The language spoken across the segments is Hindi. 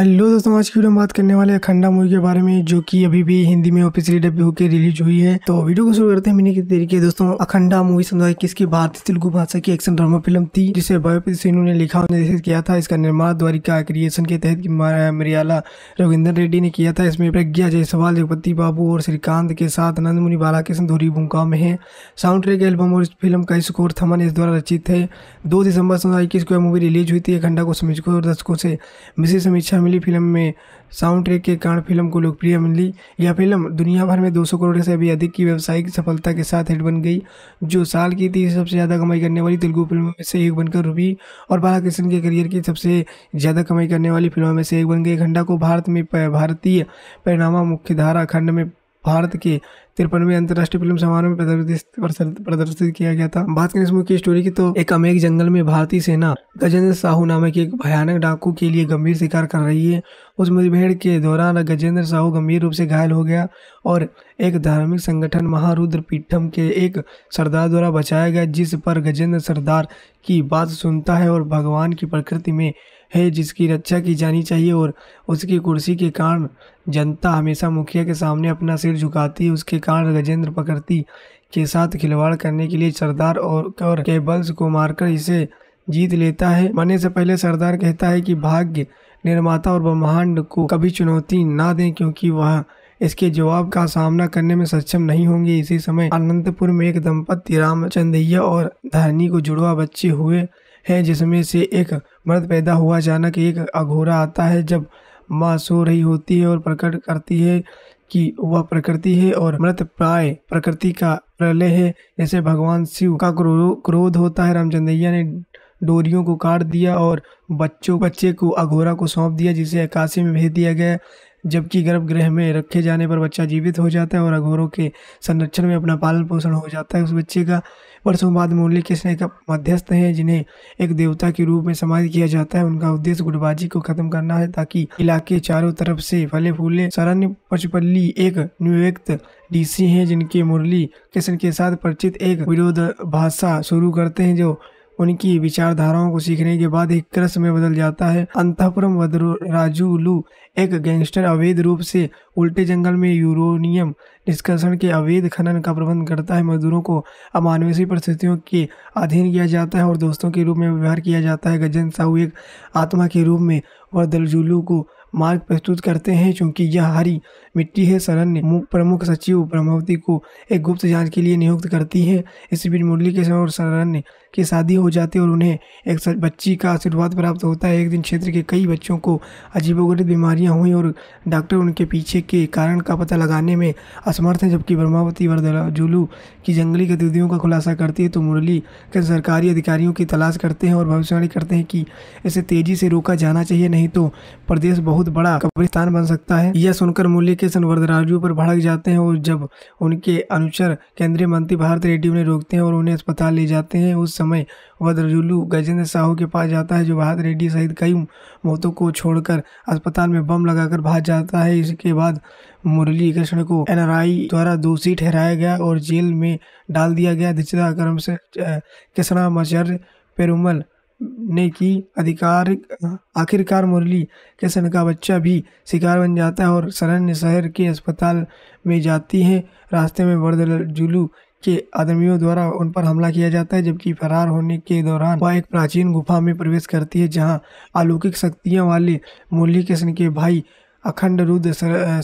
हेलो दोस्तों आज की वीडियो में बात करने वाले अखंडा मूवी के बारे में जो कि अभी भी हिंदी में ऑफिशियली डेब्यू होकर रिलीज हुई है तो वीडियो को शुरू करते हैं मैंने किस तरीके दोस्तों अखंडा मूवी समझाई किसकी भारतीय तेलुगु भाषा की एक्शन ड्रामा फिल्म थी जिसे बायोपी सिन्हू ने लिखा और निर्देशित किया था इसका निर्माण द्वारिका क्रिएशन के तहत मरियाला रविंदर रेड्डी ने किया था इसमें प्रज्ञा जयसवाल जगपति बाबू और श्रीकांत के साथ नंदमुनि बालाकृष्ण धोरी भूमिका में है साउंड ट्रेक एल्बम और इस फिल्म का स्कोर थमन इस द्वारा रचित है दो दिसंबर दो को यह मूवी रिलीज हुई थी अखंडा को समीक्षकों और दर्शकों से मिश्री समीक्षा मिली फिल्म में साउंड ट्रैक के कारण फिल्म को लोकप्रिय मिली यह फिल्म दुनिया भर में 200 करोड़ से भी अधिक की व्यावसायिक सफलता के साथ हिट बन गई जो साल की तीसरी सबसे ज़्यादा कमाई करने वाली तेलुगु फिल्मों में से एक बनकर रुबी और बालाकृष्ण के करियर की सबसे ज़्यादा कमाई करने वाली फिल्मों में से एक बन गई खंडा को भारत में भारतीय परिणामा मुख्यधारा खंड में भारत के तिरपनवे अंतर्राष्ट्रीय फिल्म समारोह में प्रदर्शित प्रदर्शित किया गया था बात करें इस मुख्य स्टोरी की तो एक अमेक जंगल में भारतीय सेना गजेंद्र साहू नामक एक भयानक डाकू के लिए गंभीर शिकार कर रही है उस मुठभेड़ के दौरान गजेंद्र साहू गंभीर रूप से घायल हो गया और एक धार्मिक संगठन महारुद्र पीठम के एक सरदार द्वारा बचाया गया जिस पर गजेंद्र सरदार की बात सुनता है और भगवान की प्रकृति में है जिसकी रक्षा की जानी चाहिए और उसकी कुर्सी के कारण जनता हमेशा मुखिया के सामने अपना सिर झुकाती उसके कारण गजेंद्र पकड़ती के साथ खिलवाड़ करने के लिए सरदार और, कौर के बल्स को मारकर इसे जीत लेता है मरने से पहले सरदार कहता है कि भाग्य निर्माता और ब्रह्मांड को कभी चुनौती ना दें क्योंकि वह इसके जवाब का सामना करने में सक्षम नहीं होंगे इसी समय अनंतपुर में एक दंपति रामचंदैया और धरनी को जुड़वा बच्चे हुए हैं जिसमें से एक मर्द पैदा हुआ अचानक एक अघोरा आता है जब माँ सो रही होती है और प्रकट करती है कि वह प्रकृति है और मृत प्राय प्रकृति का प्रलय है जैसे भगवान शिव का क्रो, क्रोध होता है रामचंद्रैया ने डोरियों को काट दिया और बच्चों बच्चे को अघोरा को सौंप दिया जिसे अकाशी में भेज दिया गया जबकि गर्भगृह में रखे जाने पर बच्चा जीवित हो जाता है और अघोरों के संरक्षण में अपना पालन पोषण हो जाता है उस बच्चे का वर्षों मुरली कृष्ण एक मध्यस्थ हैं जिन्हें एक देवता के रूप में समाज किया जाता है उनका उद्देश्य गुटबाजी को खत्म करना है ताकि इलाके चारों तरफ से फले फूले शरण्य पचपल्ली एक नियुक्त डीसी हैं जिनके मुरली कृष्ण के साथ परिचित एक विरोध भाषा शुरू करते हैं जो उनकी विचारधाराओं को सीखने के बाद एक क्रस में बदल जाता है अंतपुरम राजूलू एक गैंगस्टर अवैध रूप से उल्टे जंगल में यूरोनियम निष्कर्षण के अवैध खनन का प्रबंध करता है मजदूरों को अमानवीय परिस्थितियों के अधीन किया जाता है और दोस्तों के रूप में व्यवहार किया जाता है गजन साहू एक आत्मा के रूप में वर्दलजुलू को मार्ग प्रस्तुत करते हैं क्योंकि यह हरी मिट्टी है सरन ने प्रमुख सचिव ब्रह्मवती को एक गुप्त जांच के लिए नियुक्त करती है इसी बीच मुरली के और सरन ने की शादी हो जाती है और उन्हें एक बच्ची का आशीर्वाद प्राप्त होता है एक दिन क्षेत्र के कई बच्चों को अजीबोगरीब बीमारियां हुई और डॉक्टर उनके पीछे के कारण का पता लगाने में असमर्थ हैं जबकि ब्रह्मावती वरदलाजुलू की जंगली गतिविधियों का खुलासा करती है तो मुरली के सरकारी अधिकारियों की तलाश करते हैं और भविष्यवाणी करते हैं कि इसे तेजी से रोका जाना चाहिए नहीं तो प्रदेश बहुत बड़ा कब्रिस्तान बन सकता है यह सुनकर मुरली के सन वरदराजू पर भड़क जाते हैं और जब उनके अनुचर केंद्रीय मंत्री भारत रेड्डी उन्हें रोकते हैं और उन्हें अस्पताल ले जाते हैं उस समय वज्रजुलू गजेंद्र साहू के पास जाता है जो बहादुर रेड्डी सहित कई मौतों को छोड़कर अस्पताल में बम लगाकर भाग जाता है इसके बाद मुरली कृष्ण को एन द्वारा दोषी ठहराया गया और जेल में डाल दिया गया दिशा क्रम से कृष्णामाचार्य पेरुमल ने की अधिकार आखिरकार मुरली कृष्ण का बच्चा भी शिकार बन जाता है और सरन्य शहर के अस्पताल में जाती है रास्ते में वर्दल जुलू के आदमियों द्वारा उन पर हमला किया जाता है जबकि फरार होने के दौरान वह एक प्राचीन गुफा में प्रवेश करती है जहाँ अलौकिक शक्तियों वाले मुरली कृष्ण के भाई अखंड रुद्र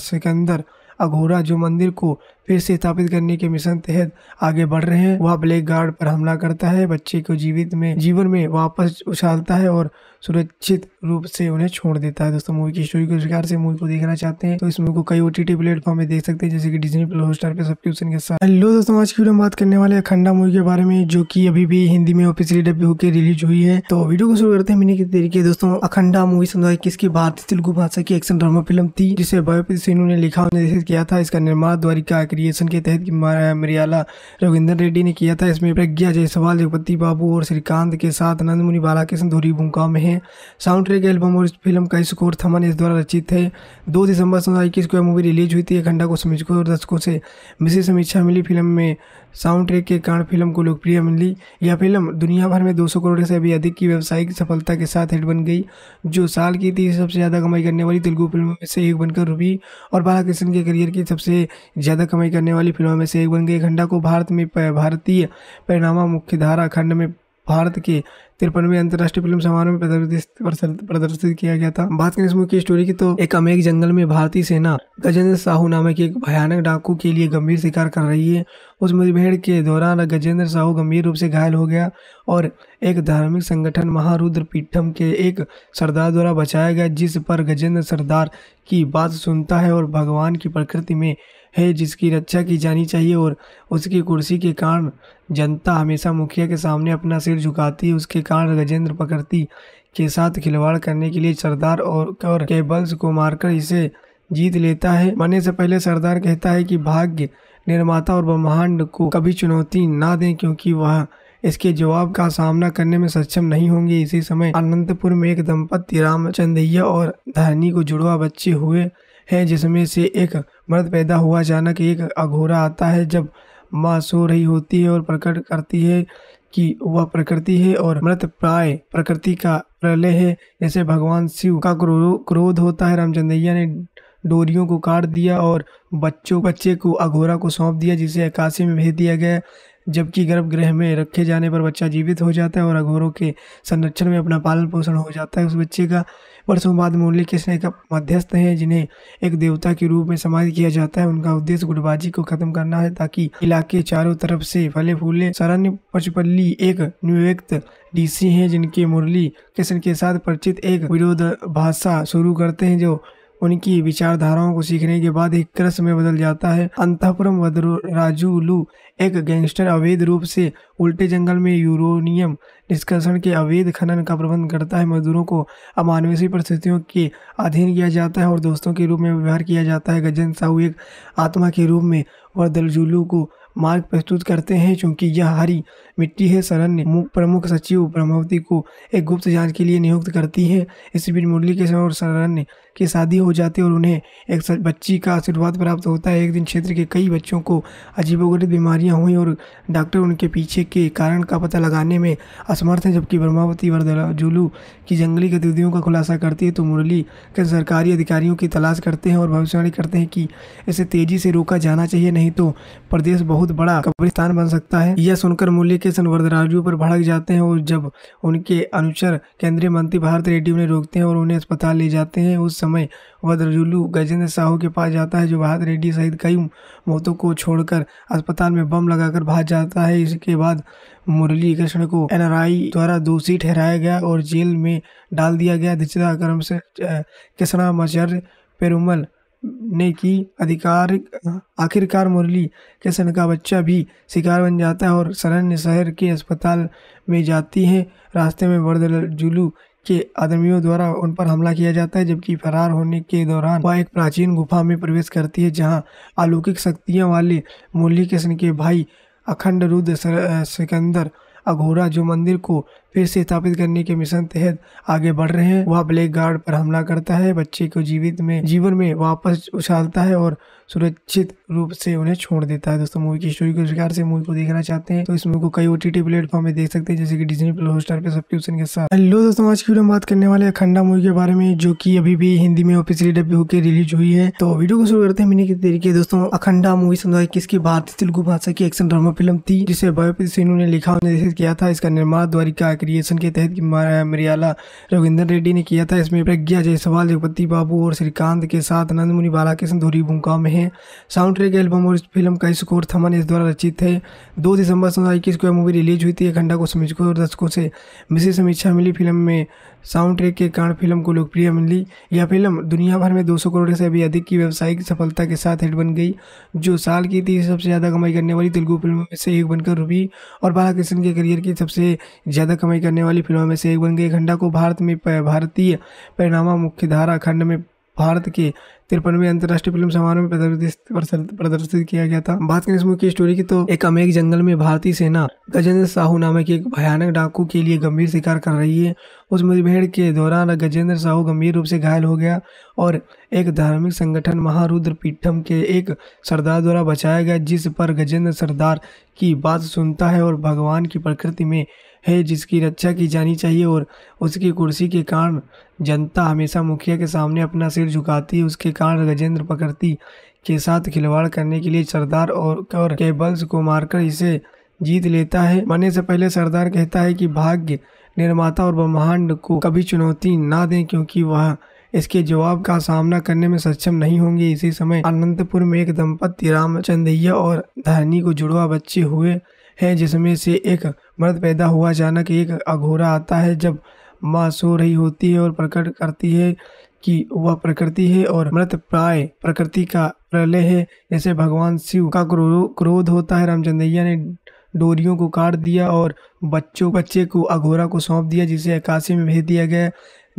सिकंदर अघोरा जो मंदिर को फिर से स्थापित करने के मिशन तहत आगे बढ़ रहे हैं वह ब्लैक गार्ड पर हमला करता है बच्चे को जीवित में जीवन में वापस उछालता है और सुरक्षित रूप से उन्हें छोड़ देता है दोस्तों मूवी की स्टोरी के प्रकार से मूवी को देखना चाहते हैं तो इस मूवी को कई ओ टी प्लेटफॉर्म में देख सकते हैं जैसे कि डिजनी प्लस हॉटस्टार पे सब्सक्रिप्शन के साथ हेलो दोस्तों आज की वीडियो बात करने वाले अखंडा मूवी के बारे में जो कि अभी भी हिंदी में ऑफिसियली डब्ल्यू होकर रिलीज हुई है तो वीडियो को शुरू करते हैं की तरीके दोस्तों अखंडा मूवी समझा किसकी भारतीय तेलुगु भाषा की एक्शन ड्रामा फिल्म थी जिसे बायोपित सिन्हू ने लिखा और निर्देशित किया था इसका निर्माण द्वारिका क्रिएशन के तहत मरियाला रविंदर रेड्डी ने किया था इसमें प्रज्ञा जयसवाल जगपति बाबू और श्रीकांत के साथ नंदमुनि बालाकृष्ण धोरी भूमिका में हैं साउंड ट्रैक एल्बम और इस फिल्म का स्कोर थमन इस द्वारा रचित है दो दिसंबर दो को यह मूवी रिलीज हुई थी एक घंटा को समीक्षकों और दर्शकों से विशेष समीक्षा मिली फिल्म में साउंड ट्रैक के कारण फिल्म को लोकप्रिय मिली यह फिल्म दुनिया भर में 200 करोड़ से भी अधिक की व्यावसायिक सफलता के साथ हिट बन गई जो साल की तीसरी सबसे ज़्यादा कमाई करने वाली तेलुगु फिल्मों में से एक बनकर रुबी और बालाकृष्ण के करियर की सबसे ज़्यादा कमाई करने वाली फिल्मों में से एक बन गई खंडा को भारत में भारतीय परिणामा मुख्यधारा खंड में भारत के तिरपनवे अंतर्राष्ट्रीय फिल्म समारोह में प्रदर्शित किया गया था बात करें इस मुख्य स्टोरी की तो एक अमेरिक जंगल में भारतीय सेना गजेंद्र साहू नामक एक भयानक डाकू के लिए गंभीर शिकार कर रही है उस मुठभेड़ के दौरान गजेंद्र साहू गंभीर रूप से घायल हो गया और एक धार्मिक संगठन महारुद्र पीठम के एक सरदार द्वारा बचाया गया जिस पर गजेंद्र सरदार की बात सुनता है और भगवान की प्रकृति में है जिसकी रक्षा की जानी चाहिए और उसकी कुर्सी के कारण जनता हमेशा मुखिया के सामने अपना सिर झुकाती है उसके कारण गजेंद्र प्रकृति के साथ खिलवाड़ करने के लिए सरदार और, और केबल्स को मारकर इसे जीत लेता है मरने से पहले सरदार कहता है कि भाग्य निर्माता और ब्रह्मांड को कभी चुनौती ना दें क्योंकि वह इसके जवाब का सामना करने में सक्षम नहीं होंगे इसी समय अनंतपुर में एक दंपत्ति रामचंदैया और धरनी को जुड़वा बच्चे हुए हैं जिसमें से एक मर्द पैदा हुआ अचानक एक अघोरा आता है जब माँ सो रही होती है और प्रकट करती है कि वह प्रकृति है और मृत प्राय प्रकृति का प्रलय है जैसे भगवान शिव का क्रो, क्रोध होता है रामचंद्रैया ने डोरियों को काट दिया और बच्चों बच्चे को अघोरा को सौंप दिया जिसे अकाशी में भेज दिया गया जबकि गर्भगृह में रखे जाने पर बच्चा जीवित हो जाता है और अघोरों के संरक्षण में अपना पालन पोषण हो जाता है उस बच्चे का वर्षों बाद मुरली कृष्ण एक मध्यस्थ हैं जिन्हें एक देवता के रूप में समाज किया जाता है उनका उद्देश्य गुटबाजी को खत्म करना है ताकि इलाके चारों तरफ से फले फूले शरण्य पचपल्ली एक नियुक्त डीसी हैं जिनके मुरली कृष्ण के साथ परिचित एक विरोध भाषा शुरू करते हैं जो उनकी विचारधाराओं को सीखने के बाद एक क्रस में बदल जाता है अंतपुरम राजूलू एक गैंगस्टर अवैध रूप से उल्टे जंगल में यूरोनियम निष्कर्षण के अवैध खनन का प्रबंध करता है मजदूरों को अमानवीय परिस्थितियों के अधीन किया जाता है और दोस्तों के रूप में व्यवहार किया जाता है गजन साहू एक आत्मा के रूप में वर्दलजुलू को मार्ग प्रस्तुत करते हैं चूंकि यह हरी मिट्टी है सरन ने प्रमुख सचिव ब्रह्मवती को एक गुप्त जांच के लिए नियुक्त करती है इसी बीच मुरली के और सरन की शादी हो जाती है और उन्हें एक बच्ची का आशीर्वाद प्राप्त होता है एक दिन क्षेत्र के कई बच्चों को अजीबोगरीब बीमारियां हुई और डॉक्टर उनके पीछे के कारण का पता लगाने में असमर्थ हैं जबकि ब्रह्मावती वर्दलाजुलू की जंगली गतिविधियों का खुलासा करती है तो मुरली के सरकारी अधिकारियों की तलाश करते हैं और भविष्यवाणी करते हैं कि इसे तेज़ी से रोका जाना चाहिए नहीं तो प्रदेश बहुत बहुत बड़ा कब्रिस्तान बन सकता है यह सुनकर मुरली मुरलीकृष्ण वरदराजू पर भड़क जाते हैं और जब उनके अनुचर केंद्रीय मंत्री भारत रेड्डी उन्हें रोकते हैं और उन्हें अस्पताल ले जाते हैं उस समय वदरजुलू गजेंद्र साहू के पास जाता है जो भारत रेड्डी सहित कई मौतों को छोड़कर अस्पताल में बम लगाकर भाग जाता है इसके बाद मुरली कृष्ण को एनआरआई द्वारा दोषी ठहराया गया और जेल में डाल दिया गया दिचरा क्रम से कृष्णामाचार्य पेरुमल ने की अधिकार आखिरकार मुरली के सन का बच्चा भी शिकार बन जाता है और सरन्य शहर के अस्पताल में जाती है रास्ते में जुलू के आदमियों द्वारा उन पर हमला किया जाता है जबकि फरार होने के दौरान वह एक प्राचीन गुफा में प्रवेश करती है जहां अलौकिक शक्तियां वाले मुरली कृष्ण के भाई अखंड रुद्र सिकंदर अघोरा जो मंदिर को फिर से स्थापित करने के मिशन तहत आगे बढ़ रहे हैं वह ब्लैक गार्ड पर हमला करता है बच्चे को जीवित में जीवन में वापस उछालता है और सुरक्षित रूप से उन्हें छोड़ देता है दोस्तों मूवी की स्टोरी के प्रकार से मूवी को देखना चाहते हैं तो इस मूवी को कई ओटीटी प्लेटफॉर्म में देख सकते हैं जैसे कि डिजनी प्लस हॉटस्टार पे सब्सक्रिप्शन के साथ हेलो दोस्तों आज की वीडियो में बात करने वाले अखंडा मूवी के बारे में जो की अभी भी हिंदी में ऑफिसियली डब्ल्यू होकर रिलीज हुई है तो वीडियो को शुरू करते हैं की तरीके दोस्तों अखंडा मूवी इक्कीस दो भारतीय तेलुगु भाषा की एक्शन ड्रामा फिल्म थी जिसे बायोपित सिन्हू ने लिखा और निर्देशित किया था इसका निर्माण द्वारिका क्रिएशन के तहत मरियाला रविंद्र रेड्डी ने किया था इसमें प्रज्ञा जयसवाल जगपति बाबू और श्रीकांत के साथ नंदमुनि बालाकृष्ण धोरी भूमिका में हैं साउंड ट्रैक एल्बम और इस फिल्म का स्कोर थमन इस द्वारा रचित है दो दिसंबर दो को मूवी रिलीज हुई थी एक घंटा को समीक्षकों और दर्शकों से विशेष समीक्षा मिली फिल्म में साउंड ट्रैक के कारण फिल्म को लोकप्रिय मिली यह फिल्म दुनिया भर में 200 करोड़ से भी अधिक की व्यावसायिक सफलता के साथ हिट बन गई जो साल की तीसरी सबसे ज़्यादा कमाई करने वाली तेलुगु फिल्मों में से एक बनकर रुबी और बालाकृष्ण के करियर की सबसे ज़्यादा कमाई करने वाली फिल्मों में से एक बन गई खंडा को भारत में भारतीय परिणामा मुख्यधारा खंड में भारत के तिरपनवे अंतर्राष्ट्रीय फिल्म समारोह में प्रदर्शित किया गया था बात करें इस मुख्य स्टोरी की तो एक अमेरिक जंगल में भारतीय सेना गजेंद्र साहू नामक एक भयानक डाकू के लिए गंभीर शिकार कर रही है उस मुठभेड़ के दौरान गजेंद्र साहू गंभीर रूप से घायल हो गया और एक धार्मिक संगठन महारुद्र पीठम के एक सरदार द्वारा बचाया गया जिस पर गजेंद्र सरदार की बात सुनता है और भगवान की प्रकृति में है जिसकी रक्षा की जानी चाहिए और उसकी कुर्सी के कारण जनता हमेशा मुखिया के सामने अपना सिर झुकाती उसके कारण गजेंद्र पकड़ती के साथ खिलवाड़ करने के लिए सरदार और, और केबल्स को मारकर इसे जीत लेता है मरने से पहले सरदार कहता है कि भाग्य निर्माता और ब्रह्मांड को कभी चुनौती ना दें क्योंकि वह इसके जवाब का सामना करने में सक्षम नहीं होंगे इसी समय अनंतपुर में एक दंपत्ति रामचंदैया और धरनी को जुड़वा बच्चे हुए हैं जिसमें से एक मर्द पैदा हुआ अचानक एक अघोरा आता है जब माँ सो रही होती है और प्रकट करती है कि वह प्रकृति है और मृत प्राय प्रकृति का प्रलय है जैसे भगवान शिव का क्रो, क्रोध होता है रामचंद्रैया ने डोरियों को काट दिया और बच्चों बच्चे को अघोरा को सौंप दिया जिसे अकाशी में भेज दिया गया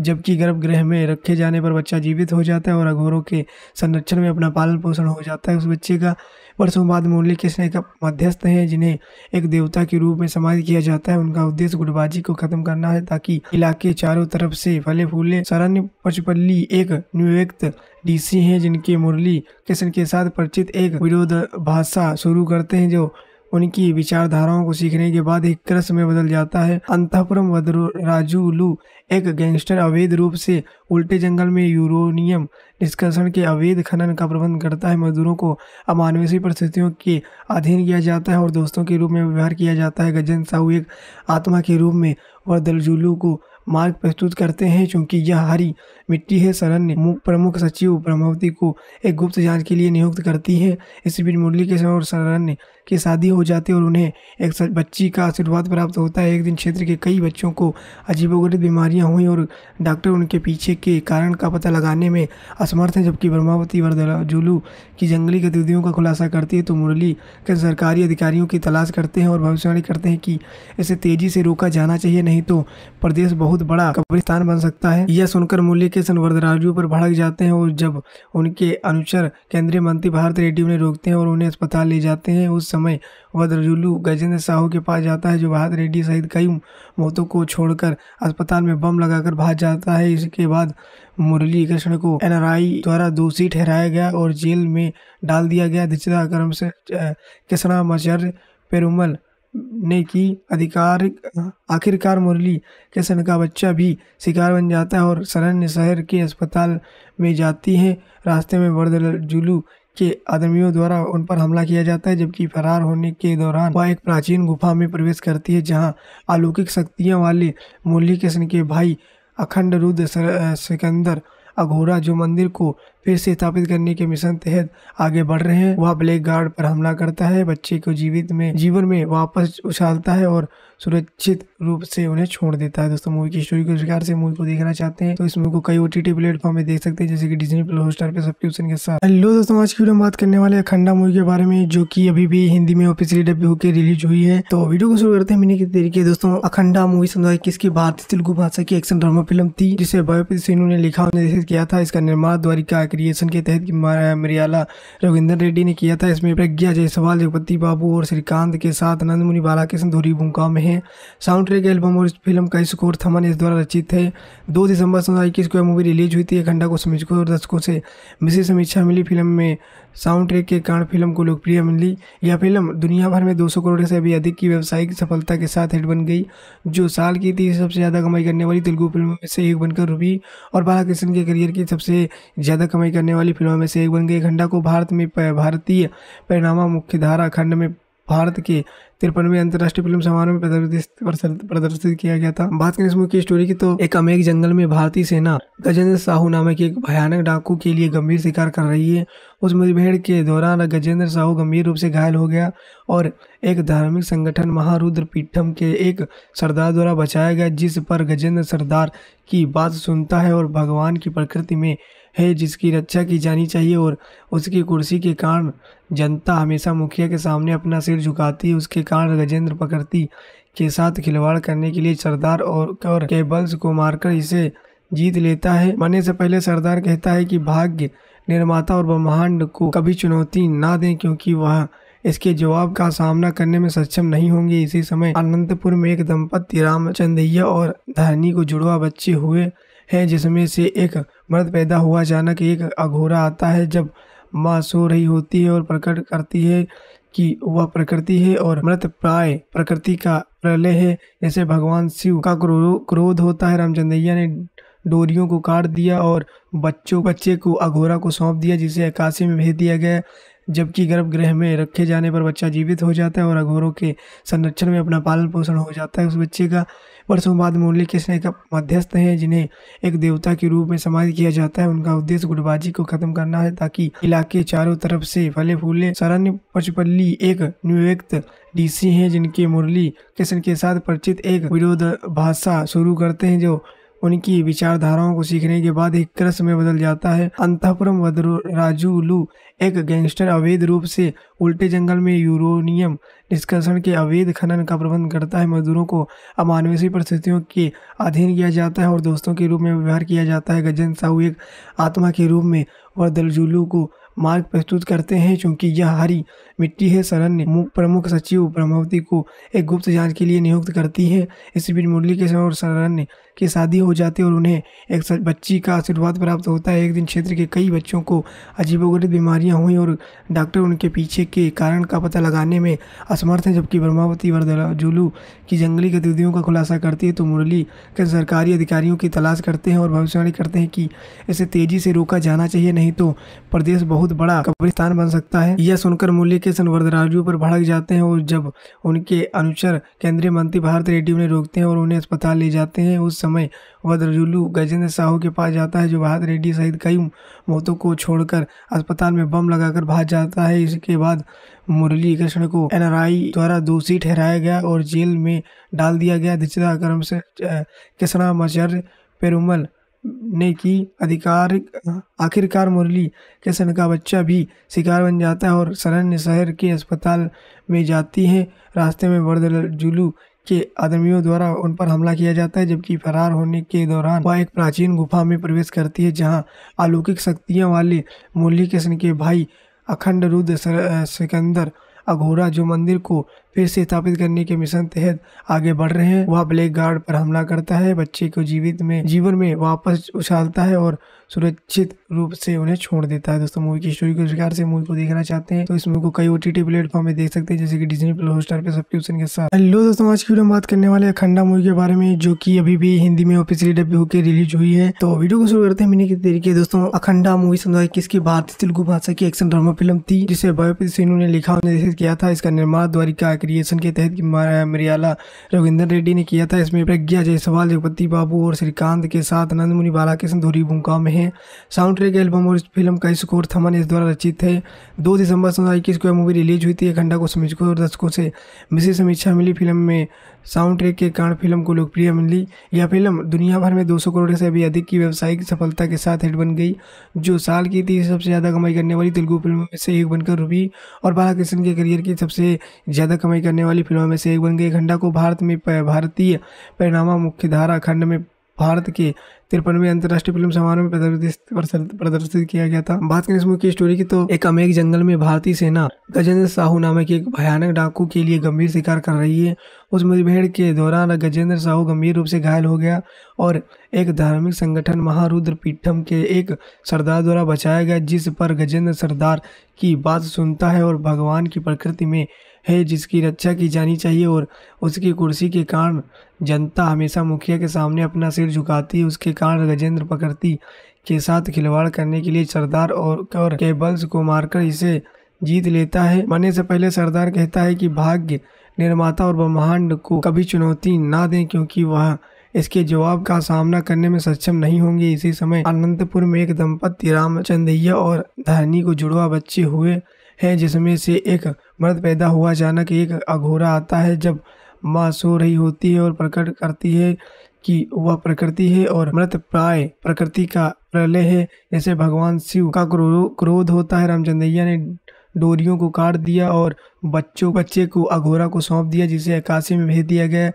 जबकि गर्भगृह में रखे जाने पर बच्चा जीवित हो जाता है और अघोरों के संरक्षण में अपना पालन पोषण हो जाता है उस बच्चे का वर्षों बाद मुरली कृष्ण एक मध्यस्थ हैं जिन्हें एक देवता के रूप में समाधि किया जाता है उनका उद्देश्य गुटबाजी को खत्म करना है ताकि इलाके चारों तरफ से फले फूले शरण्य पचपल्ली एक निवेक्त डीसी हैं जिनके मुरली कृष्ण के साथ परिचित एक विरोध भाषा शुरू करते हैं जो उनकी विचारधाराओं को सीखने के बाद एक क्रस में बदल जाता है अंतपुरम राजूलू एक गैंगस्टर अवैध रूप से उल्टे जंगल में यूरोनियम निष्कर्षण के अवैध खनन का प्रबंध करता है मजदूरों को अमानवीय परिस्थितियों के अधीन किया जाता है और दोस्तों के रूप में व्यवहार किया जाता है गजन साहू एक आत्मा के रूप में वह दलजुलू को मार्ग प्रस्तुत करते हैं चूंकि यह हरी मिट्टी है सरन ने प्रमुख सचिव प्रमावती को एक गुप्त जांच के लिए नियुक्त करती है इस बीच मुरली के और सरन ने की शादी हो जाती है और उन्हें एक बच्ची का आशीर्वाद प्राप्त होता है एक दिन क्षेत्र के कई बच्चों को अजीबोगरीब बीमारियां हुई और डॉक्टर उनके पीछे के कारण का पता लगाने में असमर्थ हैं जबकि ब्रह्मावती वरदलाजुलू की जंगली गतिविधियों का खुलासा करती है तो मुरली के सरकारी अधिकारियों की तलाश करते हैं और भविष्यवाणी करते हैं कि इसे तेजी से रोका जाना चाहिए नहीं तो प्रदेश बहुत बड़ा कब्रिस्तान बन सकता है यह सुनकर मुरली के सन वरदराजू पर भड़क जाते हैं और जब उनके अनुचर केंद्रीय मंत्री भारत रेड्डी उन्हें रोकते हैं और उन्हें अस्पताल ले जाते हैं उस समय वद्रजुलू गजेंद्र साहू के पास जाता है जो बहाद रेड्डी सहित कई मौतों को छोड़कर अस्पताल में बम लगाकर भाग जाता है इसके बाद मुरली कृष्ण को एन द्वारा दोषी ठहराया गया और जेल में डाल दिया गया दिचरा क्रम से कृष्णामाचार्य पेरुमल ने की अधिकार आखिरकार मुरली किशन का बच्चा भी शिकार बन जाता है और सरन्य शहर के अस्पताल में जाती है रास्ते में बर्दजुलू के आदमियों द्वारा उन पर हमला किया जाता है जबकि फरार होने के दौरान वह एक प्राचीन गुफा में प्रवेश करती है जहाँ अलौकिक शक्तियाँ वाले मुरली कृष्ण के भाई अखंड रुद्र सिकंदर अघोरा जो मंदिर को फिर से स्थापित करने के मिशन तहत आगे बढ़ रहे हैं वह ब्लैक गार्ड पर हमला करता है बच्चे को जीवित में जीवन में वापस उछालता है और सुरक्षित रूप से उन्हें छोड़ देता है दोस्तों मूवी की स्टोरी के प्रकार से मूवी को देखना चाहते हैं तो इस मूवी को कई ओटीटी प्लेटफॉर्म में देख सकते हैं जैसे कि डिजनी प्लस हॉटस्टार पे सब्सक्रिप्शन के साथ हेलो दोस्तों आज की वीडियो बात करने वाले अखंडा मूवी के बारे में जो की अभी भी हिंदी में ऑफिसियली डब्ल्यू होकर रिलीज हुई है तो वीडियो को शुरू करते हैं मिनी की तरीके दोस्तों अखंडा मूवी सन किसकी भारतीय तेलुगु भाषा की एक्शन ड्रामा फिल्म थी जिसे बायोपित सिन्हू ने लिखा और निर्देशित किया था इसका निर्माण द्वारिका क्रिएशन के तहत मरियाला रविंदर रेड्डी ने किया था इसमें प्रज्ञा जयसवाल जगपति बाबू और श्रीकांत के साथ नंदमुनि बालाकृष्ण धोरी भूमिका में हैं साउंड ट्रैक एल्बम और इस फिल्म का स्कोर थमन इस द्वारा रचित है दो दिसंबर दो को यह मूवी रिलीज हुई थी एक घंटा को समीक्षकों और दर्शकों से विशेष समीक्षा मिली फिल्म में साउंड ट्रैक के कारण फिल्म को लोकप्रिय मिली यह फिल्म दुनिया भर में 200 करोड़ से भी अधिक की व्यावसायिक सफलता के साथ हिट बन गई जो साल की तीसरी सबसे ज़्यादा कमाई करने वाली तेलुगु फिल्मों में से एक बनकर रुबी और बालाकृष्ण के करियर की सबसे ज़्यादा कमाई करने वाली फिल्मों में से एक बन गई खंडा को भारत में भारतीय परिणामा मुख्यधारा खंड में भारत के तिरपनवे अंतर्राष्ट्रीय फिल्म समारोह में प्रदर्शित किया गया था बात करें इस मूवी की स्टोरी की तो एक अमेरिक जंगल में भारतीय सेना गजेंद्र साहू नामक एक भयानक डाकू के लिए गंभीर शिकार कर रही है उस मुठभेड़ के दौरान गजेंद्र साहू गंभीर रूप से घायल हो गया और एक धार्मिक संगठन महारुद्र पीठम के एक सरदार द्वारा बचाया गया जिस पर गजेंद्र सरदार की बात सुनता है और भगवान की प्रकृति में है जिसकी रक्षा की जानी चाहिए और उसकी कुर्सी के कारण जनता हमेशा मुखिया के सामने अपना सिर झुकाती है उसके कारण गजेंद्र प्रकृति के साथ खिलवाड़ करने के लिए सरदार और, और केबल्स को मारकर इसे जीत लेता है मरने से पहले सरदार कहता है कि भाग्य निर्माता और ब्रह्मांड को कभी चुनौती ना दें क्योंकि वह इसके जवाब का सामना करने में सक्षम नहीं होंगे इसी समय अनंतपुर में एक दंपत्ति रामचंद्रैया और धरनी को जुड़वा बच्चे हुए है जिसमें से एक मर्द पैदा हुआ अचानक एक अघोरा आता है जब माँ सो रही होती है और प्रकट करती है कि वह प्रकृति है और मृत प्राय प्रकृति का प्रलय है जैसे भगवान शिव का क्रो, क्रोध होता है रामचंद्रैया ने डोरियों को काट दिया और बच्चों बच्चे को अघोरा को सौंप दिया जिसे अकाशी में भेज दिया गया जबकि गर्भगृह में रखे जाने पर बच्चा जीवित हो जाता है और अघोरों के संरक्षण में अपना पालन पोषण हो जाता है उस बच्चे का वर्षों बाद मुरली कृष्ण एक मध्यस्थ हैं जिन्हें एक देवता के रूप में समाज किया जाता है उनका उद्देश्य गुटबाजी को खत्म करना है ताकि इलाके चारों तरफ से फले फूले शरण्य पचपल्ली एक नियुक्त डीसी हैं जिनके मुरली कृष्ण के साथ परिचित एक विरोध भाषा शुरू करते हैं जो उनकी विचारधाराओं को सीखने के बाद एक क्रस में बदल जाता है अंतपुरम राजूलू एक गैंगस्टर अवैध रूप से उल्टे जंगल में यूरोनियम निष्कर्षण के अवैध खनन का प्रबंध करता है मजदूरों को अमानवीय परिस्थितियों के अधीन किया जाता है और दोस्तों के रूप में व्यवहार किया जाता है गजन साहू एक आत्मा के रूप में वह दलजुलू को मार्ग प्रस्तुत करते हैं चूंकि यह हरी मिट्टी है सरन ने प्रमुख सचिव ब्रह्मवती को एक गुप्त जांच के लिए नियुक्त करती है इसी बीच मुरली के और सरन की शादी हो जाती है और उन्हें एक बच्ची का आशीर्वाद प्राप्त होता है एक दिन क्षेत्र के कई बच्चों को अजीबोगरीब बीमारियां हुई और डॉक्टर उनके पीछे के कारण का पता लगाने में असमर्थ हैं जबकि ब्रह्मावती वरदलाजुलू की जंगली गतिविधियों का खुलासा करती है तो मुरली के सरकारी अधिकारियों की तलाश करते हैं और भविष्यवाणी करते हैं कि इसे तेजी से रोका जाना चाहिए नहीं तो प्रदेश बहुत बड़ा कब्रिस्तान बन सकता है यह सुनकर मुरली के संवर्धराजू पर भड़क जाते हैं और जब उनके अनुचर केंद्रीय मंत्री भारत रेड्डी उन्हें रोकते हैं और उन्हें अस्पताल ले जाते हैं उस समय वद्रजुलू गजेंद्र साहू के पास जाता है जो भारत रेड्डी सहित कई मौतों को छोड़कर अस्पताल में बम लगाकर भाग जाता है इसके बाद मुरली कृष्ण को एनआरआई द्वारा दोषी ठहराया गया और जेल में डाल दिया गया दिचरा क्रम से कृष्णामाचार्य पेरुमल ने की अधिकार आखिरकार मुरली के सन का बच्चा भी शिकार बन जाता है और सरन्य शहर के अस्पताल में जाती है रास्ते में जुलू के आदमियों द्वारा उन पर हमला किया जाता है जबकि फरार होने के दौरान वह एक प्राचीन गुफा में प्रवेश करती है जहां अलौकिक शक्तियां वाले मुरली कृष्ण के भाई अखंड रुद्र सिकंदर अघोरा जो मंदिर को फिर से स्थापित करने के मिशन तहत आगे बढ़ रहे हैं वह ब्लैक गार्ड पर हमला करता है बच्चे को जीवित में जीवन में वापस उछालता है और सुरक्षित रूप से उन्हें छोड़ देता है दोस्तों मूवी की स्टोरी के प्रकार से मूवी को देखना चाहते हैं तो इस मूवी को कई ओटीटी प्लेटफॉर्म में देख सकते हैं जैसे कि डिजनी प्लस हॉटस्टार पे सब्सक्रिप्शन के साथ हेलो दोस्तों आज की वीडियो बात करने वाले अखंडा मूवी के बारे में जो की अभी भी हिंदी में ऑफिसियली डब्यू होकर रिलीज हुई है तो वीडियो को शुरू करते हैं की तरीके दोस्तों अखंडा मूवी सन किसकी भारतीय तेलुगु भाषा की एक्शन ड्रामा फिल्म थी जिसे बायोपित सिन्हू ने लिखा और निर्देशित किया था इसका निर्माण द्वारिका क्रिएशन के तहत मरियाला रविंद्र रेड्डी ने किया था इसमें प्रज्ञा जयसवाल जगपति बाबू और श्रीकांत के साथ नंदमुनि बालाकृष्ण धोरी भूमिका में हैं साउंड ट्रैक एल्बम और इस फिल्म का स्कोर थमन इस द्वारा रचित है दो दिसंबर दो को यह मूवी रिलीज हुई थी एक घंटा को समीक्षकों और दर्शकों से विशेष समीक्षा मिली फिल्म में साउंड ट्रैक के कारण फिल्म को लोकप्रिय मिली यह फिल्म दुनिया भर में 200 करोड़ से भी अधिक की व्यावसायिक सफलता के साथ हिट बन गई जो साल की तीसरी सबसे ज़्यादा कमाई करने वाली तेलुगु फिल्मों में से एक बनकर रुबी और बालाकृष्ण के करियर की सबसे ज़्यादा कमाई करने वाली फिल्मों में से एक बन गई खंडा को भारत में भारतीय परिणामा मुख्यधारा खंड में भारत के तिरपनवे अंतर्राष्ट्रीय फिल्म समारोह में प्रदर्शित किया गया था बात करें इस मुख्य स्टोरी की तो एक अमेरिक जंगल में भारतीय सेना गजेंद्र साहू नामक एक भयानक डाकू के लिए गंभीर शिकार कर रही है उस मुठभेड़ के दौरान गजेंद्र साहू गंभीर रूप से घायल हो गया और एक धार्मिक संगठन महारुद्र पीठम के एक सरदार द्वारा बचाया गया जिस पर गजेंद्र सरदार की बात सुनता है और भगवान की प्रकृति में है जिसकी रक्षा की जानी चाहिए और उसकी कुर्सी के कारण जनता हमेशा मुखिया के सामने अपना सिर झुकाती है उसके कारण गजेंद्र प्रकृति के साथ खिलवाड़ करने के लिए सरदार और, और केबल्स को मारकर इसे जीत लेता है मरने से पहले सरदार कहता है कि भाग्य निर्माता और ब्रह्मांड को कभी चुनौती ना दें क्योंकि वह इसके जवाब का सामना करने में सक्षम नहीं होंगे इसी समय अनंतपुर में एक दंपत्ति रामचंदैया और धरनी को जुड़वा बच्चे हुए हैं जिसमें से एक मर्द पैदा हुआ अचानक एक अघोरा आता है जब माँ सो रही होती है और प्रकट करती है कि वह प्रकृति है और मृत प्राय प्रकृति का प्रलय है जैसे भगवान शिव का क्रो, क्रोध होता है रामचंद्रैया ने डोरियों को काट दिया और बच्चों बच्चे को अघोरा को सौंप दिया जिसे अकाशी में भेज दिया गया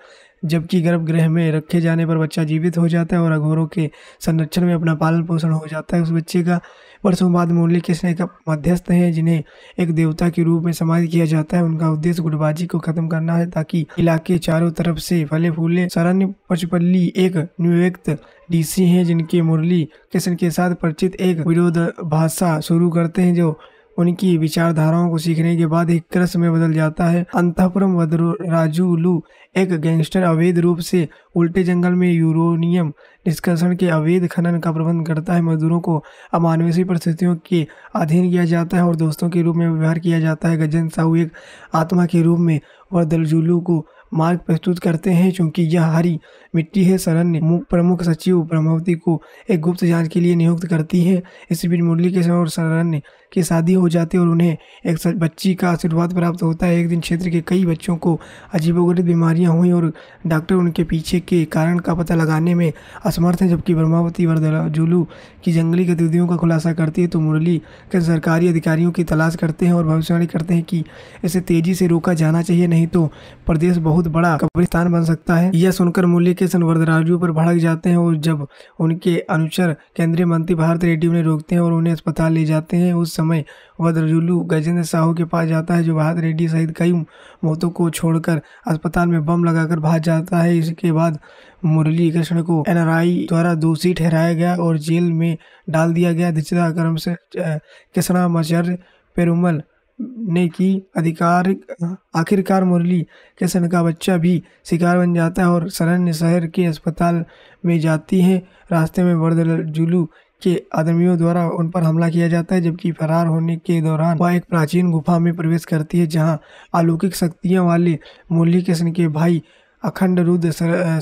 जबकि गर्भगृह में रखे जाने पर बच्चा जीवित हो जाता है और अघोरों के संरक्षण में अपना पालन पोषण हो जाता है उस बच्चे का वर्षों बाद मुरली कृष्ण एक मध्यस्थ हैं जिन्हें एक देवता के रूप में समाधि किया जाता है उनका उद्देश्य गुटबाजी को खत्म करना है ताकि इलाके चारों तरफ से फले फूले शरण्य पचपल्ली एक नियुक्त डीसी हैं जिनके मुरली कृष्ण के साथ परिचित एक विरोध भाषा शुरू करते हैं जो उनकी विचारधाराओं को सीखने के बाद एक क्रस में बदल जाता है अंतपुरम राजूलू एक गैंगस्टर अवैध रूप से उल्टे जंगल में यूरोनियम निष्कर्षण के अवैध खनन का प्रबंध करता है मजदूरों को अमानवीय परिस्थितियों के अधीन किया जाता है और दोस्तों के रूप में व्यवहार किया जाता है गजन साहू एक आत्मा के रूप में दलजुलू को मार्ग प्रस्तुत करते हैं क्योंकि यह हरी मिट्टी है सरन ने प्रमुख सचिव प्रमावती को एक गुप्त जांच के लिए नियुक्त करती है इस बीच मुरली के और सरन ने की शादी हो जाती है और उन्हें एक बच्ची का आशीर्वाद प्राप्त होता है एक दिन क्षेत्र के कई बच्चों को अजीबोगरीब बीमारियां हुई और डॉक्टर उनके पीछे के कारण का पता लगाने में असमर्थ हैं जबकि ब्रह्मावती वरदलाजुलू की जंगली गतिविधियों का खुलासा करती है तो मुरली के सरकारी अधिकारियों की तलाश करते हैं और भविष्यवाणी करते हैं कि इसे तेजी से रोका जाना चाहिए नहीं तो प्रदेश बहुत बड़ा कब्रिस्तान बन सकता है यह सुनकर मुरली के सन वरदराजू पर भड़क जाते हैं और जब उनके अनुचर केंद्रीय मंत्री भारत रेड्डी उन्हें रोकते हैं और उन्हें अस्पताल ले जाते हैं उस समय वज्रजुलू गजेंद्र साहू के पास जाता है जो बहाद रेड्डी सहित कई मौतों को छोड़कर अस्पताल में बम लगाकर भाग जाता है इसके बाद मुरली कृष्ण को एन द्वारा दोषी ठहराया गया और जेल में डाल दिया गया दिचरा क्रम से कृष्णामाचार्य पेरुमल ने की अधिकार आखिरकार मुरली किशन का बच्चा भी शिकार बन जाता है और सरन्य शहर के अस्पताल में जाती है रास्ते में बर्दजुलू के आदमियों द्वारा उन पर हमला किया जाता है जबकि फरार होने के दौरान वह एक प्राचीन गुफा में प्रवेश करती है जहाँ अलौकिक शक्तियाँ वाले मुरली कृष्ण के भाई अखंड रुद्र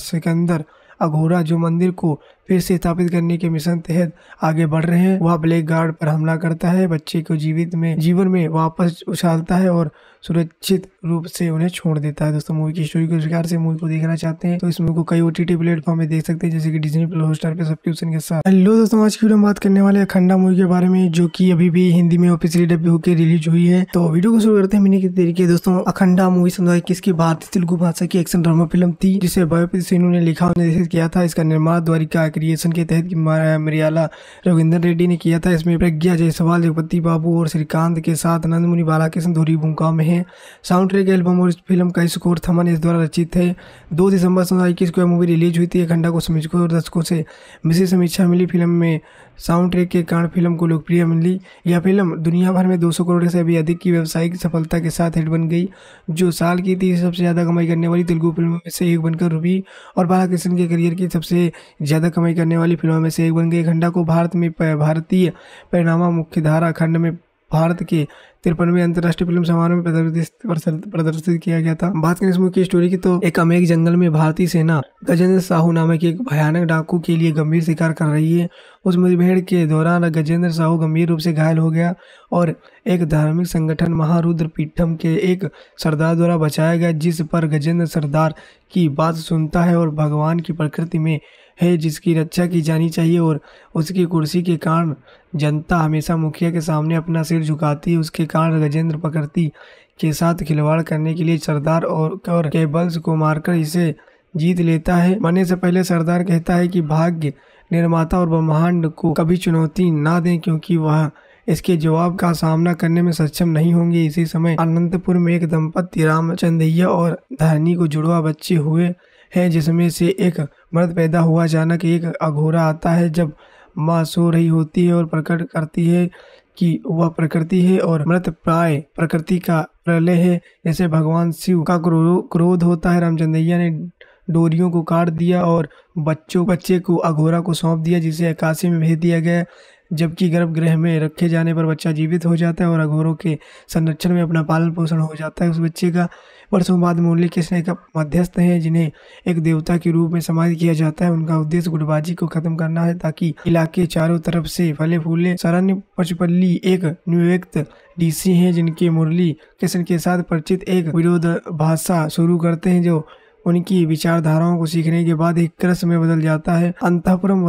सिकंदर अघोरा जो मंदिर को फिर से स्थापित करने के मिशन तहत आगे बढ़ रहे हैं वह ब्लैक गार्ड पर हमला करता है बच्चे को जीवित में जीवन में वापस उछालता है और सुरक्षित रूप से उन्हें छोड़ देता है दोस्तों मूवी की स्टोरी के प्रकार से मूवी को देखना चाहते हैं तो इस मूवी को कई टी प्लेटफॉर्म में देख सकते हैं जैसे कि डिजनी प्लस हॉटस्टार पे सब्सक्रिप्शन के साथ हेलो दोस्तों आज की वीडियो बात करने वाले अखंडा मूवी के बारे में जो की अभी भी हिंदी में ऑफिसियली डब्यू होकर रिलीज हुई है तो वीडियो को शुरू करते हैं मैंने तरीके दोस्तों अखंडा मूवी सन किसकी भारतीय तेलुगु भाषा की एक्शन ड्रामा फिल्म थी जिसे बायोपित सिन्हू ने लिखा और निर्देशित किया था इसका निर्माण द्वारिका क्रिएशन के तहत मरियाला रविंद्र रेड्डी ने किया था इसमें प्रज्ञा जयसवाल जगपति बाबू और श्रीकांत के साथ नंदमुनि बालाकृष्ण धोरी भूमिका में है साउंड साउंड एल्बम और इस फिल्म का स्कोर थमन इस द्वारा रचित है दो दिसंबर सौ इक्कीस को यह मूवी रिलीज हुई थी एक घंटा को समीक्षकों और दर्शकों से विशेष समीक्षा मिली फिल्म में साउंड ट्रैक के कारण फिल्म को लोकप्रिय मिली यह फिल्म दुनिया भर में 200 करोड़ से भी अधिक की व्यावसायिक सफलता के साथ हिट बन गई जो साल की तीस सबसे ज़्यादा कमाई करने वाली तेलुगु फिल्मों में से एक बनकर रूबी और बालाकृष्ण के करियर की सबसे ज़्यादा कमाई करने वाली फिल्मों में से एक बन गई घंटा को भारत में भारतीय परिणामा मुख्यधारा खंड में भारत के तिरपनवे अंतर्राष्ट्रीय फिल्म समारोह में प्रदर्शित किया गया था बात करें इस मूवी की स्टोरी की तो एक अमेरिक जंगल में भारतीय सेना गजेंद्र साहू नामक एक भयानक डाकू के लिए गंभीर शिकार कर रही है उस मुठभेड़ के दौरान गजेंद्र साहू गंभीर रूप से घायल हो गया और एक धार्मिक संगठन महारुद्र पीठम के एक सरदार द्वारा बचाया गया जिस पर गजेंद्र सरदार की बात सुनता है और भगवान की प्रकृति में है जिसकी रक्षा की जानी चाहिए और उसकी कुर्सी के कारण जनता हमेशा मुखिया के सामने अपना सिर झुकाती उसके कारण गजेंद्र पकड़ती के साथ खिलवाड़ करने के लिए सरदार और, और केबल्स को मारकर इसे जीत लेता है मरने से पहले सरदार कहता है कि भाग्य निर्माता और ब्रह्मांड को कभी चुनौती ना दें क्योंकि वह इसके जवाब का सामना करने में सक्षम नहीं होंगे इसी समय अनंतपुर में एक दंपत्ति रामचंदैया और धरनी को जुड़वा बच्चे हुए हैं जिसमें से एक मर्द पैदा हुआ अचानक एक अघोरा आता है जब माँ सो रही होती है और प्रकट करती है कि वह प्रकृति है और मृत प्राय प्रकृति का प्रलय है जैसे भगवान शिव का क्रो, क्रोध होता है रामचंद्रैया ने डोरियों को काट दिया और बच्चों बच्चे को अघोरा को सौंप दिया जिसे अकाशी में भेज दिया गया जबकि गर्भगृह में रखे जाने पर बच्चा जीवित हो जाता है और अघोरों के संरक्षण में अपना पालन पोषण हो जाता है उस बच्चे का वर्षों बाद मुरली कृष्ण एक मध्यस्थ हैं जिन्हें एक देवता के रूप में समाज किया जाता है उनका उद्देश्य गुटबाजी को खत्म करना है ताकि इलाके चारों तरफ से फले फूले शरण्य पचपल्ली एक नियुक्त डीसी हैं जिनके मुरली कृष्ण के साथ परिचित एक विरोध भाषा शुरू करते हैं जो उनकी विचारधाराओं को सीखने के बाद एक क्रस में बदल जाता है अंतपुरम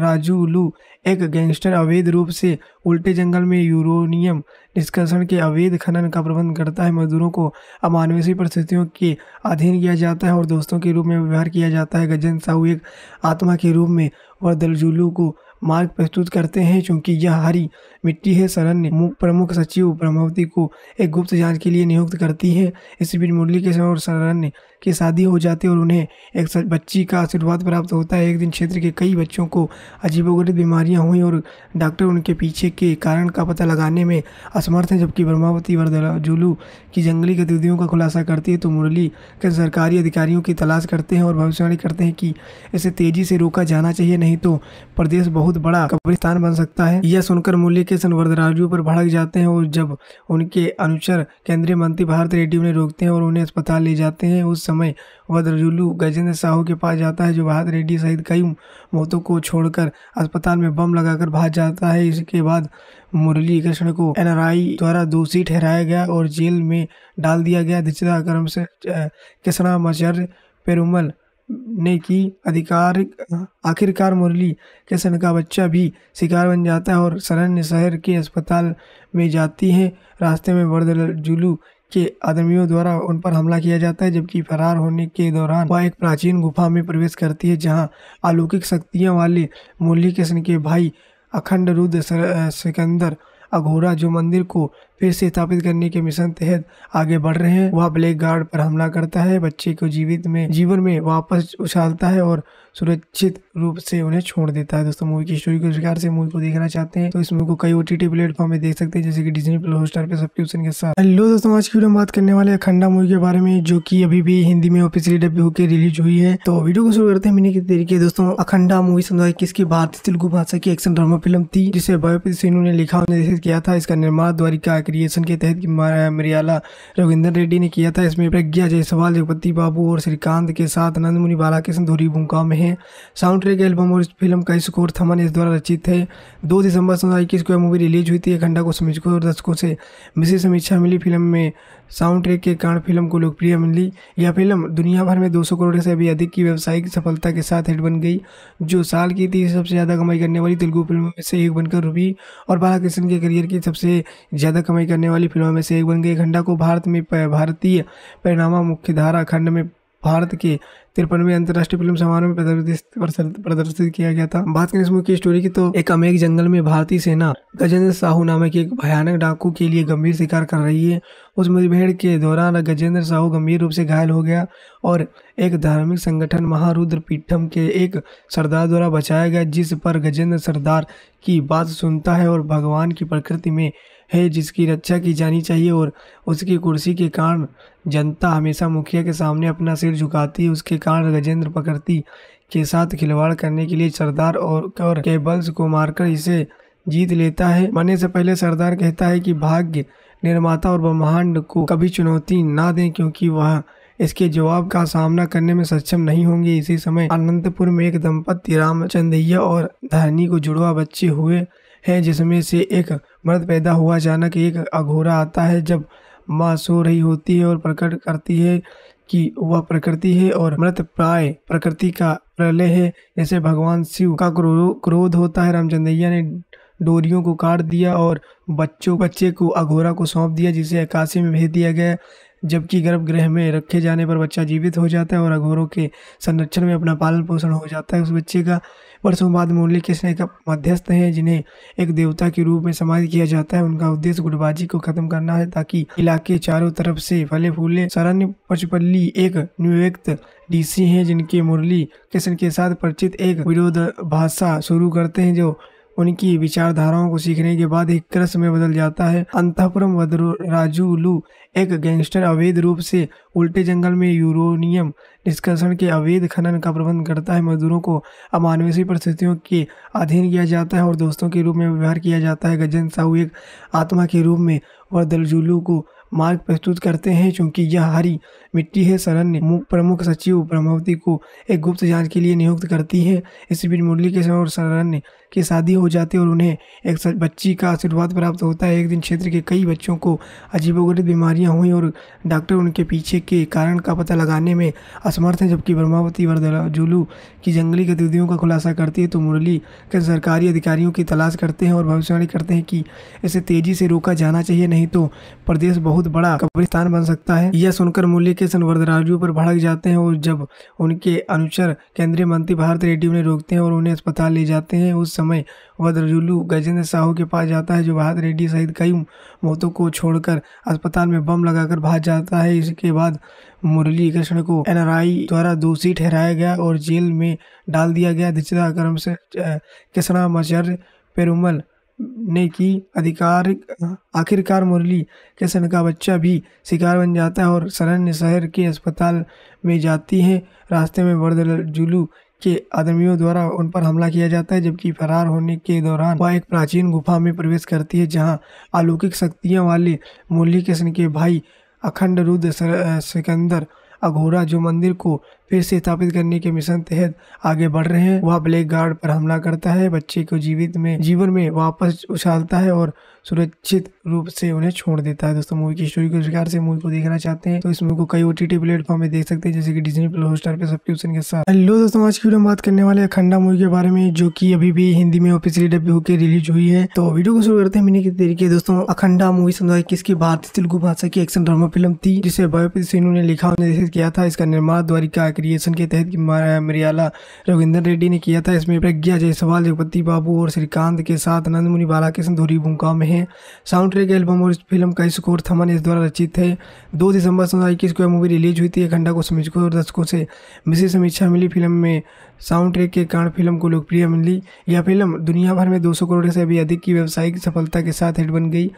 राजूलू एक गैंगस्टर अवैध रूप से उल्टे जंगल में यूरोनियम निष्कर्षण के अवैध खनन का प्रबंध करता है मजदूरों को अमानवीय परिस्थितियों के अधीन किया जाता है और दोस्तों के रूप में व्यवहार किया जाता है गजन साहू एक आत्मा के रूप में वह दलजुलू को मार्ग प्रस्तुत करते हैं चूँकि यह हरी मिट्टी है सरन ने प्रमुख सचिव ब्रह्मावती को एक गुप्त जांच के लिए नियुक्त करती है इसी बीच मुरली के और सरन की शादी हो जाती है और उन्हें एक बच्ची का आशीर्वाद प्राप्त होता है एक दिन क्षेत्र के कई बच्चों को अजीबोगरीब बीमारियां हुई और डॉक्टर उनके पीछे के कारण का पता लगाने में असमर्थ हैं जबकि ब्रह्मावती वरदलाजुलू की जंगली गतिविधियों का खुलासा करती है तो मुरली के सरकारी अधिकारियों की तलाश करते हैं और भविष्यवाणी करते हैं कि इसे तेजी से रोका जाना चाहिए नहीं तो प्रदेश बहुत बड़ा कब्रिस्तान बन सकता है यह सुनकर मुरली के संवर्धराजू पर भड़क जाते हैं और जब उनके अनुचर केंद्रीय मंत्री भारत रेड्डी उन्हें रोकते हैं और उन्हें अस्पताल ले जाते हैं उस समय वद्रजुलू गजेंद्र साहू के पास जाता है जो भारत रेड्डी सहित कई मौतों को छोड़कर अस्पताल में बम लगाकर भाग जाता है इसके बाद मुरली कृष्ण को एनआरआई द्वारा दोषी ठहराया गया और जेल में डाल दिया गया दिचरा क्रम से कृष्णामाचार्य पेरुमल ने की अधिकार आखिरकार मुरली के सन का बच्चा भी शिकार बन जाता है और सरन्य शहर के अस्पताल में जाती है रास्ते में जुलू के आदमियों द्वारा उन पर हमला किया जाता है जबकि फरार होने के दौरान वह एक प्राचीन गुफा में प्रवेश करती है जहां अलौकिक शक्तियां वाले मुरली कृष्ण के भाई अखंड रुद्र सिकंदर अघोरा जो मंदिर को फिर से स्थापित करने के मिशन तहत आगे बढ़ रहे हैं वह ब्लैक गार्ड पर हमला करता है बच्चे को जीवित में जीवन में वापस उछालता है और सुरक्षित रूप से उन्हें छोड़ देता है दोस्तों मूवी की स्टोरी के प्रकार से मूवी को देखना चाहते हैं तो इस मूवी को कई ओटीटी प्लेटफॉर्म में देख सकते हैं जैसे कि डिजनी प्लस हॉटस्टार पे सब्सक्रिप्शन के साथ हेलो दोस्तों आज की वीडियो बात करने वाले अखंडा मूवी के बारे में जो की अभी भी हिंदी में ऑफिसियली डब्ल्यू होकर रिलीज हुई है तो वीडियो को शुरू करते हैं की तरीके दोस्तों अखंडा मूवी सन किसकी भारतीय तेलुगु भाषा की एक्शन ड्रामा फिल्म थी जिसे बायोपित सिन्हू ने लिखा और निर्देशित किया था इसका निर्माण द्वारिका क्रिएशन के तहत मरियाला रविंद्र रेड्डी ने किया था इसमें प्रज्ञा जयसवाल जगपति बाबू और श्रीकांत के साथ नंदमुनि बालाकृष्ण धोरी भूमिका में हैं साउंड ट्रैक एल्बम और इस फिल्म का स्कोर थमन इस द्वारा रचित है दो दिसंबर दो को यह मूवी रिलीज हुई थी एक घंटा को समीक्षकों और दर्शकों से विशेष समीक्षा मिली फिल्म में साउंड ट्रैक के कारण फिल्म को लोकप्रिय मिली यह फिल्म दुनिया भर में 200 करोड़ से भी अधिक की व्यावसायिक सफलता के साथ हिट बन गई जो साल की तीसरी सबसे ज़्यादा कमाई करने वाली तेलुगु फिल्मों में से एक बनकर रुबी और बालाकृष्ण के करियर की सबसे ज़्यादा कमाई करने वाली फिल्मों में से एक बन गई खंडा को भारत में भारतीय परिणामा मुख्यधारा खंड में भारत के तिरपनवे अंतर्राष्ट्रीय फिल्म समारोह में प्रदर्शित किया गया था बात करें इस मूवी की स्टोरी की तो एक अमेरिक जंगल में भारतीय सेना गजेंद्र साहू नामक एक भयानक डाकू के लिए गंभीर शिकार कर रही है उस मुठभेड़ के दौरान गजेंद्र साहू गंभीर रूप से घायल हो गया और एक धार्मिक संगठन महारुद्र पीठम के एक सरदार द्वारा बचाया गया जिस पर गजेंद्र सरदार की बात सुनता है और भगवान की प्रकृति में है जिसकी रक्षा की जानी चाहिए और उसकी कुर्सी के कारण जनता हमेशा मुखिया के सामने अपना सिर झुकाती है उसके कारण गजेंद्र प्रकृति के साथ खिलवाड़ करने के लिए सरदार और, और केबल्स को मारकर इसे जीत लेता है मरने से पहले सरदार कहता है कि भाग्य निर्माता और ब्रह्मांड को कभी चुनौती ना दें क्योंकि वह इसके जवाब का सामना करने में सक्षम नहीं होंगे इसी समय अनंतपुर में एक दंपत्ति रामचंदैया और धरनी को जुड़वा बच्चे हुए है जिसमें से एक मर्द पैदा हुआ अचानक एक अघोरा आता है जब माँ सो रही होती है और प्रकट करती है कि वह प्रकृति है और मृत प्राय प्रकृति का प्रलय है जैसे भगवान शिव का क्रो, क्रोध होता है रामचंद्रैया ने डोरियों को काट दिया और बच्चों बच्चे को अघोरा को सौंप दिया जिसे अकाशी में भेज दिया गया जबकि गर्भगृह में रखे जाने पर बच्चा जीवित हो जाता है और अघोरों के संरक्षण में अपना पालन पोषण हो जाता है उस बच्चे का वर्षों बाद मुरली कृष्ण एक मध्यस्थ हैं जिन्हें एक देवता के रूप में समाधि किया जाता है उनका उद्देश्य गुटबाजी को खत्म करना है ताकि इलाके चारों तरफ से फले फूले शरण्य पचपल्ली एक नियुक्त डीसी हैं जिनके मुरली कृष्ण के साथ परिचित एक विरोध भाषा शुरू करते हैं जो उनकी विचारधाराओं को सीखने के बाद एक क्रस में बदल जाता है अंतपुरम राजूलू एक गैंगस्टर अवैध रूप से उल्टे जंगल में यूरोनियम निष्कर्षण के अवैध खनन का प्रबंध करता है मजदूरों को अमानवीय परिस्थितियों के अधीन किया जाता है और दोस्तों के रूप में व्यवहार किया जाता है गजन साहू एक आत्मा के रूप में वर्दलजुलू को मार्ग प्रस्तुत करते हैं चूंकि यह हरी मिट्टी है सरन ने प्रमुख सचिव प्रमावती को एक गुप्त जांच के लिए नियुक्त करती है इस बीच मुरली के और सरन ने की शादी हो जाती है और उन्हें एक बच्ची का आशीर्वाद प्राप्त होता है एक दिन क्षेत्र के कई बच्चों को अजीबोगरीब बीमारियां हुई और डॉक्टर उनके पीछे के कारण का पता लगाने में असमर्थ हैं जबकि ब्रह्मावती वरदलाजुलू की जंगली गतिविधियों का खुलासा करती है तो मुरली के सरकारी अधिकारियों की तलाश करते हैं और भविष्यवाणी करते हैं कि इसे तेजी से रोका जाना चाहिए नहीं तो प्रदेश बहुत बड़ा कब्रिस्तान बन सकता है यह सुनकर मुरली के सन वरदराजू पर भड़क जाते हैं और जब उनके अनुचर केंद्रीय मंत्री भारत रेड्डी उन्हें रोकते हैं और उन्हें अस्पताल ले जाते हैं उस समय वज्रजुलू गजेंद्र साहू के पास जाता है जो बहाद रेड्डी सहित कई मौतों को छोड़कर अस्पताल में बम लगाकर भाग जाता है इसके बाद मुरली कृष्ण को एन द्वारा दोषी ठहराया गया और जेल में डाल दिया गया दिचरा क्रम से कृष्णामाचार्य पेरुमल ने की अधिकार आखिरकार मुरली किशन का बच्चा भी शिकार बन जाता है और सरन्य शहर के अस्पताल में जाती है रास्ते में बर्दजुलू के आदमियों द्वारा उन पर हमला किया जाता है जबकि फरार होने के दौरान वह एक प्राचीन गुफा में प्रवेश करती है जहाँ अलौकिक शक्तियाँ वाले मुरली कृष्ण के भाई अखंड रुद्र सिकंदर अघोरा जो मंदिर को फिर से स्थापित करने के मिशन तहत आगे बढ़ रहे हैं वह ब्लैक गार्ड पर हमला करता है बच्चे को जीवित में जीवन में वापस उछालता है और सुरक्षित रूप से उन्हें छोड़ देता है दोस्तों मूवी की स्टोरी के प्रकार से मूवी को देखना चाहते हैं तो इस मूवी को कई ओटी टी प्लेटफॉर्म में देख सकते हैं जैसे कि डिजनी प्लस हॉटस्टार पे सब्सक्रिप्शन के साथ हेलो दोस्तों आज की वीडियो में बात करने वाले अखंडा मूवी के बारे में जो की अभी भी हिंदी में ऑफिसियली डब्यू होकर रिलीज हुई है तो वीडियो को शुरू करते हैं मिनी की तरीके दोस्तों अखंडा मूवी सन किसकी भारतीय तेलुगु भाषा की एक्शन ड्रामा फिल्म थी जिसे बायोपित सिन्हू ने लिखा और निर्देशित किया था इसका निर्माण द्वारिका क्रिएशन के तहत मरियाला रविंदर रेड्डी ने किया था इसमें प्रज्ञा जयसवाल जगपति बाबू और श्रीकांत के साथ नंदमुनि बालाकृष्ण धोरी भूमिका में हैं साउंड ट्रैक एल्बम और इस फिल्म का स्कोर थमन इस द्वारा रचित है दो दिसंबर दो को यह मूवी रिलीज हुई थी एक घंटा को समीक्षकों और दर्शकों से विशेष समीक्षा मिली फिल्म में साउंड ट्रैक के कारण फिल्म को लोकप्रिय मिली यह फिल्म दुनिया भर में 200 करोड़ से भी अधिक की व्यावसायिक सफलता के साथ हिट बन गई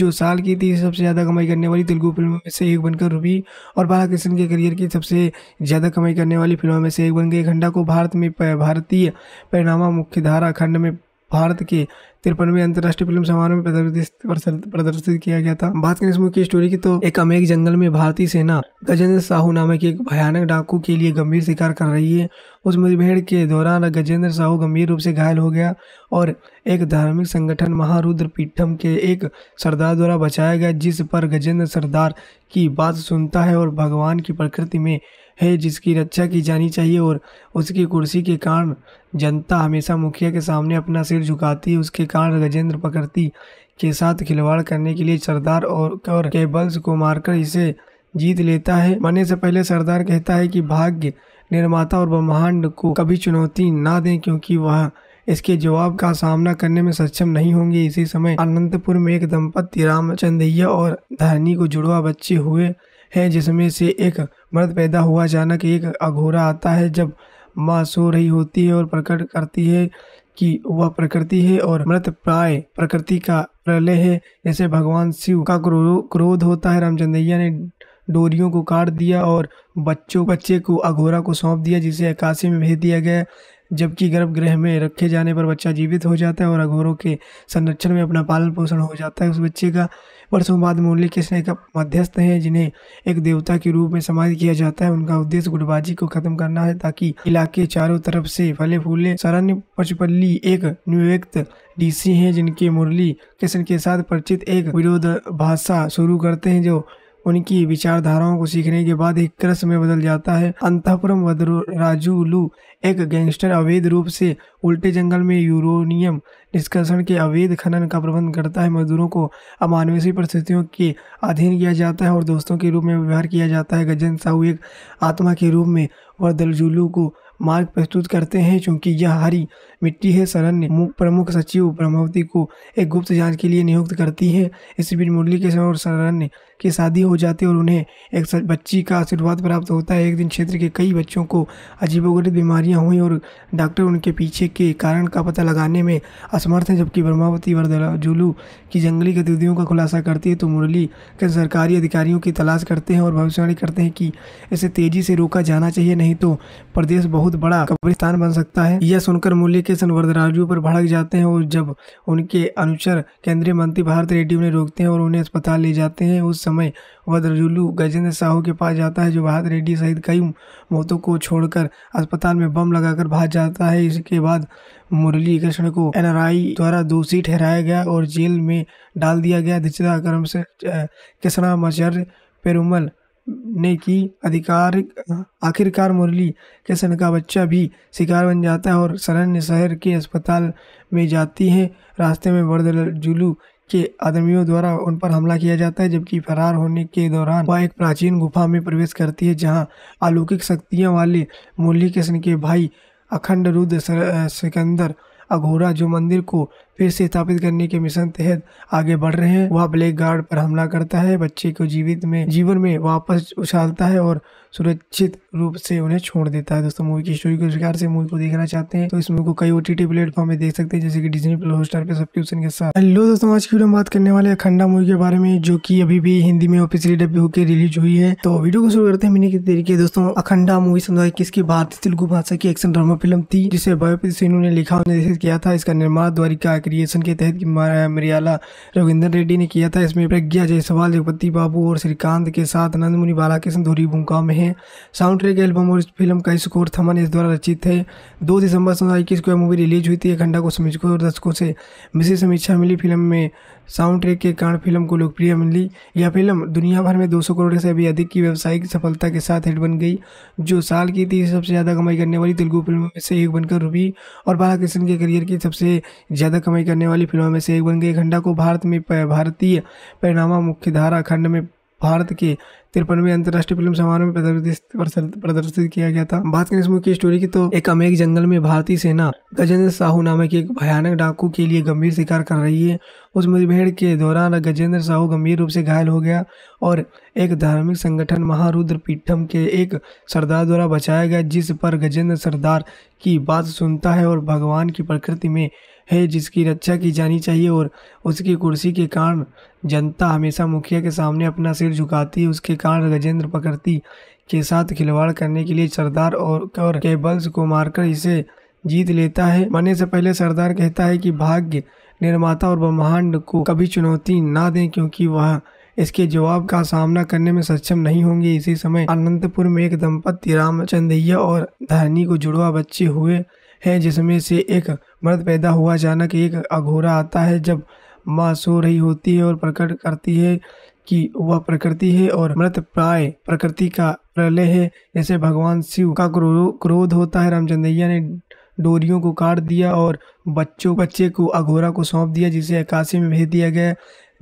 जो साल की तीसरी सबसे ज़्यादा कमाई करने वाली तेलुगु फिल्मों में से एक बनकर रुबी और बालाकृष्ण के करियर की सबसे ज़्यादा कमाई करने वाली फिल्मों में से एक बन गई खंडा को भारत में भारतीय परिणामा मुख्यधारा खंड में भारत के तिरपनवे अंतर्राष्ट्रीय फिल्म समारोह में प्रदर्शित किया गया था बात करें इस मुख्य स्टोरी की तो एक अमेरिक जंगल में भारतीय सेना गजेंद्र साहू नामक एक भयानक डाकू के लिए गंभीर शिकार कर रही है उस मुठभेड़ के दौरान गजेंद्र साहू गंभीर रूप से घायल हो गया और एक धार्मिक संगठन महारुद्र पीठम के एक सरदार द्वारा बचाया गया जिस पर गजेंद्र सरदार की बात सुनता है और भगवान की प्रकृति में है जिसकी रक्षा की जानी चाहिए और उसकी कुर्सी के कारण जनता हमेशा मुखिया के सामने अपना सिर झुकाती है उसके कारण गजेंद्र प्रकृति के साथ खिलवाड़ करने के लिए सरदार और, और केबल्स को मारकर इसे जीत लेता है मरने से पहले सरदार कहता है कि भाग्य निर्माता और ब्रह्मांड को कभी चुनौती ना दें क्योंकि वह इसके जवाब का सामना करने में सक्षम नहीं होंगे इसी समय अनंतपुर में एक दंपत्ति रामचंदैया और धरनी को जुड़वा बच्चे हुए हैं जिसमें से एक मर्द पैदा हुआ अचानक एक अघोरा आता है जब माँ सो रही होती है और प्रकट करती है कि वह प्रकृति है और मृत प्राय प्रकृति का प्रलय है जैसे भगवान शिव का क्रो, क्रोध होता है रामचंद्रैया ने डोरियों को काट दिया और बच्चों बच्चे को अघोरा को सौंप दिया जिसे अकाशी में भेज दिया गया जबकि गर्भगृह में रखे जाने पर बच्चा जीवित हो जाता है और अघोरों के संरक्षण में अपना पालन पोषण हो जाता है उस बच्चे का वर्षों बाद मुरली कृष्ण एक मध्यस्थ हैं जिन्हें एक देवता के रूप में समाधि किया जाता है उनका उद्देश्य गुटबाजी को खत्म करना है ताकि इलाके चारों तरफ से फले फूले सरन्य पचपल्ली एक नियुक्त डीसी हैं जिनके मुरली कृष्ण के साथ परिचित एक विरोध भाषा शुरू करते हैं जो उनकी विचारधाराओं को सीखने के बाद एक क्रस में बदल जाता है अंतपुरम राजूलू एक गैंगस्टर अवैध रूप से उल्टे जंगल में यूरोनियम निष्कर्षण के अवैध खनन का प्रबंध करता है मजदूरों को अमानवीय परिस्थितियों के अधीन किया जाता है और दोस्तों के रूप में व्यवहार किया जाता है गजन साहू एक आत्मा के रूप में वर्दलजुलू को मार्ग प्रस्तुत करते हैं चूंकि यह हरी मिट्टी है सरन ने प्रमुख सचिव ब्रह्मवती को एक गुप्त जांच के लिए नियुक्त करती है इसी बीच मुरली के और सरन की शादी हो जाती है और उन्हें एक बच्ची का आशीर्वाद प्राप्त होता है एक दिन क्षेत्र के कई बच्चों को अजीबोगरीब बीमारियां हुई और डॉक्टर उनके पीछे के कारण का पता लगाने में असमर्थ हैं जबकि ब्रह्मावती वरदलाजुलू की जंगली गतिविधियों का खुलासा करती है तो मुरली के सरकारी अधिकारियों की तलाश करते हैं और भविष्यवाणी करते हैं कि इसे तेज़ी से रोका जाना चाहिए नहीं तो प्रदेश बहुत बहुत बड़ा कब्रिस्तान बन सकता है यह सुनकर मुरलीकृष्ण वरदराजू पर भड़क जाते हैं और जब उनके अनुचर केंद्रीय मंत्री भारत रेड्डी उन्हें रोकते हैं और उन्हें अस्पताल ले जाते हैं उस समय वदरजुलू गजेंद्र साहू के पास जाता है जो भारत रेड्डी सहित कई मौतों को छोड़कर अस्पताल में बम लगाकर भाग जाता है इसके बाद मुरली कृष्ण को एनआरआई द्वारा दोषी ठहराया गया और जेल में डाल दिया गया दिशा क्रम से कृष्णामाचार्य पेरुमल ने की अधिकार आखिरकार मुरली के सन का बच्चा भी शिकार बन जाता है और सरन्य शहर के अस्पताल में जाती है रास्ते में जुलू के आदमियों द्वारा उन पर हमला किया जाता है जबकि फरार होने के दौरान वह एक प्राचीन गुफा में प्रवेश करती है जहां अलौकिक शक्तियां वाले मुरली कृष्ण के भाई अखंड रुद्र सिकंदर अघोरा जो मंदिर को फिर से स्थापित करने के मिशन तहत आगे बढ़ रहे हैं वह ब्लैक गार्ड पर हमला करता है बच्चे को जीवित में जीवन में वापस उछालता है और सुरक्षित रूप से उन्हें छोड़ देता है दोस्तों मूवी की स्टोरी के प्रकार से मूवी को देखना चाहते हैं तो इस मूवी को कई ओटीटी प्लेटफॉर्म में देख सकते हैं जैसे कि डिजनी प्लस हॉटस्टार पे सब्सक्रिप्शन के साथ हेलो दोस्तों आज की वीडियो बात करने वाले अखंडा मूवी के बारे में जो की अभी भी हिंदी में ऑफिसियली डब्यू होकर रिलीज हुई है तो वीडियो को शुरू करते हैं के तरीके दोस्तों अखंडा मूवी सन किसकी भारतीय तेलुगु भाषा की एक्शन ड्रामा फिल्म थी जिसे बायोपित सिन्हू ने लिखा और निर्देशित किया था इसका निर्माण द्वारिका क्रिएशन के तहत मरियाला रविंद्र रेड्डी ने किया था इसमें प्रज्ञा जयसवाल जगपति बाबू और श्रीकांत के साथ नंदमुनि बालाकृष्ण धोरी भूमिकाओं में हैं साउंड ट्रैक एल्बम और इस फिल्म का स्कोर थमन इस द्वारा रचित है दो दिसंबर सोलह इक्कीस को यह मूवी रिलीज हुई थी एक घंटा को समीक्षकों और दर्शकों से विशेष समीक्षा मिली फिल्म में साउंड ट्रैक के कारण फिल्म को लोकप्रिय मिली यह फिल्म दुनिया भर में 200 करोड़ से भी अधिक की व्यावसायिक सफलता के साथ हिट बन गई जो साल की तीसरी सबसे ज़्यादा कमाई करने वाली तेलुगु फिल्मों में से एक बनकर रुबी और बालाकृष्ण के करियर की सबसे ज़्यादा कमाई करने वाली फिल्मों में से एक बन गई घंटा को भारत में भारतीय परिणामा मुख्यधारा खंड में भारत के तिरपनवे अंतर्राष्ट्रीय फिल्म समारोह में प्रदर्शित किया गया था बात करें इस मूवी की स्टोरी की तो एक अमेरिक जंगल में भारतीय सेना गजेंद्र साहू नामक एक भयानक डाकू के लिए गंभीर शिकार कर रही है उस मुठभेड़ के दौरान गजेंद्र साहू गंभीर रूप से घायल हो गया और एक धार्मिक संगठन महारुद्र पीठम के एक सरदार द्वारा बचाया गया जिस पर गजेंद्र सरदार की बात सुनता है और भगवान की प्रकृति में है जिसकी रक्षा की जानी चाहिए और उसकी कुर्सी के कारण जनता हमेशा मुखिया के सामने अपना सिर झुकाती उसके कारण गजेंद्र पकड़ती के साथ खिलवाड़ करने के लिए सरदार और, और केबल्स को मारकर इसे जीत लेता है मरने से पहले सरदार कहता है कि भाग्य निर्माता और ब्रह्मांड को कभी चुनौती ना दें क्योंकि वह इसके जवाब का सामना करने में सक्षम नहीं होंगे इसी समय अनंतपुर में एक दंपत्ति रामचंदैया और धरनी को जुड़वा बच्चे हुए हैं जिसमें से एक मर्द पैदा हुआ अचानक एक अघोरा आता है जब माँ सो रही होती है और प्रकट करती है कि वह प्रकृति है और मृत प्राय प्रकृति का प्रलय है जैसे भगवान शिव का क्रो, क्रोध होता है रामचंद्रैया ने डोरियों को काट दिया और बच्चों बच्चे को अघोरा को सौंप दिया जिसे अकाशी में भेज दिया गया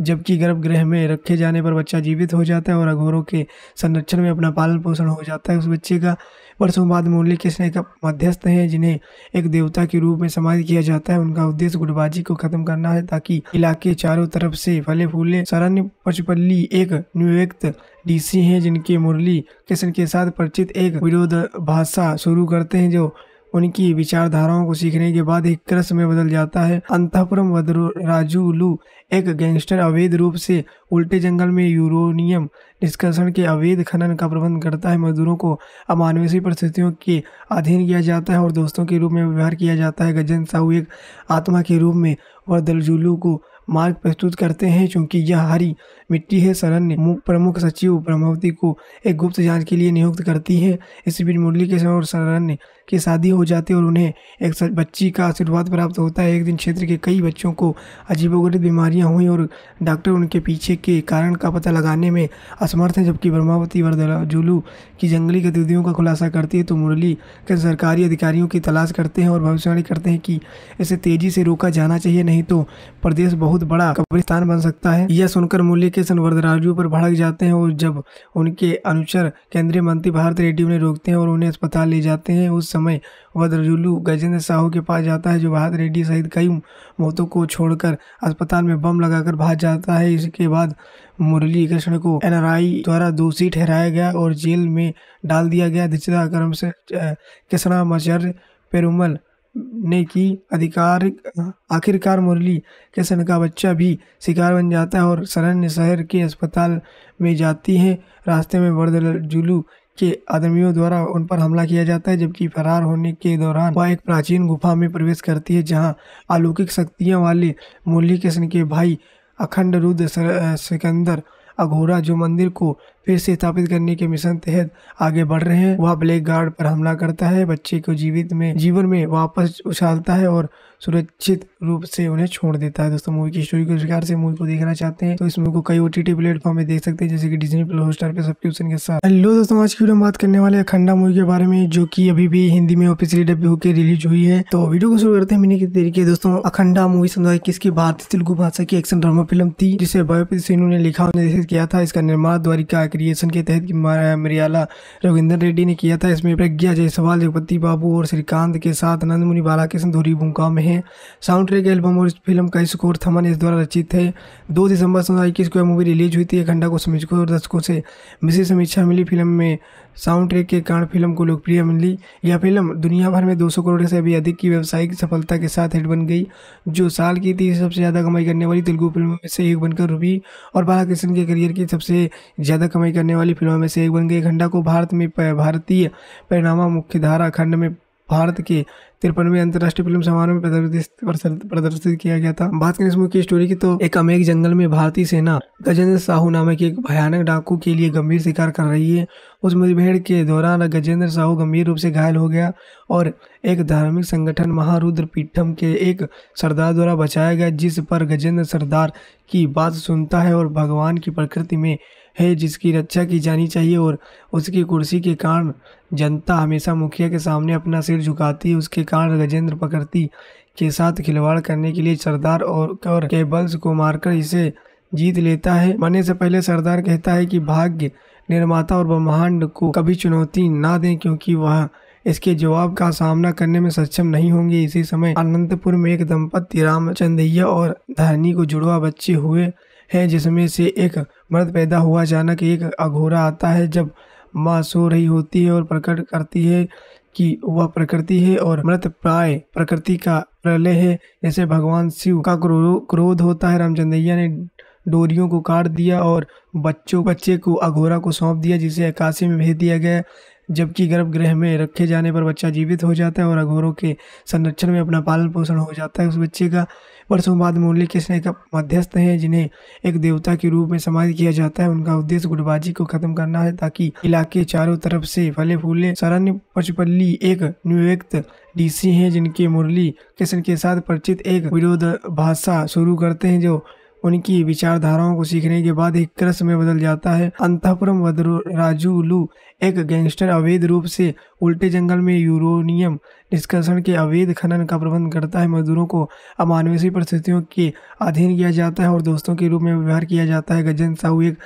जबकि गर्भगृह में रखे जाने पर बच्चा जीवित हो जाता है और अघोरों के संरक्षण में अपना पालन पोषण हो जाता है उस बच्चे का वर्षों बाद मुरली कृष्ण एक मध्यस्थ हैं जिन्हें एक देवता के रूप में समाज किया जाता है उनका उद्देश्य गुटबाजी को खत्म करना है ताकि इलाके चारों तरफ से फले फूले शरण्य पचपल्ली एक नियुक्त डीसी हैं जिनके मुरली कृष्ण के साथ परिचित एक विरोध भाषा शुरू करते हैं जो उनकी विचारधाराओं को सीखने के बाद एक क्रस में बदल जाता है अंतपुरम राजूलू एक गैंगस्टर अवैध रूप से उल्टे जंगल में यूरोनियम निष्कर्षण के अवैध खनन का प्रबंध करता है मजदूरों को अमानवीय परिस्थितियों के अधीन किया जाता है और दोस्तों के रूप में व्यवहार किया जाता है गजन साहू एक आत्मा के रूप में वह दलजुलू को मार्ग प्रस्तुत करते हैं चूंकि यह हरी मिट्टी है सरन ने प्रमुख सचिव ब्रह्मवती को एक गुप्त जांच के लिए नियुक्त करती है इसी बीच मुरली के और सरन की शादी हो जाती है और उन्हें एक बच्ची का आशीर्वाद प्राप्त होता है एक दिन क्षेत्र के कई बच्चों को अजीबोगरीब बीमारियां हुई और डॉक्टर उनके पीछे के कारण का पता लगाने में असमर्थ हैं जबकि ब्रह्मावती वरदलाजुलू की जंगली गतिविधियों का खुलासा करती है तो मुरली के सरकारी अधिकारियों की तलाश करते हैं और भविष्यवाणी करते हैं कि इसे तेजी से रोका जाना चाहिए नहीं तो प्रदेश बहुत बड़ा कब्रिस्तान बन सकता है यह सुनकर मुरली किशन वरदराजू पर भड़क जाते हैं और जब उनके अनुचर केंद्रीय मंत्री भारत रेड्डी उन्हें रोकते हैं और उन्हें अस्पताल ले जाते हैं उस समय वदरजुलू गजेंद्र साहू के पास जाता है जो भारत रेड्डी सहित कई मौतों को छोड़कर अस्पताल में बम लगाकर भाग जाता है इसके बाद मुरली कृष्ण को एनआरआई द्वारा दोषी ठहराया गया और जेल में डाल दिया गया दिचला क्रम से मचर्य पेरुमल ने की अधिकार आखिरकार मुरली के सन का बच्चा भी शिकार बन जाता है और सरन्य शहर के अस्पताल में जाती है रास्ते में जुलू के आदमियों द्वारा उन पर हमला किया जाता है जबकि फरार होने के दौरान वह एक प्राचीन गुफा में प्रवेश करती है जहां अलौकिक शक्तियां वाले मुरली कृष्ण के भाई अखंड रुद्र सिकंदर अघोरा जो मंदिर को फिर से स्थापित करने के मिशन तहत आगे बढ़ रहे हैं वह ब्लैक गार्ड पर हमला करता है बच्चे को जीवित में जीवन में वापस उछालता है और सुरक्षित रूप से उन्हें छोड़ देता है दोस्तों मूवी की स्टोरी के प्रकार से मूवी को देखना चाहते हैं तो इस मूवी को कई ओटीटी प्लेटफॉर्म में देख सकते हैं जैसे कि डिजनी प्लस हॉटस्टार पे सब्सक्रिप्शन के साथ हेलो दोस्तों आज की वीडियो बात करने वाले अखंडा मूवी के बारे में जो की अभी भी हिंदी में ऑफिसियली डब्ल्यू होकर रिलीज हुई है तो वीडियो को शुरू करते हैं की तरीके दोस्तों अखंडा मूवी इक्कीस की भारतीय तेलुगु भाषा की एक्शन ड्रामा फिल्म थी जिसे बायोपित सिन्हू ने लिखा और निर्देशित किया था इसका निर्माण द्वारिका क्रिएशन के तहत मरियाला रविंद्र रेड्डी ने किया था इसमें प्रज्ञा जयसवाल जगपति बाबू और श्रीकांत के साथ नंदमुनि बालाकृष्ण धोरी भूमिका में हैं साउंड ट्रैक एल्बम और इस फिल्म का स्कोर थमन इस द्वारा रचित है दो दिसंबर दो को यह मूवी रिलीज हुई थी एक घंटा को समीक्षकों और दर्शकों से विशेष समीक्षा मिली फिल्म में साउंड ट्रैक के कारण फिल्म को लोकप्रिय मिली यह फिल्म दुनिया भर में 200 करोड़ से भी अधिक की व्यावसायिक सफलता के साथ हिट बन गई जो साल की तीसरी सबसे ज़्यादा कमाई करने वाली तेलुगु फिल्मों में से एक बनकर रुबी और बालाकृष्ण के करियर की सबसे ज़्यादा कमाई करने वाली फिल्मों में से एक बन गई खंडा को भारत में भारतीय परिणामा मुख्यधारा खंड में भारत के तिरपनवे अंतर्राष्ट्रीय फिल्म समारोह में प्रदर्शित किया गया था बात करें इस मुख्य स्टोरी की तो एक अमेरिक जंगल में भारतीय सेना गजेंद्र साहू नामक एक भयानक डाकू के लिए गंभीर शिकार कर रही है उस मुठभेड़ के दौरान गजेंद्र साहू गंभीर रूप से घायल हो गया और एक धार्मिक संगठन महारुद्र पीठम के एक सरदार द्वारा बचाया गया जिस पर गजेंद्र सरदार की बात सुनता है और भगवान की प्रकृति में है जिसकी रक्षा की जानी चाहिए और उसकी कुर्सी के कारण जनता हमेशा मुखिया के सामने अपना सिर झुकाती है उसके कारण गजेंद्र प्रकृति के साथ खिलवाड़ करने के लिए सरदार और, और केबल्स को मारकर इसे जीत लेता है मरने से पहले सरदार कहता है कि भाग्य निर्माता और ब्रह्मांड को कभी चुनौती ना दें क्योंकि वह इसके जवाब का सामना करने में सक्षम नहीं होंगे इसी समय अनंतपुर में एक दंपत्ति रामचंदैया और धरनी को जुड़वा बच्चे हुए हैं जिसमें से एक मर्द पैदा हुआ अचानक एक अघोरा आता है जब माँ सो रही होती है और प्रकट करती है कि वह प्रकृति है और मृत प्राय प्रकृति का प्रलय है जैसे भगवान शिव का क्रो, क्रोध होता है रामचंद्रैया ने डोरियों को काट दिया और बच्चों बच्चे को अघोरा को सौंप दिया जिसे अकाशी में भेज दिया गया जबकि गर्भगृह में रखे जाने पर बच्चा जीवित हो जाता है और अघोरों के संरक्षण में अपना पालन पोषण हो जाता है उस बच्चे का वर्षों बाद मुरली कृष्ण एक मध्यस्थ हैं जिन्हें एक देवता के रूप में समाज किया जाता है उनका उद्देश्य गुटबाजी को खत्म करना है ताकि इलाके चारों तरफ से फले फूले शरण्य पचपल्ली एक नियुक्त डीसी हैं जिनके मुरली कृष्ण के साथ परिचित एक विरोध भाषा शुरू करते हैं जो उनकी विचारधाराओं को सीखने के बाद एक क्रस में बदल जाता है अंतपुरम राजूलू एक गैंगस्टर अवैध रूप से उल्टे जंगल में यूरोनियम निष्कर्षण के अवैध खनन का प्रबंध करता है मजदूरों को अमानवीय परिस्थितियों के अधीन किया जाता है और दोस्तों के रूप में व्यवहार किया जाता है गजन साहू एक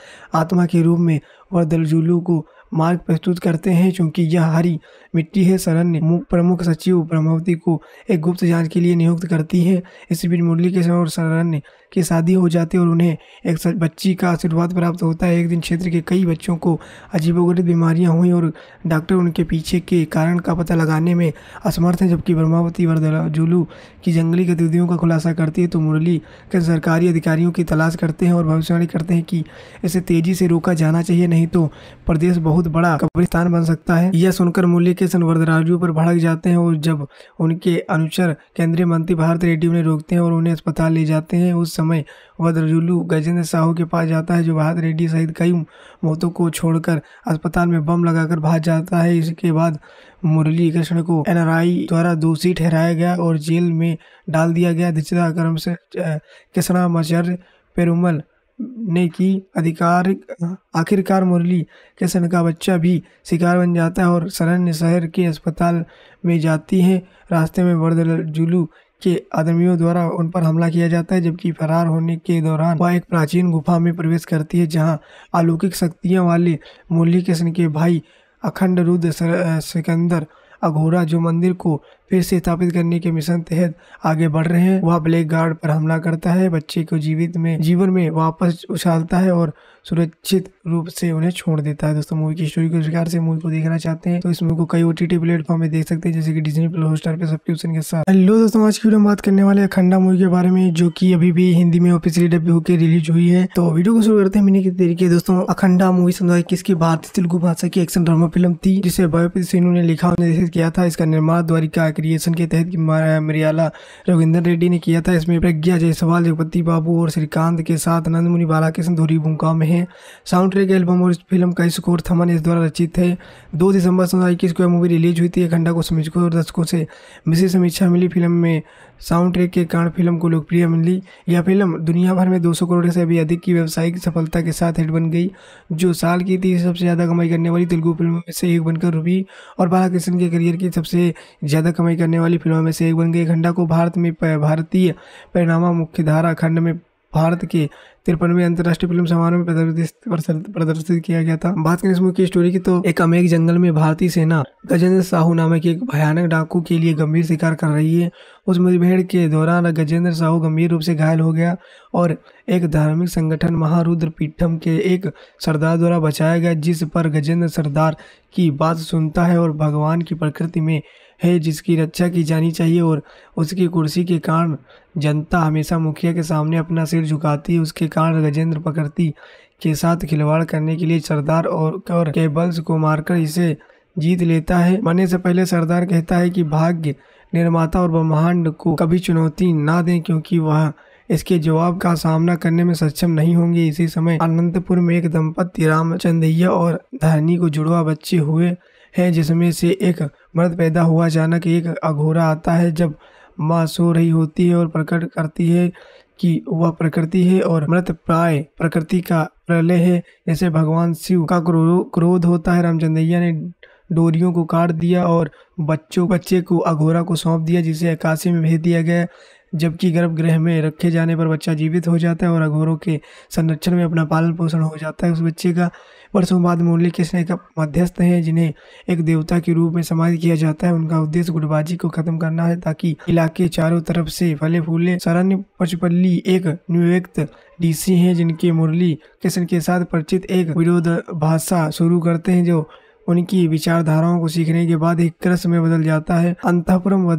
आत्मा के रूप में वह दलजुलू को मार्ग प्रस्तुत करते हैं चूंकि यह हरी मिट्टी है सरन ने प्रमुख सचिव प्रमावती को एक गुप्त जांच के लिए नियुक्त करती है इसी बीच मुरली के और सरन की शादी हो जाती है और उन्हें एक बच्ची का आशीर्वाद प्राप्त होता है एक दिन क्षेत्र के कई बच्चों को अजीबोगरीब बीमारियां हुई और डॉक्टर उनके पीछे के कारण का पता लगाने में असमर्थ हैं जबकि ब्रह्मावती वरदलाजुलू की जंगली गतिविधियों का खुलासा करती है तो मुरली के सरकारी अधिकारियों की तलाश करते हैं और भविष्यवाणी करते हैं कि इसे तेज़ी से रोका जाना चाहिए नहीं तो प्रदेश बहुत बहुत बड़ा कब्रिस्तान बन सकता है यह सुनकर मुरली मुरलीकृष्ण वरदराजू पर भड़क जाते हैं और जब उनके अनुचर केंद्रीय मंत्री भारत रेड्डी उन्हें रोकते हैं और उन्हें अस्पताल ले जाते हैं उस समय वदरजुलू गजेंद्र साहू के पास जाता है जो भारत रेड्डी सहित कई मौतों को छोड़कर अस्पताल में बम लगाकर भाग जाता है इसके बाद मुरली कृष्ण को एनआरआई द्वारा दोषी ठहराया गया और जेल में डाल दिया गया दिचिदा क्रम से कृष्णामाचार्य पेरुमल ने की अधिकार आखिरकार मुरली के सन का बच्चा भी शिकार बन जाता है और सरन्य शहर के अस्पताल में जाती है रास्ते में जुलू के आदमियों द्वारा उन पर हमला किया जाता है जबकि फरार होने के दौरान वह एक प्राचीन गुफा में प्रवेश करती है जहां अलौकिक शक्तियां वाले मुरली कृष्ण के भाई अखंड रुद्र सिकंदर अघोरा जो मंदिर को फिर से स्थापित करने के मिशन तहत आगे बढ़ रहे हैं वह ब्लैक गार्ड पर हमला करता है बच्चे को जीवित में जीवन में वापस उछालता है और सुरक्षित रूप से उन्हें छोड़ देता है दोस्तों मूवी की स्टोरी के प्रकार से मूवी को देखना चाहते हैं तो इस मूवी को कई टी प्लेटफॉर्म में देख सकते हैं जैसे कि डिजनी प्लस हॉटस्टार पे सब्सक्रिप्शन के साथ हेलो दोस्तों आज की वीडियो में बात करने वाले अखंडा मूवी के बारे में जो की अभी भी हिंदी में ऑफिसियली डब्यू होकर रिलीज हुई है तो वीडियो को शुरू करते हैं की तरीके दोस्तों अखंडा मूवी इक्कीस दो भारतीय तेलुगु भाषा की एक्शन ड्रामा फिल्म थी जिसे बायोपित सिन्हू ने लिखा और निर्देशित किया था इसका निर्माण द्वारिका क्रिएशन के तहत मरियाला रविंद्र रेड्डी ने किया था इसमें प्रज्ञा जयसवाल जगपति बाबू और श्रीकांत के साथ नंदमुनि बालाकृष्ण धोरी भूमिका में हैं साउंड ट्रैक एल्बम और इस फिल्म का स्कोर थमन इस द्वारा रचित है दो दिसंबर दो को यह मूवी रिलीज हुई थी एक घंटा को समीक्षकों और दर्शकों से विशेष समीक्षा मिली फिल्म में साउंड ट्रैक के कारण फिल्म को लोकप्रिय मिली यह फिल्म दुनिया भर में 200 करोड़ से भी अधिक की व्यावसायिक सफलता के साथ हिट बन गई जो साल की तीसरी सबसे ज़्यादा कमाई करने वाली तेलुगु फिल्मों में से एक बनकर रुबी और बालाकृष्ण के करियर की सबसे ज़्यादा कमाई करने वाली फिल्मों में से एक बन गई खंडा को भारत में भारतीय परिणामा मुख्यधारा खंड में भारत के तिरपनवे अंतर्राष्ट्रीय फिल्म समारोह में प्रदर्शित किया गया था बात करें इस मुख्य स्टोरी की तो एक अमेरिक जंगल में भारतीय सेना गजेंद्र साहू नामक एक भयानक डाकू के लिए गंभीर शिकार कर रही है उस मुठभेड़ के दौरान गजेंद्र साहू गंभीर रूप से घायल हो गया और एक धार्मिक संगठन महारुद्र पीठम के एक सरदार द्वारा बचाया गया जिस पर गजेंद्र सरदार की बात सुनता है और भगवान की प्रकृति में है जिसकी रक्षा की जानी चाहिए और उसकी कुर्सी के कारण जनता हमेशा मुखिया के सामने अपना सिर झुकाती उसके कारण गजेंद्र पकड़ती के साथ खिलवाड़ करने के लिए सरदार और, और केबल्स को मारकर इसे जीत लेता है मरने से पहले सरदार कहता है कि भाग्य निर्माता और ब्रह्मांड को कभी चुनौती ना दें क्योंकि वह इसके जवाब का सामना करने में सक्षम नहीं होंगे इसी समय अनंतपुर में एक दंपत्ति रामचंदैया और धरनी को जुड़वा बच्चे हुए हैं जिसमें से एक मर्द पैदा हुआ अचानक एक अघोरा आता है जब माँ सो रही होती है और प्रकट करती है कि वह प्रकृति है और मृत प्राय प्रकृति का प्रलय है जैसे भगवान शिव का क्रो, क्रोध होता है रामचंद्रैया ने डोरियों को काट दिया और बच्चों बच्चे को अघोरा को सौंप दिया जिसे अकाशी में भेज दिया गया जबकि गर्भगृह में रखे जाने पर बच्चा जीवित हो जाता है और अघोरों के संरक्षण में अपना पालन पोषण हो जाता है उस बच्चे का वर्षों बाद मुरली कृष्ण एक मध्यस्थ हैं जिन्हें एक देवता के रूप में समाधि किया जाता है उनका उद्देश्य गुटबाजी को खत्म करना है ताकि इलाके चारों तरफ से फले फूले शरण्य पचपल्ली एक नियुक्त डीसी हैं जिनके मुरली कृष्ण के साथ परिचित एक विरोध भाषा शुरू करते हैं जो उनकी विचारधाराओं को सीखने के बाद एक क्रस में बदल जाता है अंतपुरम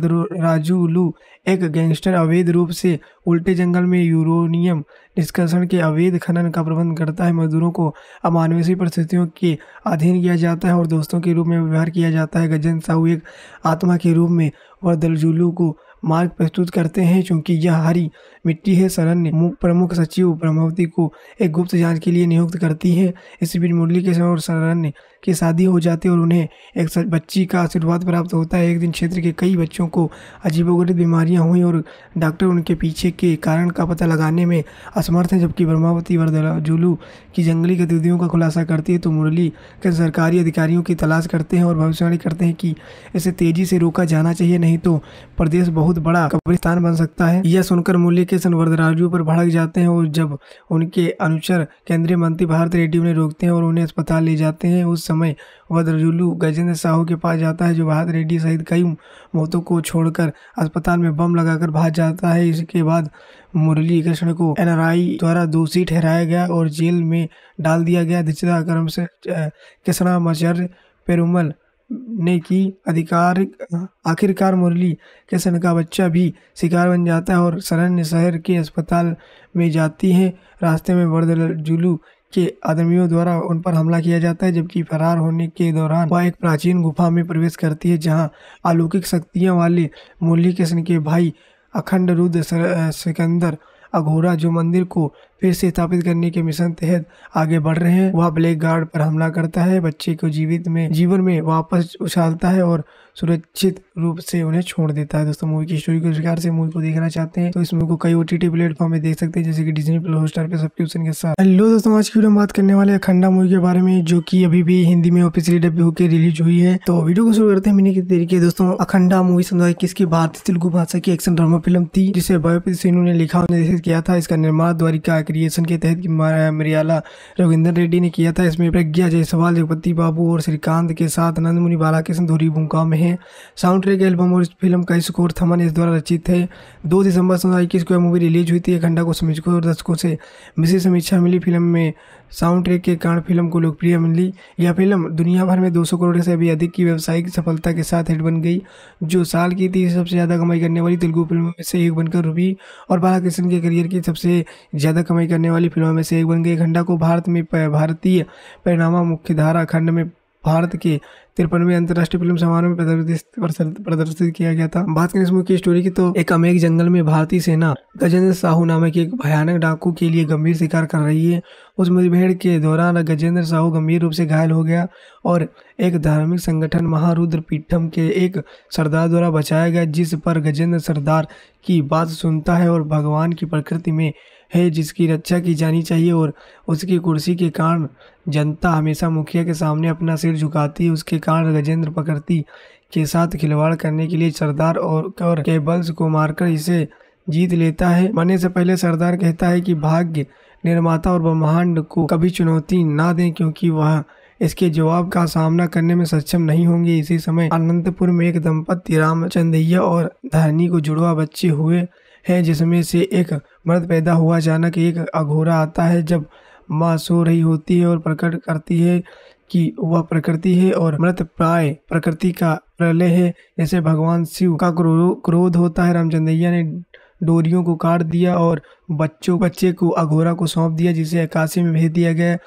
राजूलू एक गैंगस्टर अवैध रूप से उल्टे जंगल में यूरोनियम निष्कर्षण के अवैध खनन का प्रबंध करता है मजदूरों को अमानवीय परिस्थितियों के अधीन किया जाता है और दोस्तों के रूप में व्यवहार किया जाता है गजन साहू एक आत्मा के रूप में वर्दलजुलू को मार्ग प्रस्तुत करते हैं क्योंकि यह हरी मिट्टी है सरन ने प्रमुख सचिव प्रमावती को एक गुप्त जांच के लिए नियुक्त करती है इस बीच मुरली के और सरन ने की शादी हो जाती है और उन्हें एक बच्ची का आशीर्वाद प्राप्त होता है एक दिन क्षेत्र के कई बच्चों को अजीबोगरीब बीमारियां हुई और डॉक्टर उनके पीछे के कारण का पता लगाने में असमर्थ हैं जबकि ब्रह्मावती वरदलाजुलू की जंगली गतिविधियों का खुलासा करती है तो मुरली के सरकारी अधिकारियों की तलाश करते हैं और भविष्यवाणी करते हैं कि इसे तेजी से रोका जाना चाहिए नहीं तो प्रदेश बहुत बड़ा कब्रिस्तान बन सकता है यह सुनकर मुरली के सन वरदराजू पर भड़क जाते हैं और जब उनके अनुचर केंद्रीय मंत्री भारत रेड्डी उन्हें रोकते हैं और उन्हें अस्पताल ले जाते हैं उस समय वज्रजुलू गजेंद्र साहू के पास जाता है जो बहाद रेड्डी सहित कई मौतों को छोड़कर अस्पताल में बम लगाकर भाग जाता है इसके बाद मुरली कृष्ण को एन द्वारा दोषी ठहराया गया और जेल में डाल दिया गया दिचरा क्रम से कृष्णामाचार्य पेरुमल ने की अधिकार आखिरकार मुरली किशन का बच्चा भी शिकार बन जाता है और सरन्य शहर के अस्पताल में जाती है रास्ते में बर्दजुलू के आदमियों द्वारा उन पर हमला किया जाता है जबकि फरार होने के दौरान वह एक प्राचीन गुफा में प्रवेश करती है जहाँ अलौकिक शक्तियाँ वाले मुरली कृष्ण के भाई अखंड रुद्र सिकंदर अघोरा जो मंदिर को फिर से स्थापित करने के मिशन तहत आगे बढ़ रहे हैं वह ब्लैक गार्ड पर हमला करता है बच्चे को जीवित में जीवन में वापस उछालता है और सुरक्षित रूप से उन्हें छोड़ देता है दोस्तों मूवी की स्टोरी के प्रकार से मूवी को देखना चाहते हैं तो इस मूवी को कई टी प्लेटफॉर्म में देख सकते हैं जैसे कि डिजनी प्लस हॉटस्टार पे सब्सक्रिप्शन के साथ हेलो दोस्तों आज की वीडियो में बात करने वाले अखंडा मूवी के बारे में जो की अभी भी हिंदी में ऑफिसियली डब्ल्यू होकर रिलीज हुई है तो वीडियो को शुरू करते हैं की तरीके दोस्तों अखंडा मूवी सन किसकी भारतीय तेलुगु भाषा की एक्शन ड्रामा फिल्म थी जिसे बायोपित सिन्हू ने लिखा और निर्देशित किया था इसका निर्माण द्वारिका क्रिएशन के तहत मरियाला रविंद्र रेड्डी ने किया था इसमें प्रज्ञा जयसवाल जगपति बाबू और श्रीकांत के साथ नंदमुनि बालाकृष्ण धोरी भूमिका में हैं साउंड ट्रैक एल्बम और इस फिल्म का स्कोर थमन इस द्वारा रचित है दो दिसंबर दो को मूवी रिलीज हुई थी एक घंटा को समीक्षकों और दर्शकों से विशेष समीक्षा मिली फिल्म में साउंड ट्रैक के कारण फिल्म को लोकप्रिय मिली यह फिल्म दुनिया भर में 200 करोड़ से भी अधिक की व्यावसायिक सफलता के साथ हिट बन गई जो साल की तीसरी सबसे ज़्यादा कमाई करने वाली तेलुगु फिल्मों में से एक बनकर रुबी और बालाकृष्ण के करियर की सबसे ज़्यादा कमाई करने वाली फिल्मों में से एक बन गई खंडा को भारत में भारतीय परिणामा मुख्यधारा खंड में भारत के तिरपनवे अंतर्राष्ट्रीय फिल्म समारोह में प्रदर्शित किया गया था बात करें इस मुख्य स्टोरी की तो एक अमेरिक जंगल में भारतीय सेना गजेंद्र साहू नामक एक भयानक डाकू के लिए गंभीर शिकार कर रही है उस मुठभेड़ के दौरान गजेंद्र साहू गंभीर रूप से घायल हो गया और एक धार्मिक संगठन महारुद्र पीठम के एक सरदार द्वारा बचाया गया जिस पर गजेंद्र सरदार की बात सुनता है और भगवान की प्रकृति में है जिसकी रक्षा की जानी चाहिए और उसकी कुर्सी के कारण जनता हमेशा मुखिया के सामने अपना सिर झुकाती है उसके कारण गजेंद्र प्रकृति के साथ खिलवाड़ करने के लिए सरदार और, और केबल्स को मारकर इसे जीत लेता है मरने से पहले सरदार कहता है कि भाग्य निर्माता और ब्रह्मांड को कभी चुनौती ना दें क्योंकि वह इसके जवाब का सामना करने में सक्षम नहीं होंगे इसी समय अनंतपुर में एक दंपत्ति रामचंदैया और धरनी को जुड़वा बच्चे हुए है जिसमें से एक मर्द पैदा हुआ अचानक एक अघोरा आता है जब माँ सो रही होती है और प्रकट करती है कि वह प्रकृति है और मृत प्राय प्रकृति का प्रलय है जैसे भगवान शिव का क्रो, क्रोध होता है रामचंद्रैया ने डोरियों को काट दिया और बच्चों बच्चे को अघोरा को सौंप दिया जिसे अकाशी में भेज दिया गया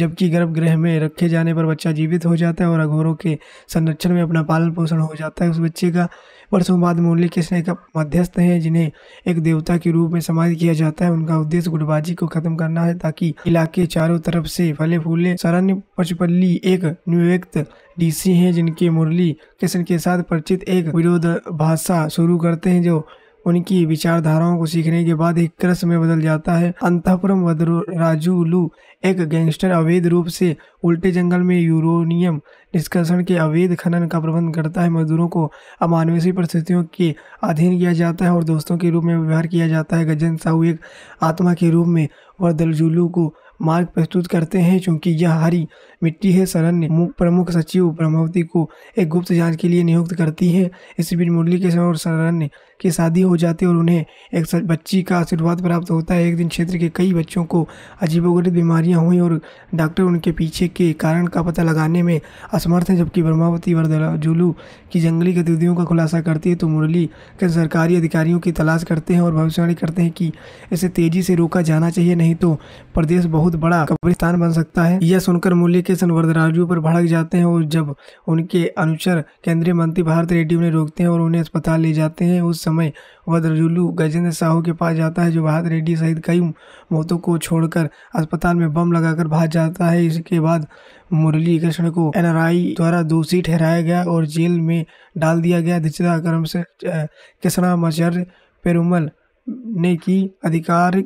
जबकि गर्भगृह में रखे जाने पर बच्चा जीवित हो जाता है और अघोरों के संरक्षण में अपना पालन पोषण हो जाता है उस बच्चे का वर्षों बाद मुरली कृष्ण एक मध्यस्थ हैं जिन्हें एक देवता के रूप में समाज किया जाता है उनका उद्देश्य गुटबाजी को खत्म करना है ताकि इलाके चारों तरफ से फले फूले शरण्य पचपल्ली एक नियुक्त डीसी हैं जिनके मुरली कृष्ण के साथ परिचित एक विरोध भाषा शुरू करते हैं जो उनकी विचारधाराओं को सीखने के बाद एक क्रस में बदल जाता है अंतपुरम राजूलू एक गैंगस्टर अवैध रूप से उल्टे जंगल में यूरोनियम निष्कर्षण के अवैध खनन का प्रबंध करता है मजदूरों को अमानवीय परिस्थितियों के अधीन किया जाता है और दोस्तों के रूप में व्यवहार किया जाता है गजन साहू एक आत्मा के रूप में वह दलजुलू को मार्ग प्रस्तुत करते हैं चूंकि यह हरी मिट्टी है सरन ने प्रमुख सचिव ब्रह्मावती को एक गुप्त जांच के लिए नियुक्त करती है इसी बीच मुरली के और सरन ने की शादी हो जाती है और उन्हें एक बच्ची का आशीर्वाद प्राप्त होता है एक दिन क्षेत्र के कई बच्चों को अजीबोगरीब बीमारियां हुई और डॉक्टर उनके पीछे के कारण का पता लगाने में असमर्थ हैं जबकि ब्रह्मावती वरदलाजुलू की जंगली गतिविधियों का खुलासा करती है तो मुरली के सरकारी अधिकारियों की तलाश करते हैं और भविष्यवाणी करते हैं कि इसे तेजी से रोका जाना चाहिए नहीं तो प्रदेश बहुत बड़ा कब्रिस्तान बन सकता है यह सुनकर मुरली के संवर्धराजू पर भड़क जाते हैं और जब उनके अनुचर केंद्रीय मंत्री भारत रेड्डी उन्हें रोकते हैं और उन्हें अस्पताल ले जाते हैं उस समय वद्रजुलू गजेंद्र साहू के पास जाता है जो भारत रेड्डी सहित कई मौतों को छोड़कर अस्पताल में बम लगाकर भाग जाता है इसके बाद मुरली कृष्ण को एनआरआई द्वारा दोषी ठहराया गया और जेल में डाल दिया गया दिचरा क्रम से कृष्णामाचार्य पेरुमल ने की अधिकार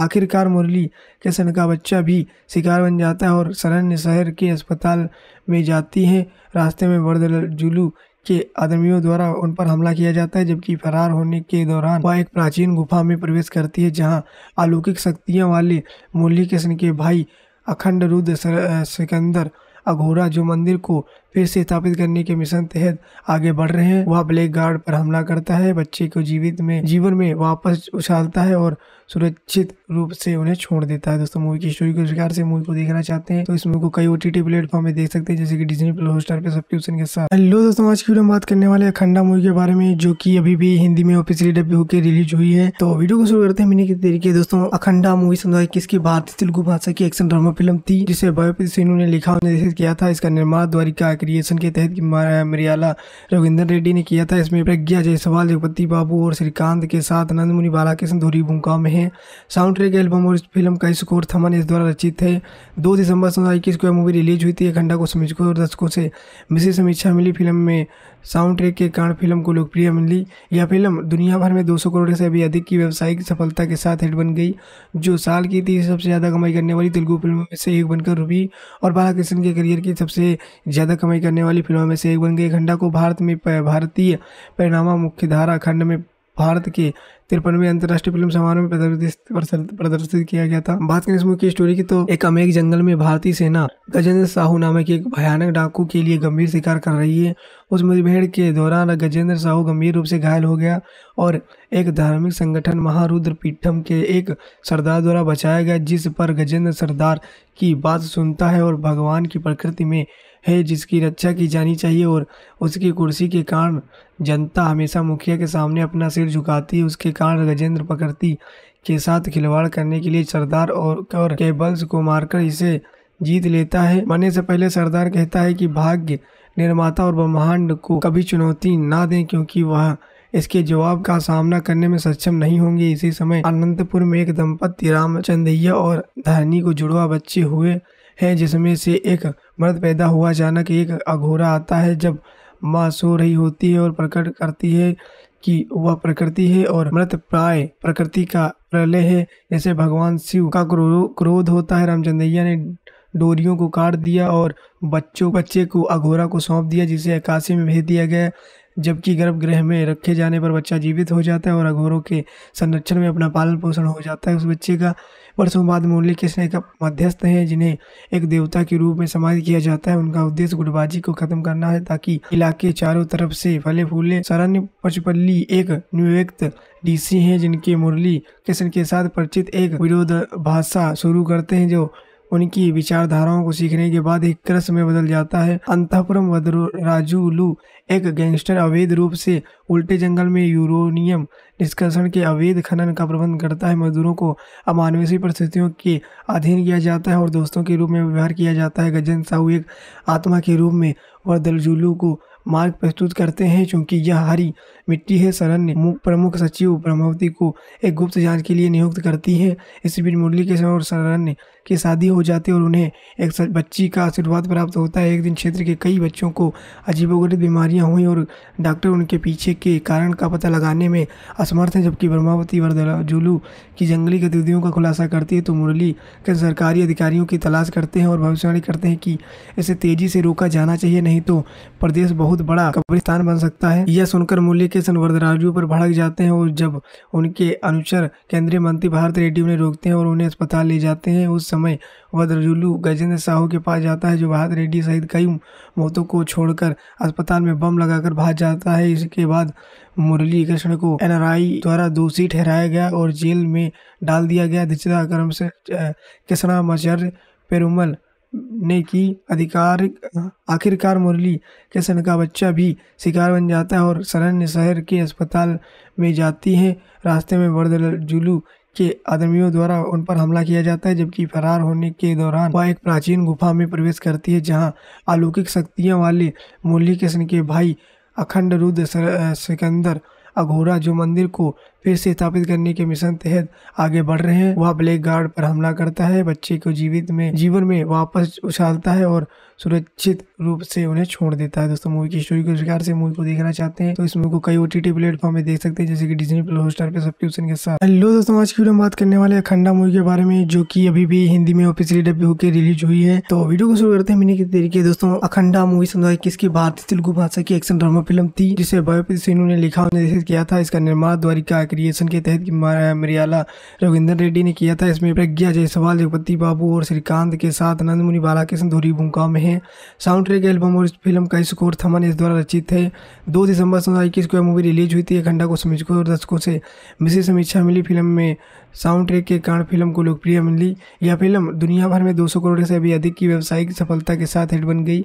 आखिरकार मुरली के सन का बच्चा भी शिकार बन जाता है और सरन्य शहर के अस्पताल में जाती है रास्ते में जुलू के आदमियों द्वारा उन पर हमला किया जाता है जबकि फरार होने के दौरान वह एक प्राचीन गुफा में प्रवेश करती है जहां अलौकिक शक्तियां वाले मुरली कृष्ण के भाई अखंड रुद्र सिकंदर अघोरा जो मंदिर को फिर से स्थापित करने के मिशन तहत आगे बढ़ रहे हैं वह ब्लैक गार्ड पर हमला करता है बच्चे को जीवित में जीवन में वापस उछालता है और सुरक्षित रूप से उन्हें छोड़ देता है दोस्तों मूवी की स्टोरी के प्रकार से मूवी को देखना चाहते हैं तो इस मूवी को कई ओटीटी प्लेटफॉर्म में देख सकते हैं जैसे कि डिजनी प्लस हॉटस्टार पे सब्सक्रिप्शन के साथ हेलो दोस्तों आज की वीडियो बात करने वाले अखंडा मूवी के बारे में जो की अभी भी हिंदी में ऑफिसियली डब्यू होकर रिलीज हुई है तो वीडियो को शुरू करते हैं की तरीके दोस्तों अखंडा मूवी सन किसकी भारतीय तेलुगु भाषा की एक्शन ड्रामा फिल्म थी जिसे बायोपित सिन्हू ने लिखा और निर्देशित किया था इसका निर्माण द्वारिका क्रिएशन के तहत मरियाला रविंदर रेड्डी ने किया था इसमें प्रज्ञा जयसवाल जगपति बाबू और श्रीकांत के साथ नंदमुनि बालाकृष्ण धोरी भूमिका में हैं साउंड ट्रैक एल्बम और इस फिल्म का स्कोर थमन इस द्वारा रचित है दो दिसंबर दो को यह मूवी रिलीज हुई थी एक घंटा को समीक्षकों और दर्शकों से विशेष समीक्षा मिली फिल्म में साउंड ट्रैक के कारण फिल्म को लोकप्रिय मिली यह फिल्म दुनिया भर में 200 करोड़ से भी अधिक की व्यावसायिक सफलता के साथ हिट बन गई जो साल की तीसरी सबसे ज़्यादा कमाई करने वाली तेलुगु फिल्मों में से एक बनकर रुबी और बालाकृष्ण के करियर की सबसे ज़्यादा कमाई करने वाली फिल्मों में से एक बन गई खंडा को भारत में भारतीय परिणामा मुख्यधारा खंड में भारत के तिरपनवे अंतर्राष्ट्रीय फिल्म समारोह में प्रदर्शित किया गया था बात करें इस मूवी की स्टोरी की तो एक अमेरिक जंगल में भारतीय सेना गजेंद्र साहू नामक एक भयानक डाकू के लिए गंभीर शिकार कर रही है उस मुठभेड़ के दौरान गजेंद्र साहू गंभीर रूप से घायल हो गया और एक धार्मिक संगठन महारुद्र पीठम के एक सरदार द्वारा बचाया गया जिस पर गजेंद्र सरदार की बात सुनता है और भगवान की प्रकृति में है जिसकी रक्षा की जानी चाहिए और उसकी कुर्सी के कारण जनता हमेशा मुखिया के सामने अपना सिर झुकाती है उसके कारण गजेंद्र प्रकृति के साथ खिलवाड़ करने के लिए सरदार और, और केबल्स को मारकर इसे जीत लेता है मरने से पहले सरदार कहता है कि भाग्य निर्माता और ब्रह्मांड को कभी चुनौती ना दें क्योंकि वह इसके जवाब का सामना करने में सक्षम नहीं होंगे इसी समय अनंतपुर में एक दंपत्ति रामचंदैया और धरनी को जुड़वा बच्चे हुए हैं जिसमें से एक मर्द पैदा हुआ अचानक एक अघोरा आता है जब माँ सो रही होती है और प्रकट करती है कि वह प्रकृति है और मृत प्राय प्रकृति का प्रलय है जैसे भगवान शिव का क्रो, क्रोध होता है रामचंद्रैया ने डोरियों को काट दिया और बच्चों बच्चे को अघोरा को सौंप दिया जिसे अकाशी में भेज दिया गया जबकि गर्भगृह में रखे जाने पर बच्चा जीवित हो जाता है और अघोरों के संरक्षण में अपना पालन पोषण हो जाता है उस बच्चे का वर्षों बाद मुरली कृष्ण एक मध्यस्थ हैं जिन्हें एक देवता के रूप में समाधि किया जाता है उनका उद्देश्य गुटबाजी को खत्म करना है ताकि इलाके चारों तरफ से फले फूले शरण्य पचपल्ली एक नियुक्त डीसी हैं जिनके मुरली कृष्ण के साथ परिचित एक विरोध भाषा शुरू करते हैं जो उनकी विचारधाराओं को सीखने के बाद एक क्रस में बदल जाता है अंतपुरम राजूलू एक गैंगस्टर अवैध रूप से उल्टे जंगल में यूरोनियम निष्कर्षण के अवैध खनन का प्रबंध करता है मजदूरों को अमानवीय परिस्थितियों के अधीन किया जाता है और दोस्तों के रूप में व्यवहार किया जाता है गजन साहू एक आत्मा के रूप में वह दलजुलू को मार्ग प्रस्तुत करते हैं चूंकि यह हरी मिट्टी है सरन ने प्रमुख सचिव ब्रह्मवती को एक गुप्त जांच के लिए नियुक्त करती है इस बीच मुरली के और सरन ने की शादी हो जाती है और उन्हें एक बच्ची का आशीर्वाद प्राप्त होता है एक दिन क्षेत्र के कई बच्चों को अजीबोगरीब बीमारियां हुई और डॉक्टर उनके पीछे के कारण का पता लगाने में असमर्थ हैं जबकि ब्रह्मावती वरदलाजुलू की जंगली गतिविधियों का खुलासा करती है तो मुरली के सरकारी अधिकारियों की तलाश करते हैं और भविष्यवाणी करते हैं कि इसे तेजी से रोका जाना चाहिए नहीं तो प्रदेश बहुत बड़ा कब्रिस्तान बन सकता है यह सुनकर मुरली के सन वरदराजू पर भड़क जाते हैं और जब उनके अनुचर केंद्रीय मंत्री भारत रेड्डी उन्हें रोकते हैं और उन्हें अस्पताल ले जाते हैं उस समय वदरजुलू गजेंद्र साहू के पास जाता है जो बहाद रेड्डी सहित कई मौतों को छोड़कर अस्पताल में बम लगाकर भाग जाता है इसके बाद मुरली कृष्ण को एन द्वारा दोषी ठहराया गया और जेल में डाल दिया गया दिचरा क्रम से कृष्णामाचार्य पेरुमल ने की अधिकार आखिरकार मुरली कृष्ण का बच्चा भी शिकार बन जाता है और सरन्य शहर के अस्पताल में जाती है रास्ते में बर्दजुलू के आदमियों द्वारा उन पर हमला किया जाता है जबकि फरार होने के दौरान वह एक प्राचीन गुफा में प्रवेश करती है जहाँ अलौकिक शक्तियाँ वाले मुरली कृष्ण के भाई अखंड रुद्र सिकंदर अघोरा जो मंदिर को फिर से स्थापित करने के मिशन तहत आगे बढ़ रहे हैं वह ब्लैक गार्ड पर हमला करता है बच्चे को जीवित में जीवन में वापस उछालता है और सुरक्षित रूप से उन्हें छोड़ देता है दोस्तों मूवी की स्टोरी के प्रकार से मूवी को देखना चाहते हैं तो इस मूवी को कई टी प्लेटफॉर्म में देख सकते हैं जैसे कि डिजनी प्लस हॉटस्टार पर सब्सक्रिप्शन के साथ हेलो दोस्तों आज की वीडियो बात करने वाले अखंडा मूवी के बारे में जो की अभी भी हिंदी में ऑफिशियली डब्यू होकर रिलीज हुई है तो वीडियो को शुरू करते हैं मैंने तरीके दोस्तों अखंडा मूवी सन दो भारतीय तेलुगु भाषा की एक्शन ड्रामा फिल्म थी जिसे बायोपित सिन्हू ने लिखा और निर्देशित किया था इसका निर्माण द्वारिका क्रिएशन के तहत मरियाला रविंद्र रेड्डी ने किया था इसमें प्रज्ञा जयसवाल जगपति बाबू और श्रीकांत के साथ नंदमुनि बालाकृष्ण धोरी भूमिका में है साउंड साउंड एल्बम और इस फिल्म का स्कोर थमन इस द्वारा रचित है दो दिसंबर सन इक्कीस को यह मूवी रिलीज हुई थी एक घंटा को समीक्षकों और दर्शकों से विशेष समीक्षा मिली फिल्म में साउंड ट्रैक के कारण फिल्म को लोकप्रिय मिली यह फिल्म दुनिया भर में 200 करोड़ से भी अधिक की व्यावसायिक सफलता के साथ हिट बन गई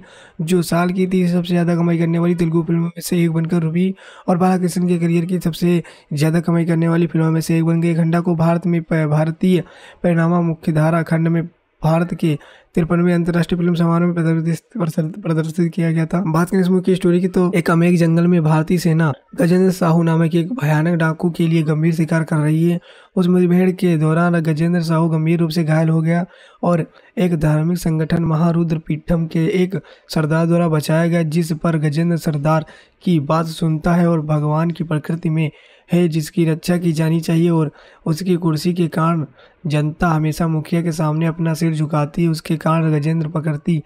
जो साल की तीस सबसे ज़्यादा कमाई करने वाली तेलुगु फिल्मों में से एक बनकर रूबी और बालाकृष्ण के करियर की सबसे ज़्यादा कमाई करने वाली फिल्मों में से एक बन गई घंटा को भारत में भारतीय परिणामा मुख्यधारा खंड में भारत के तिरपनवे अंतर्राष्ट्रीय फिल्म समारोह में प्रदर्शित किया गया था बात करें इस मूवी की स्टोरी की तो एक अमेरिक जंगल में भारतीय सेना गजेंद्र साहू नामक एक भयानक डाकू के लिए गंभीर शिकार कर रही है उस मुठभेड़ के दौरान गजेंद्र साहू गंभीर रूप से घायल हो गया और एक धार्मिक संगठन महारुद्र पीठम के एक सरदार द्वारा बचाया गया जिस पर गजेंद्र सरदार की बात सुनता है और भगवान की प्रकृति में है जिसकी रक्षा की जानी चाहिए और उसकी कुर्सी के कारण जनता हमेशा मुखिया के सामने अपना सिर झुकाती उसके कारण गजेंद्र पकड़ती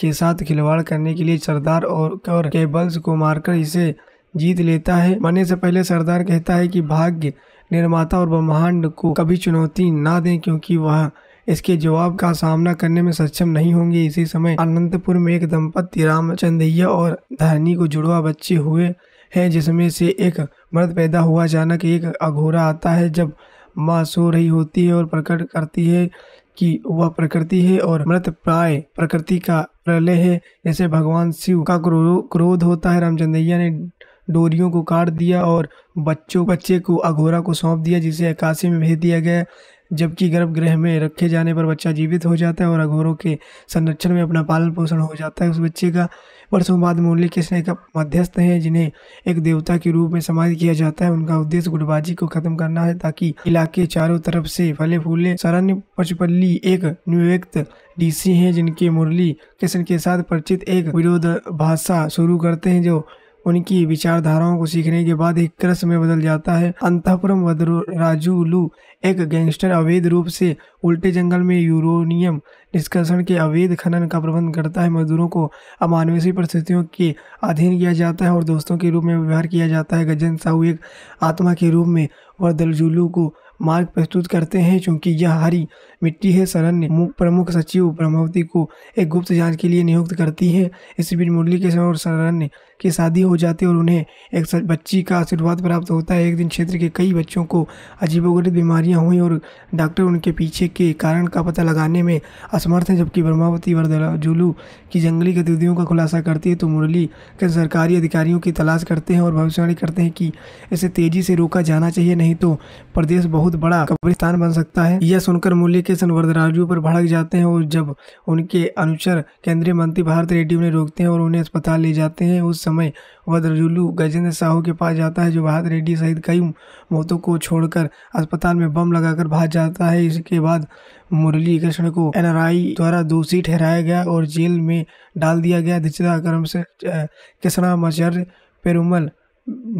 के साथ खिलवाड़ करने के लिए सरदार और, और केबल्स को मारकर इसे जीत लेता है मरने से पहले सरदार कहता है कि भाग्य निर्माता और ब्रह्मांड को कभी चुनौती ना दें क्योंकि वह इसके जवाब का सामना करने में सक्षम नहीं होंगे इसी समय अनंतपुर में एक दंपत्ति रामचंदैया और धरनी को जुड़वा बच्चे हुए हैं जिसमें से एक मर्द पैदा हुआ अचानक एक अघोरा आता है जब माँ सो रही होती है और प्रकट करती है कि वह प्रकृति है और मृत प्राय प्रकृति का प्रलय है जैसे भगवान शिव का क्रो, क्रोध होता है रामचंद्रैया ने डोरियों को काट दिया और बच्चों बच्चे को अघोरा को सौंप दिया जिसे अकाशी में भेज दिया गया जबकि गर्भगृह में रखे जाने पर बच्चा जीवित हो जाता है और अघोरों के संरक्षण में अपना पालन पोषण हो जाता है उस बच्चे का वर्षों बाद मुरली कृष्ण एक मध्यस्थ हैं जिन्हें एक देवता के रूप में समाज किया जाता है उनका उद्देश्य गुटबाजी को खत्म करना है ताकि इलाके चारों तरफ से फले फूले शरण्य पचपल्ली एक नियुक्त डीसी हैं जिनके मुरली कृष्ण के साथ परिचित एक विरोध भाषा शुरू करते हैं जो उनकी विचारधाराओं को सीखने के बाद एक क्रस में बदल जाता है अंतपुरम राजूलू एक गैंगस्टर अवैध रूप से उल्टे जंगल में यूरोनियम निष्कर्षण के अवैध खनन का प्रबंध करता है मजदूरों को अमानवीय परिस्थितियों के अधीन किया जाता है और दोस्तों के रूप में व्यवहार किया जाता है गजन साहू एक आत्मा के रूप में वह दलजुलू को मार्ग प्रस्तुत करते हैं चूंकि यह हरी मिट्टी है सरन ने प्रमुख सचिव प्रमावती को एक गुप्त जांच के लिए नियुक्त करती है इस बीच मुरली के और सरन ने की शादी हो जाती है और उन्हें एक बच्ची का आशीर्वाद प्राप्त होता है एक दिन क्षेत्र के कई बच्चों को अजीबोगरीब बीमारियां हुई और डॉक्टर उनके पीछे के कारण का पता लगाने में असमर्थ हैं जबकि ब्रह्मावती वरदलाजुलू की जंगली गतिविधियों का खुलासा करती है तो मुरली के सरकारी अधिकारियों की तलाश करते हैं और भविष्यवाणी करते हैं कि इसे तेजी से रोका जाना चाहिए नहीं तो प्रदेश बहुत बड़ा कब्रिस्तान बन सकता है यह सुनकर मुरली के सन वरदराजू पर भड़क जाते हैं और जब उनके अनुचर केंद्रीय मंत्री भारत रेड्डी उन्हें रोकते हैं और उन्हें अस्पताल ले जाते हैं उस समय वज्रजुलू गजेंद्र साहू के पास जाता है जो बहाद रेड्डी सहित कई मौतों को छोड़कर अस्पताल में बम लगाकर भाग जाता है इसके बाद मुरली कृष्ण को एन द्वारा दोषी ठहराया गया और जेल में डाल दिया गया दिचरा क्रम से कृष्णामाचार्य पेरुमल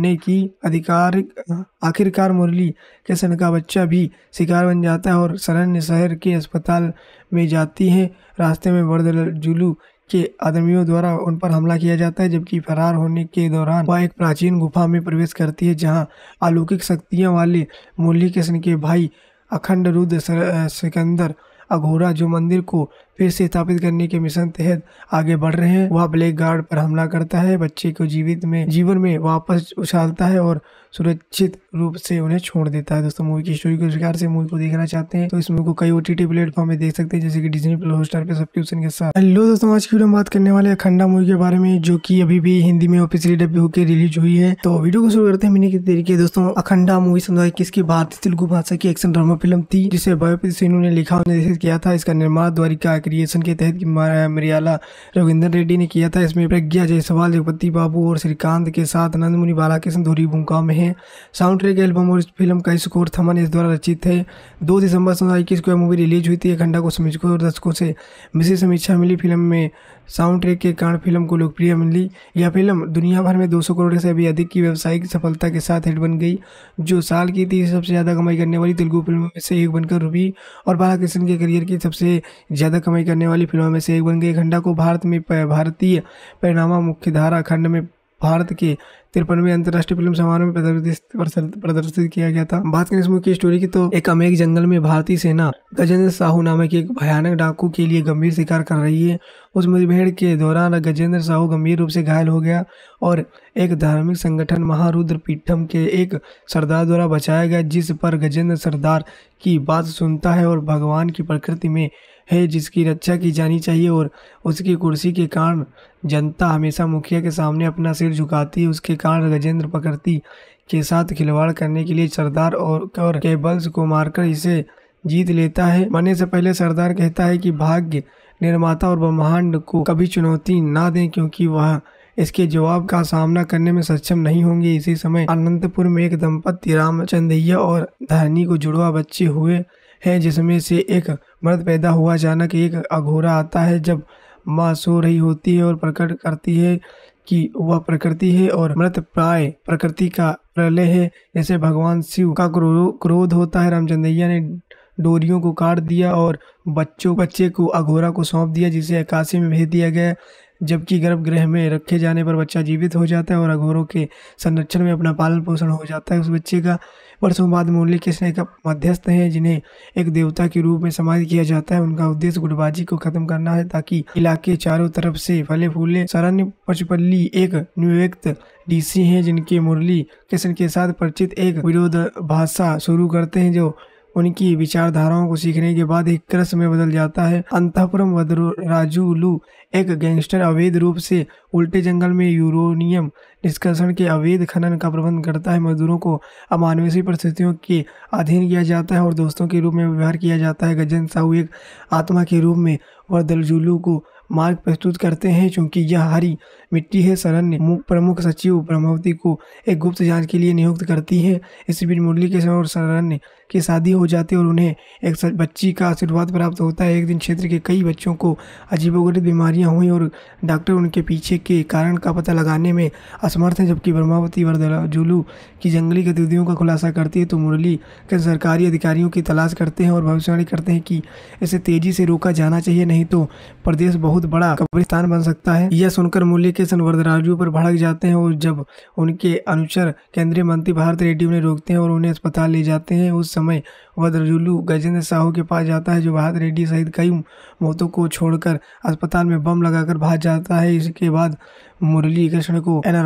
ने की अधिकार आखिरकार मुरली कृष्ण का बच्चा भी शिकार बन जाता है और सरन्य शहर के अस्पताल में जाती है रास्ते में बर्दजुलू के आदमियों द्वारा उन पर हमला किया जाता है जबकि फरार होने के दौरान वह एक प्राचीन गुफा में प्रवेश करती है जहाँ अलौकिक शक्तियाँ वाले मुरली कृष्ण के भाई अखंड रुद्र सिकंदर अघोरा जो मंदिर को फिर से स्थापित करने के मिशन तहत आगे बढ़ रहे हैं वह ब्लैक गार्ड पर हमला करता है बच्चे को जीवित में जीवन में वापस उछालता है और सुरक्षित रूप से उन्हें छोड़ देता है दोस्तों मूवी की स्टोरी के प्रकार से मूवी को देखना चाहते हैं तो इस मूवी को कई टी प्लेटफॉर्म में देख सकते हैं जैसे कि डिजनी प्लस हॉटस्टार पे सब्सक्रिप्शन के साथ हेलो दोस्तों आज की वीडियो में बात करने वाले अखंडा मूवी के बारे में जो की अभी भी हिंदी में ऑफिसियली डब्ल्यू होकर रिलीज हुई है तो वीडियो को शुरू करते हैं की तरीके दोस्तों अखंडा मूवी सन किसकी भारतीय तेलुगु भाषा की एक्शन ड्रामा फिल्म थी जिसे बायोपित सिन्हू ने लिखा और निर्देशित किया था इसका निर्माण द्वारिका क्रिएशन के तहत मरियाला रविंद्र रेड्डी ने किया था इसमें प्रज्ञा जयसवाल जगपति बाबू और श्रीकांत के साथ नंदमुनि बालाकृष्ण धोरी भूमिका में हैं साउंड ट्रैक एल्बम और इस फिल्म का स्कोर थमन इस द्वारा रचित है दो दिसंबर दो को यह मूवी रिलीज हुई थी एक घंटा को समीक्षकों और दर्शकों से विशेष समीक्षा मिली फिल्म में साउंड ट्रैक के कारण फिल्म को लोकप्रिय मिली यह फिल्म दुनिया भर में 200 करोड़ से भी अधिक की व्यावसायिक सफलता के साथ हिट बन गई जो साल की तीसरी सबसे ज़्यादा कमाई करने वाली तेलुगु फिल्मों में से एक बनकर रुबी और बालाकृष्ण के करियर की सबसे ज़्यादा कमाई करने वाली फिल्मों में से एक बन गई खंडा को भारत में भारतीय परिणामा मुख्यधारा खंड में भारत के तिरपनवे अंतर्राष्ट्रीय फिल्म समारोह में प्रदर्शित किया गया था बात करें इस मूवी की स्टोरी की तो एक अमेरिक जंगल में भारतीय सेना गजेंद्र साहू नामक एक भयानक डाकू के लिए गंभीर शिकार कर रही है उस मुठभेड़ के दौरान गजेंद्र साहू गंभीर रूप से घायल हो गया और एक धार्मिक संगठन महारुद्र पीठम के एक सरदार द्वारा बचाया गया जिस पर गजेंद्र सरदार की बात सुनता है और भगवान की प्रकृति में है जिसकी रक्षा की जानी चाहिए और उसकी कुर्सी के कारण जनता हमेशा मुखिया के सामने अपना सिर झुकाती है उसके कारण गजेंद्र प्रकृति के साथ खिलवाड़ करने के लिए सरदार और, और केबल्स को मारकर इसे जीत लेता है मरने से पहले सरदार कहता है कि भाग्य निर्माता और ब्रह्मांड को कभी चुनौती ना दें क्योंकि वह इसके जवाब का सामना करने में सक्षम नहीं होंगे इसी समय अनंतपुर में एक दंपत्ति रामचंदैया और धरनी को जुड़वा बच्चे हुए है जिसमें से एक मर्द पैदा हुआ अचानक एक अघोरा आता है जब माँ सो रही होती है और प्रकट करती है कि वह प्रकृति है और मृत प्राय प्रकृति का प्रलय है जैसे भगवान शिव का क्रो, क्रोध होता है रामचंद्रैया ने डोरियों को काट दिया और बच्चों बच्चे को अघोरा को सौंप दिया जिसे अकाशी में भेज दिया गया जबकि गर्भगृह में रखे जाने पर बच्चा जीवित हो जाता है और अघोरों के संरक्षण में अपना पालन पोषण हो जाता है उस बच्चे का वर्षों बाद मुरली कृष्ण एक मध्यस्थ हैं जिन्हें एक देवता के रूप में समाज किया जाता है उनका उद्देश्य गुटबाजी को खत्म करना है ताकि इलाके चारों तरफ से फले फूले शरण्य पचपल्ली एक नियुक्त डीसी हैं जिनके मुरली कृष्ण के साथ परिचित एक विरोध भाषा शुरू करते हैं जो उनकी विचारधाराओं को सीखने के बाद एक क्रस में बदल जाता है अंतपुरम राजूलू एक गैंगस्टर अवैध रूप से उल्टे जंगल में यूरोनियम निष्कर्षण के अवैध खनन का प्रबंध करता है मजदूरों को अमानवीय परिस्थितियों के अधीन किया जाता है और दोस्तों के रूप में व्यवहार किया जाता है गजन साहू एक आत्मा के रूप में वह दलजुलू को मार्ग प्रस्तुत करते हैं चूंकि यह हरी मिट्टी है सरन ने प्रमुख सचिव प्रमावती को एक गुप्त जांच के लिए नियुक्त करती है इस बीच मुरली के और सरन ने की शादी हो जाती है और उन्हें एक बच्ची का आशीर्वाद प्राप्त होता है एक दिन क्षेत्र के कई बच्चों को अजीबोगरीब बीमारियां हुई और डॉक्टर उनके पीछे के कारण का पता लगाने में असमर्थ हैं जबकि ब्रह्मावती वरदलाजुलू की जंगली गतिविधियों का खुलासा करती है तो मुरली के सरकारी अधिकारियों की तलाश करते हैं और भविष्यवाणी करते हैं कि इसे तेजी से रोका जाना चाहिए नहीं तो प्रदेश बहुत बड़ा कब्रिस्तान बन सकता है यह सुनकर मुरली के सन वरदराजू पर भड़क जाते हैं और जब उनके अनुचर केंद्रीय मंत्री भारत रेड्डी उन्हें रोकते हैं और उन्हें अस्पताल ले जाते हैं उस समय वज्रजुलू गजेंद्र साहू के पास जाता है जो बहाद रेड्डी सहित कई मौतों को छोड़कर अस्पताल में बम लगाकर भाग जाता है इसके बाद मुरली कृष्ण को एन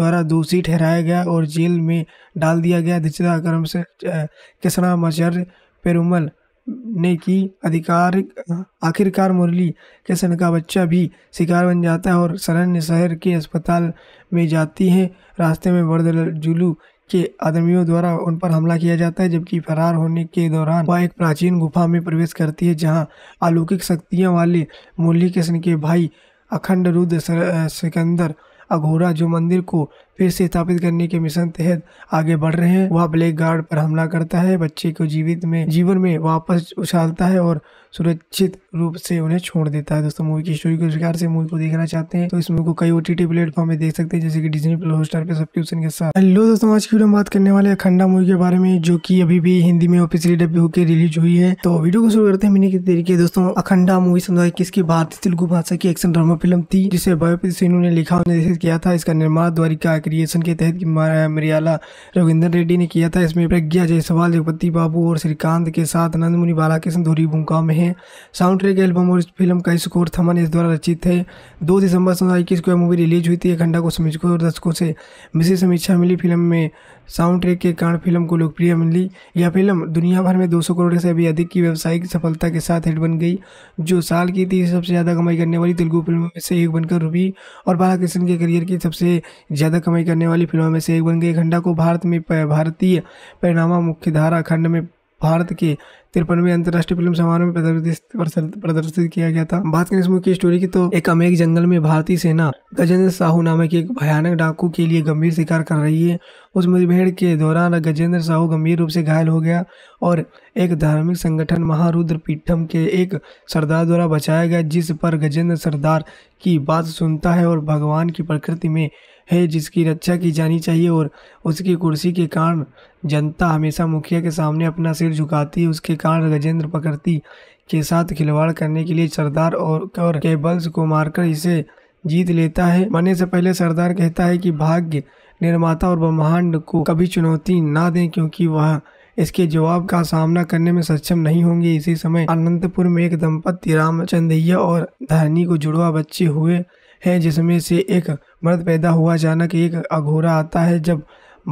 द्वारा दोषी ठहराया गया और जेल में डाल दिया गया दिचला क्रम से कृष्णामाचार्य पेरुमल ने की अधिकार आखिरकार मुरली कृष्ण का बच्चा भी शिकार बन जाता है और सरन्य शहर के अस्पताल में जाती है रास्ते में बर्दजुलू के आदमियों द्वारा उन पर हमला किया जाता है जबकि फरार होने के दौरान वह एक प्राचीन गुफा में प्रवेश करती है जहाँ अलौकिक शक्तियाँ वाले मुरली कृष्ण के भाई अखंड रुद्र सिकंदर अघोरा जो मंदिर को फिर से स्थापित करने के मिशन तहत आगे बढ़ रहे हैं वह ब्लैक गार्ड पर हमला करता है बच्चे को जीवित में जीवन में वापस उछालता है और सुरक्षित रूप से उन्हें छोड़ देता है दोस्तों मूवी की स्टोरी के प्रकार से मूवी को देखना चाहते हैं तो इस मूवी को कई ओटीटी प्लेटफॉर्म में देख सकते हैं जैसे कि डिजनी प्लस हॉटस्टार पे सब्सक्रिप्शन के साथ हेलो दोस्तों आज की वीडियो बात करने वाले अखंडा मूवी के बारे में जो की अभी भी हिंदी में ऑफिसियली डब्ल्यू होकर रिलीज हुई है तो वीडियो को शुरू करते हैं की तरीके दोस्तों अखंडा मूवी इक्कीस की भारतीय तेलुगु भाषा की एक्शन ड्रामा फिल्म थी जिसे बायोपित सिन्हू ने लिखा और निर्देशित किया था इसका निर्माण द्वारिका क्रिएशन के तहत मरियाला रविंद्र रेड्डी ने किया था इसमें प्रज्ञा जयसवाल जगपति बाबू और श्रीकांत के साथ नंदमुनि बालाकृष्ण धोरी भूमिका में हैं साउंड ट्रैक एल्बम और इस फिल्म का स्कोर थमन इस द्वारा रचित है दो दिसंबर दो को यह मूवी रिलीज हुई थी एक घंटा को समीक्षकों और दर्शकों से विशेष समीक्षा मिली फिल्म में साउंड ट्रैक के कारण फिल्म को लोकप्रिय मिली यह फिल्म दुनिया भर में 200 करोड़ से भी अधिक की व्यावसायिक सफलता के साथ हिट बन गई जो साल की तीसरी सबसे ज़्यादा कमाई करने वाली तेलुगु फिल्मों में से एक बनकर रुबी और बालाकृष्ण के करियर की सबसे ज़्यादा कमाई करने वाली फिल्मों में से एक बन गई खंडा को भारत में भारतीय परिणामा मुख्यधारा खंड में भारत के तिरपनवे अंतर्राष्ट्रीय फिल्म समारोह में प्रदर्शित किया गया था बात करें इस मुख्य स्टोरी की तो एक अमेरिक जंगल में भारतीय सेना गजेंद्र साहू नामक एक भयानक डाकू के लिए गंभीर शिकार कर रही है उस मुठभेड़ के दौरान गजेंद्र साहू गंभीर रूप से घायल हो गया और एक धार्मिक संगठन महारुद्र पीठम के एक सरदार द्वारा बचाया गया जिस पर गजेंद्र सरदार की बात सुनता है और भगवान की प्रकृति में है जिसकी रक्षा की जानी चाहिए और उसकी कुर्सी के कारण जनता हमेशा मुखिया के सामने अपना सिर झुकाती है उसके कारण गजेंद्र प्रकृति के साथ खिलवाड़ करने के लिए सरदार और, और केबल्स को मारकर इसे जीत लेता है मरने से पहले सरदार कहता है कि भाग्य निर्माता और ब्रह्मांड को कभी चुनौती ना दें क्योंकि वह इसके जवाब का सामना करने में सक्षम नहीं होंगे इसी समय अनंतपुर में एक दंपत्ति रामचंदैया और धरनी को जुड़वा बच्चे हुए हैं जिसमें से एक मर्द पैदा हुआ अचानक एक अघोरा आता है जब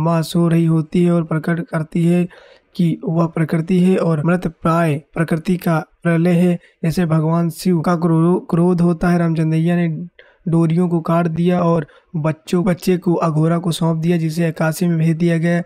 माँ सो रही होती है और प्रकट करती है कि वह प्रकृति है और मृत प्राय प्रकृति का प्रलय है जैसे भगवान शिव का क्रो, क्रोध होता है रामचंद्रैया ने डोरियों को काट दिया और बच्चों बच्चे को अघोरा को सौंप दिया जिसे अकाशी में भेज दिया गया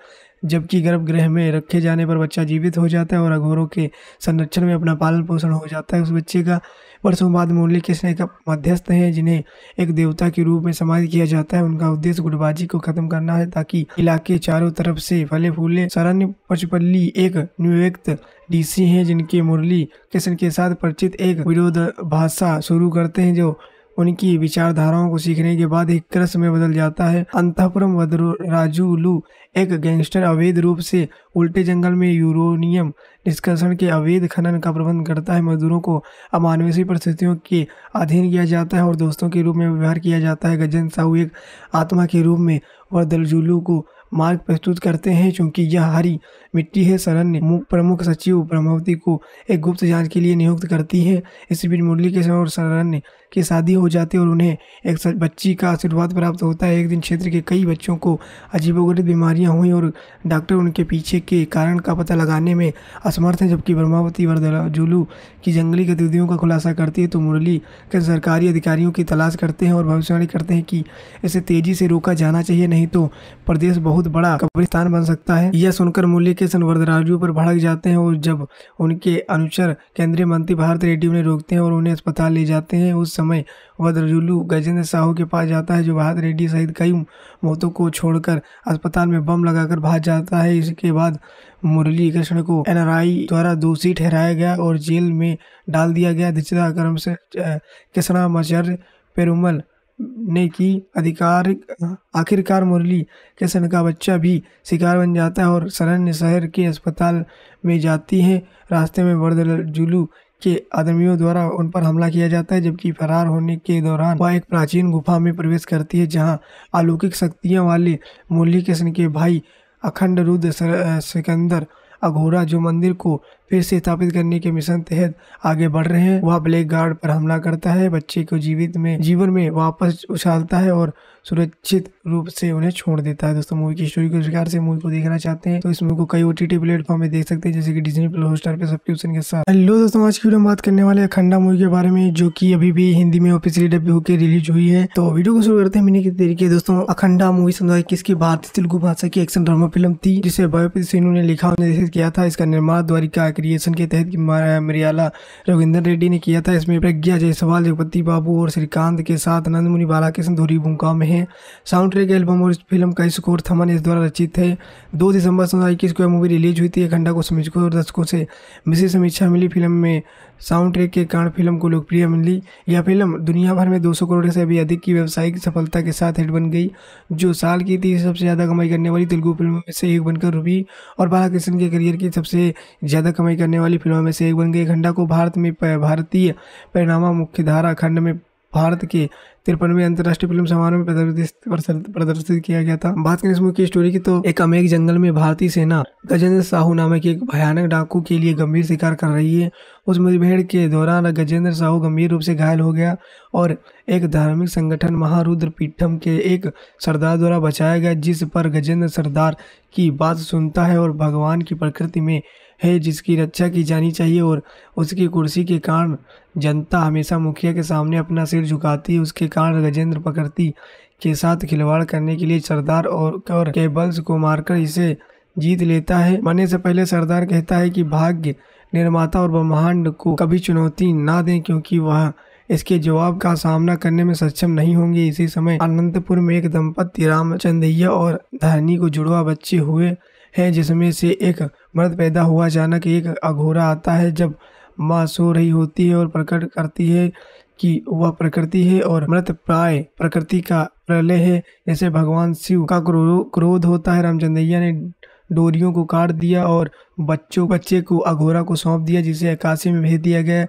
जबकि गर्भगृह में रखे जाने पर बच्चा जीवित हो जाता है और अघोरों के संरक्षण में अपना पालन पोषण हो जाता है उस बच्चे का वर्षों बाद मुरली कृष्ण एक मध्यस्थ हैं जिन्हें एक देवता के रूप में समाधि किया जाता है उनका उद्देश्य गुटबाजी को खत्म करना है ताकि इलाके चारों तरफ से फले फूले शरण्य पचपल्ली एक नियुक्त डीसी हैं जिनके मुरली कृष्ण के साथ परिचित एक विरोध भाषा शुरू करते हैं जो उनकी विचारधाराओं को सीखने के बाद एक क्रस में बदल जाता है अंतपुरम राजूलू एक गैंगस्टर अवैध रूप से उल्टे जंगल में यूरोनियम निष्कर्षण के अवैध खनन का प्रबंध करता है मजदूरों को अमानवीय परिस्थितियों के अधीन किया जाता है और दोस्तों के रूप में व्यवहार किया जाता है गजन साहू एक आत्मा के रूप में वर्दलजुलू को मार्ग प्रस्तुत करते हैं चूंकि यह हरी मिट्टी है सरन ने प्रमुख सचिव ब्रह्मवती को एक गुप्त जांच के लिए नियुक्त करती है इसी बीच मुरली के और सरन की शादी हो जाती है और उन्हें एक बच्ची का आशीर्वाद प्राप्त होता है एक दिन क्षेत्र के कई बच्चों को अजीबोगरीब बीमारियां हुई और डॉक्टर उनके पीछे के कारण का पता लगाने में असमर्थ हैं जबकि ब्रह्मावती वर्दलाजुलू की जंगली गतिविधियों का खुलासा करती है तो मुरली के सरकारी अधिकारियों की तलाश करते हैं और भविष्यवाणी करते हैं कि इसे तेज़ी से रोका जाना चाहिए नहीं तो प्रदेश बहुत बहुत बड़ा कब्रिस्तान बन सकता है यह सुनकर मुरली मुरलीकृष्ण वरदराजू पर भड़क जाते हैं और जब उनके अनुचर केंद्रीय मंत्री भारत रेड्डी उन्हें रोकते हैं और उन्हें अस्पताल ले जाते हैं उस समय वदरजुलू गजेंद्र साहू के पास जाता है जो भारत रेड्डी सहित कई मौतों को छोड़कर अस्पताल में बम लगाकर भाग जाता है इसके बाद मुरली कृष्ण को एनआरआई द्वारा दोषी ठहराया गया और जेल में डाल दिया गया दिचिदा क्रम से कृष्णामाचार्य पेरुमल ने की अधिकार आखिरकार मुरली के सन का बच्चा भी शिकार बन जाता है और सरन्य शहर के अस्पताल में जाती है रास्ते में जुलू के आदमियों द्वारा उन पर हमला किया जाता है जबकि फरार होने के दौरान वह एक प्राचीन गुफा में प्रवेश करती है जहां अलौकिक शक्तियां वाले मुरली कृष्ण के भाई अखंड रुद्र सिकंदर अघोरा जो मंदिर को फिर से स्थापित करने के मिशन तहत आगे बढ़ रहे हैं वह ब्लैक गार्ड पर हमला करता है बच्चे को जीवित में जीवन में वापस उछालता है और सुरक्षित रूप से उन्हें छोड़ देता है दोस्तों मूवी की स्टोरी के प्रकार से मूवी को देखना चाहते हैं तो इस मूवी को कई ओटीटी प्लेटफॉर्म में देख सकते हैं जैसे कि डिजनी प्लस हॉटस्टार पे सब्सक्रिप्शन के साथ हेलो दोस्तों आज की वीडियो बात करने वाले अखंडा मूवी के बारे में जो की अभी भी हिंदी में ऑफिसियली डेब्यू होकर रिलीज हुई है तो वीडियो को शुरू करते हैं के तरीके दोस्तों अखंडा मूवी सन किसकी भारतीय तेलुगु भाषा की एक्शन ड्रामा फिल्म थी जिसे बायोपिक सिन्हू ने लिखा और निर्देशित किया था इसका निर्माण द्वारिका क्रिएशन के तहत मरियाला रविंद्र रेड्डी ने किया था इसमें प्रज्ञा जयसवाल जगपति बाबू और श्रीकांत के साथ नंदमुनि बालाकृष्ण धोरी भूमिकाओं में हैं साउंड ट्रैक एल्बम और इस फिल्म का स्कोर थमन इस द्वारा रचित है दो दिसंबर सोलह इक्कीस को यह मूवी रिलीज हुई थी एक घंटा को समीक्षकों और दर्शकों से विशेष समीक्षा मिली फिल्म में साउंड ट्रैक के कारण फिल्म को लोकप्रिय मिली यह फिल्म दुनिया भर में 200 करोड़ से भी अधिक की व्यावसायिक सफलता के साथ हिट बन गई जो साल की तीसरी सबसे ज़्यादा कमाई करने वाली तेलुगु फिल्मों में से एक बनकर रूबी और बालाकृष्ण के करियर की सबसे ज़्यादा कमाई करने वाली फिल्मों में से एक बन गई घंटा को भारत में भारतीय परिणामा मुख्यधारा खंड में भारत के तिरपनवे अंतर्राष्ट्रीय फिल्म समारोह में प्रदर्शित किया गया था बात करें इस मूवी की स्टोरी की तो एक अमेरिक जंगल में भारतीय सेना गजेंद्र साहू नामक एक भयानक डाकू के लिए गंभीर शिकार कर रही है उस मुठभेड़ के दौरान गजेंद्र साहू गंभीर रूप से घायल हो गया और एक धार्मिक संगठन महारुद्र पीठम के एक सरदार द्वारा बचाया गया जिस पर गजेंद्र सरदार की बात सुनता है और भगवान की प्रकृति में है जिसकी रक्षा की जानी चाहिए और उसकी कुर्सी के कारण जनता हमेशा मुखिया के सामने अपना सिर झुकाती उसके कारण गजेंद्र पकड़ती के साथ खिलवाड़ करने के लिए सरदार और, और केबल्स को मारकर इसे जीत लेता है मरने से पहले सरदार कहता है कि भाग्य निर्माता और ब्रह्मांड को कभी चुनौती ना दें क्योंकि वह इसके जवाब का सामना करने में सक्षम नहीं होंगे इसी समय अनंतपुर में एक दंपत्ति रामचंदैया और धरनी को जुड़वा बच्चे हुए हैं जिसमें से एक मर्द पैदा हुआ अचानक एक अघोरा आता है जब माँ सो रही होती है और प्रकट करती है कि वह प्रकृति है और मृत प्राय प्रकृति का प्रलय है जैसे भगवान शिव का क्रो, क्रोध होता है रामचंद्रैया ने डोरियों को काट दिया और बच्चों बच्चे को अघोरा को सौंप दिया जिसे अकाशी में भेज दिया गया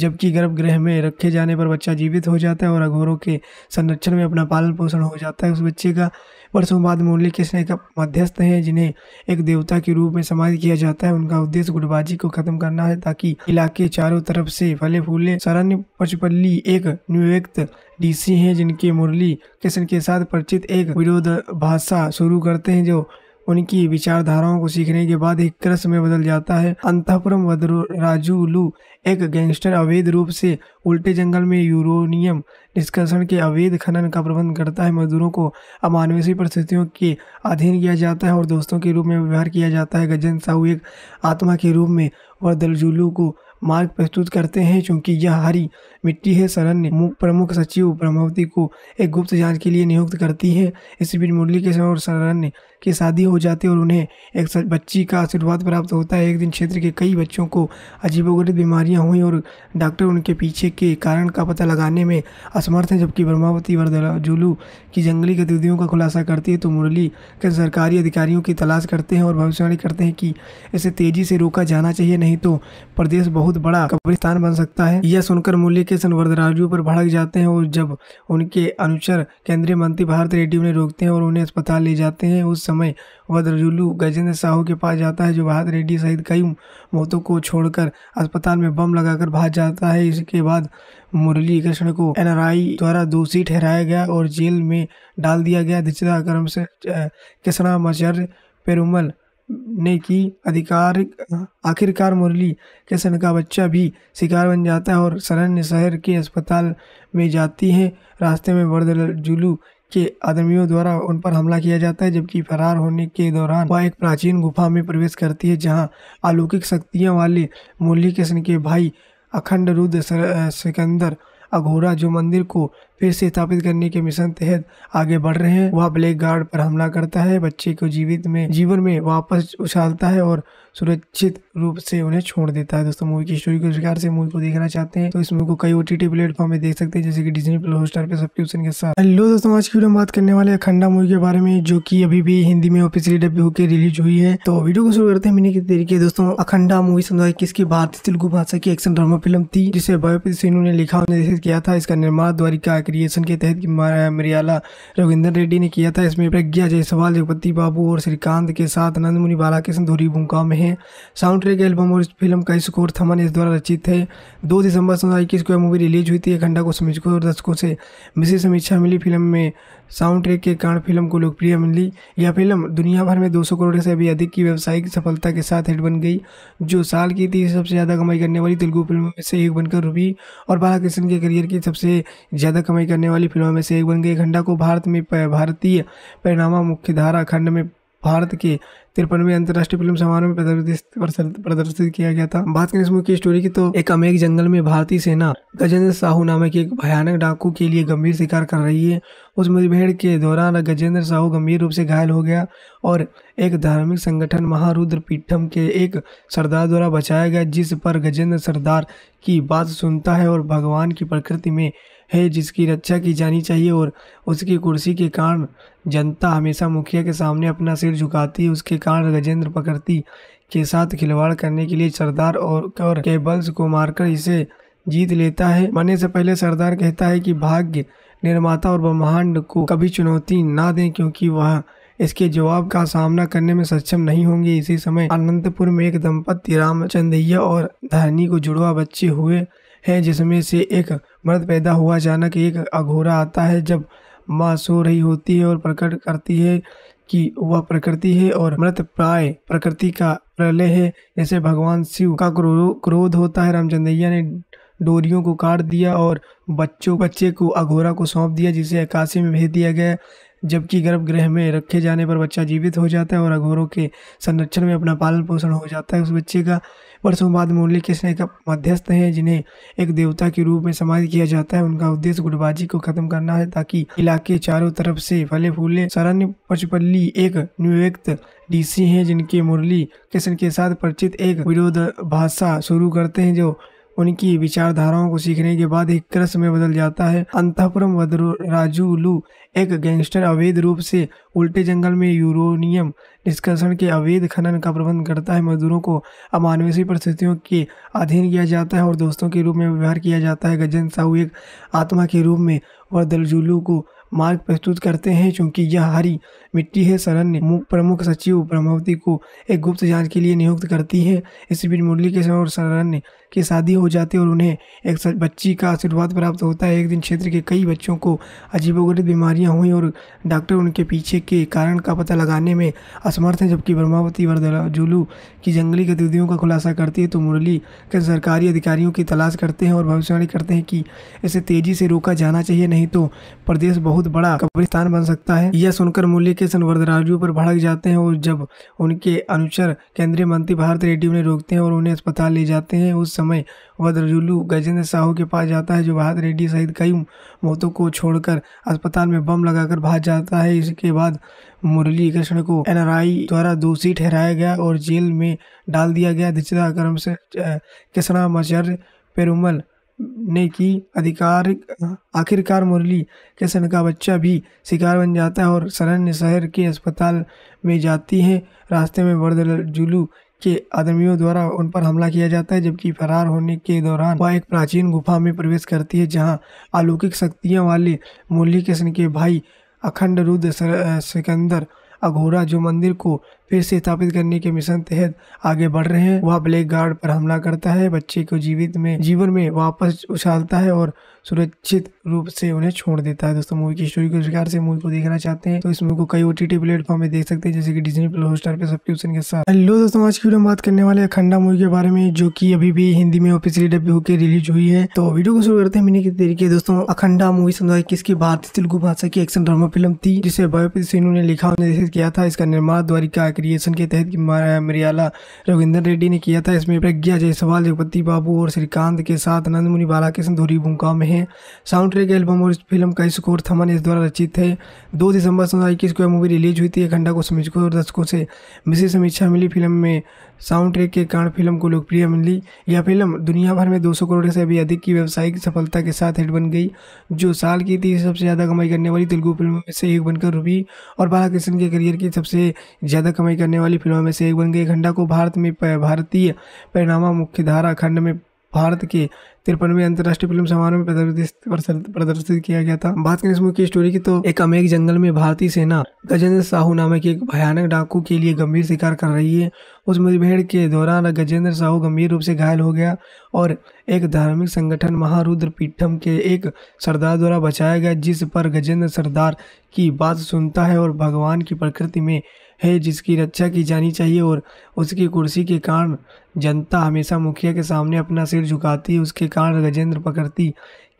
जबकि गर्भगृह में रखे जाने पर बच्चा जीवित हो जाता है और अघोरों के संरक्षण में अपना पालन पोषण हो जाता है उस बच्चे का वर्षों बाद मुरली कृष्ण एक मध्यस्थ हैं जिन्हें एक देवता के रूप में समाज किया जाता है उनका उद्देश्य गुटबाजी को खत्म करना है ताकि इलाके चारों तरफ से फले फूले शरण्य पचपल्ली एक नियुक्त डीसी हैं जिनके मुरली कृष्ण के साथ परिचित एक विरोध भाषा शुरू करते हैं जो उनकी विचारधाराओं को सीखने के बाद एक क्रस में बदल जाता है अंतपुरम राजूलू एक गैंगस्टर अवैध रूप से उल्टे जंगल में यूरोनियम निष्कर्षण के अवैध खनन का प्रबंध करता है मजदूरों को अमानवीय परिस्थितियों के अधीन किया जाता है और दोस्तों के रूप में व्यवहार किया जाता है गजन साहू एक आत्मा के रूप में वह दलजुलू को मार्ग प्रस्तुत करते हैं चूंकि यह हरी मिट्टी है सरन ने प्रमुख सचिव ब्रह्मावती को एक गुप्त जांच के लिए नियुक्त करती है इसी बीच मुरली के और सरन की शादी हो जाती है और उन्हें एक बच्ची का आशीर्वाद प्राप्त होता है एक दिन क्षेत्र के कई बच्चों को अजीबोगरीब बीमारियां हुई और डॉक्टर उनके पीछे के कारण का पता लगाने में असमर्थ हैं जबकि ब्रह्मावती वरदलाजुलू की जंगली गतिविधियों का खुलासा करती है तो मुरली के सरकारी अधिकारियों की तलाश करते हैं और भविष्यवाणी करते हैं कि इसे तेजी से रोका जाना चाहिए नहीं तो प्रदेश बहुत बड़ा कब्रिस्तान बन सकता है यह सुनकर मुरली के संवर्धराजू पर भड़क जाते हैं और जब उनके अनुचर केंद्रीय मंत्री भारत रेड्डी उन्हें रोकते हैं और उन्हें अस्पताल ले जाते हैं उस समय वद्रजुलू गजेंद्र साहू के पास जाता है जो भारत रेड्डी सहित कई मौतों को छोड़कर अस्पताल में बम लगाकर भाग जाता है इसके बाद मुरली कृष्ण को एनआरआई द्वारा दोषी ठहराया गया और जेल में डाल दिया गया दिचला क्रम से कृष्णामाचार्य पेरुमल ने की अधिकार आखिरकार मुरली के सन का बच्चा भी शिकार बन जाता है और सरन शहर के अस्पताल में जाती है रास्ते में जुलू के आदमियों द्वारा उन पर हमला किया जाता है जबकि फरार होने के दौरान वह एक प्राचीन गुफा में प्रवेश करती है जहां अलौकिक शक्तियां वाले मुरली कृष्ण के भाई अखंड रुद्र सिकंदर अघोरा जो मंदिर को फिर से स्थापित करने के मिशन तहत आगे बढ़ रहे हैं वह ब्लैक गार्ड पर हमला करता है बच्चे को जीवित में जीवन में वापस उछालता है और सुरक्षित रूप से उन्हें छोड़ देता है दोस्तों मूवी की स्टोरी के प्रकार से मूवी को देखना चाहते हैं तो इस मूवी को कई ओटीटी प्लेटफॉर्म में देख सकते हैं जैसे कि डिजनी प्लस हॉटस्टार पे सब्सक्रिप्शन के साथ हेलो दोस्तों आज की वीडियो बात करने वाले अखंडा मूवी के बारे में जो की अभी भी हिंदी में ऑफिसियली डब्ल्यू होकर रिलीज हुई है तो वीडियो को शुरू करते हैं मिनी की तरीके दोस्तों अखंडा मूवी सन किसकी भारतीय तेलुगु भाषा की एक्शन ड्रामा फिल्म थी जिसे बायोपित सिन्हू ने लिखा और निर्देशित किया था इसका निर्माण द्वारिका क्रिएशन के तहत मरियाला रविंदर रेड्डी ने किया था इसमें प्रज्ञा जयसवाल जगपति बाबू और श्रीकांत के साथ नंदमुनि बालाकृष्ण धोरी भूमिका में हैं साउंड ट्रैक एल्बम और इस फिल्म का स्कोर थमन इस द्वारा रचित है दो दिसंबर दो को यह मूवी रिलीज हुई थी एक घंटा को समीक्षकों और दर्शकों से विशेष समीक्षा मिली फिल्म में साउंड ट्रैक के कारण फिल्म को लोकप्रिय मिली यह फिल्म दुनिया भर में 200 करोड़ से भी अधिक की व्यावसायिक सफलता के साथ हिट बन गई जो साल की तीसरी सबसे ज़्यादा कमाई करने वाली तेलुगु फिल्मों में से एक बनकर रुबी और बालाकृष्ण के करियर की सबसे ज़्यादा कमाई करने वाली फिल्मों में से एक बन गई खंडा को भारत में भारतीय परिणामा मुख्यधारा खंड में भारत के तिरपनवे अंतर्राष्ट्रीय फिल्म समारोह में प्रदर्शित किया गया था बात करें इस मुख्य स्टोरी की तो एक अमेरिक जंगल में भारतीय सेना गजेंद्र साहू नामक एक भयानक डाकू के लिए गंभीर शिकार कर रही है उस मुठभेड़ के दौरान गजेंद्र साहू गंभीर रूप से घायल हो गया और एक धार्मिक संगठन महारुद्र पीठम के एक सरदार द्वारा बचाया गया जिस पर गजेंद्र सरदार की बात सुनता है और भगवान की प्रकृति में है जिसकी रक्षा की जानी चाहिए और उसकी कुर्सी के कारण जनता हमेशा मुखिया के सामने अपना सिर झुकाती है उसके कारण गजेंद्र प्रकृति के साथ खिलवाड़ करने के लिए सरदार और, और केबल्स को मारकर इसे जीत लेता है मरने से पहले सरदार कहता है कि भाग्य निर्माता और ब्रह्मांड को कभी चुनौती ना दें क्योंकि वह इसके जवाब का सामना करने में सक्षम नहीं होंगे इसी समय अनंतपुर में एक दंपत्ति रामचंदैया और धरनी को जुड़वा बच्चे हुए हैं जिसमें से एक मर्द पैदा हुआ अचानक एक अघोरा आता है जब माँ सो रही होती है और प्रकट करती है कि वह प्रकृति है और मृत प्राय प्रकृति का प्रलय है जैसे भगवान शिव का क्रो, क्रोध होता है रामचंद्रैया ने डोरियों को काट दिया और बच्चों बच्चे को अघोरा को सौंप दिया जिसे अकाशी में भेज दिया गया जबकि गर्भगृह में रखे जाने पर बच्चा जीवित हो जाता है और अघोरों के संरक्षण में अपना पालन पोषण हो जाता है उस बच्चे का वर्षों बाद मुरली कृष्ण एक मध्यस्थ हैं जिन्हें एक देवता के रूप में समाज किया जाता है उनका उद्देश्य गुटबाजी को खत्म करना है ताकि इलाके चारों तरफ से फले फूले शरण्य पचपल्ली एक नियुक्त डीसी हैं जिनके मुरली कृष्ण के साथ परिचित एक विरोध भाषा शुरू करते हैं जो उनकी विचारधाराओं को सीखने के बाद एक क्रस में बदल जाता है अंतपुरम राजूलू एक गैंगस्टर अवैध रूप से उल्टे जंगल में यूरोनियम निष्कर्षण के अवैध खनन का प्रबंध करता है मजदूरों को अमानवीय परिस्थितियों के अधीन किया जाता है और दोस्तों के रूप में व्यवहार किया जाता है गजन साहू एक आत्मा के रूप में वर्दलजुलू को मार्ग प्रस्तुत करते हैं चूंकि यह हरी मिट्टी है सरन ने प्रमुख सचिव ब्रह्मवती को एक गुप्त जांच के लिए नियुक्त करती है इसी बीच मुरली के और सरन की शादी हो जाती है और उन्हें एक बच्ची का आशीर्वाद प्राप्त होता है एक दिन क्षेत्र के कई बच्चों को अजीबोगरीब बीमारियां हुई और डॉक्टर उनके पीछे के कारण का पता लगाने में असमर्थ हैं जबकि ब्रह्मावती वरदलाजुलू की जंगली गतिविधियों का खुलासा करती है तो मुरली के सरकारी अधिकारियों की तलाश करते हैं और भविष्यवाणी करते हैं कि इसे तेज़ी से रोका जाना चाहिए नहीं तो प्रदेश बहुत बहुत बड़ा कब्रिस्तान बन सकता है यह सुनकर मुरली कृष्ण वरदराजू पर भड़क जाते हैं और जब उनके अनुचर केंद्रीय मंत्री भारत रेड्डी उन्हें रोकते हैं और उन्हें अस्पताल ले जाते हैं उस समय वदरजुलू गजेंद्र साहू के पास जाता है जो भारत रेड्डी सहित कई मौतों को छोड़कर अस्पताल में बम लगाकर भाग जाता है इसके बाद मुरली कृष्ण को एनआरआई द्वारा दोषी ठहराया गया और जेल में डाल दिया गया दिचरा क्रम से कृष्णामाचार्य पेरुमल ने की अधिकार आखिरकार मुरली के सन का बच्चा भी शिकार बन जाता है और सरन्य शहर के अस्पताल में जाती है रास्ते में जुलू के आदमियों द्वारा उन पर हमला किया जाता है जबकि फरार होने के दौरान वह एक प्राचीन गुफा में प्रवेश करती है जहां अलौकिक शक्तियां वाले मुरली कृष्ण के भाई अखंड रुद्र सिकंदर अघोरा जो मंदिर को फिर से स्थापित करने के मिशन तहत आगे बढ़ रहे हैं वह ब्लैक गार्ड पर हमला करता है बच्चे को जीवित में जीवन में वापस उछालता है और सुरक्षित रूप से उन्हें छोड़ देता है दोस्तों मूवी की स्टोरी के प्रकार से मूवी को देखना चाहते हैं तो इस मूवी को कई टी प्लेटफॉर्म में देख सकते हैं जैसे कि डिजनी प्लस हॉटस्टार पे सब्सक्रिप्शन के साथ हेलो दोस्तों आज की वीडियो में बात करने वाले अखंडा मूवी के बारे में जो की अभी भी हिंदी में ऑफिसियली डब्ल्यू होकर रिलीज हुई है तो वीडियो को शुरू करते हैं की तरीके दोस्तों अखंडा मूवी सन किसकी भारतीय तेलुगु भाषा की एक्शन ड्रामा फिल्म थी जिसे बायोपिक सिन्हू ने लिखा और निर्देशित किया था इसका निर्माण द्वारिका क्रिएशन के तहत मरियाला रविंदर रेड्डी ने किया था इसमें प्रज्ञा जयसवाल जगपति बाबू और श्रीकांत के साथ नंदमुनि बालाकृष्ण धोरी भूमिका में हैं साउंड ट्रैक एल्बम और इस फिल्म का स्कोर थमन इस द्वारा रचित है दो दिसंबर दो को मूवी रिलीज हुई थी एक घंटा को समीक्षकों और दर्शकों से विशेष समीक्षा मिली फिल्म में साउंड ट्रैक के कारण फिल्म को लोकप्रिय मिली यह फिल्म दुनिया भर में 200 करोड़ से भी अधिक की व्यावसायिक सफलता के साथ हिट बन गई जो साल की तीसरी सबसे ज़्यादा कमाई करने वाली तेलुगु फिल्मों में से एक बनकर रुबी और बालाकृष्ण के करियर की सबसे ज़्यादा कमाई करने वाली फिल्मों में से एक बन गई खंडा को भारत में भारतीय परिणामा मुख्यधारा खंड में भारत के तिरपनवे अंतर्राष्ट्रीय फिल्म समारोह में प्रदर्शित किया गया था बात करें इस मुख्य स्टोरी की तो एक अमेरिक जंगल में भारतीय सेना गजेंद्र साहू नामक एक भयानक डाकू के लिए गंभीर शिकार कर रही है उस मुठभेड़ के दौरान गजेंद्र साहू गंभीर रूप से घायल हो गया और एक धार्मिक संगठन महारुद्र पीठम के एक सरदार द्वारा बचाया गया जिस पर गजेंद्र सरदार की बात सुनता है और भगवान की प्रकृति में है जिसकी रक्षा की जानी चाहिए और उसकी कुर्सी के कारण जनता हमेशा मुखिया के सामने अपना सिर झुकाती उसके कारण गजेंद्र पकड़ती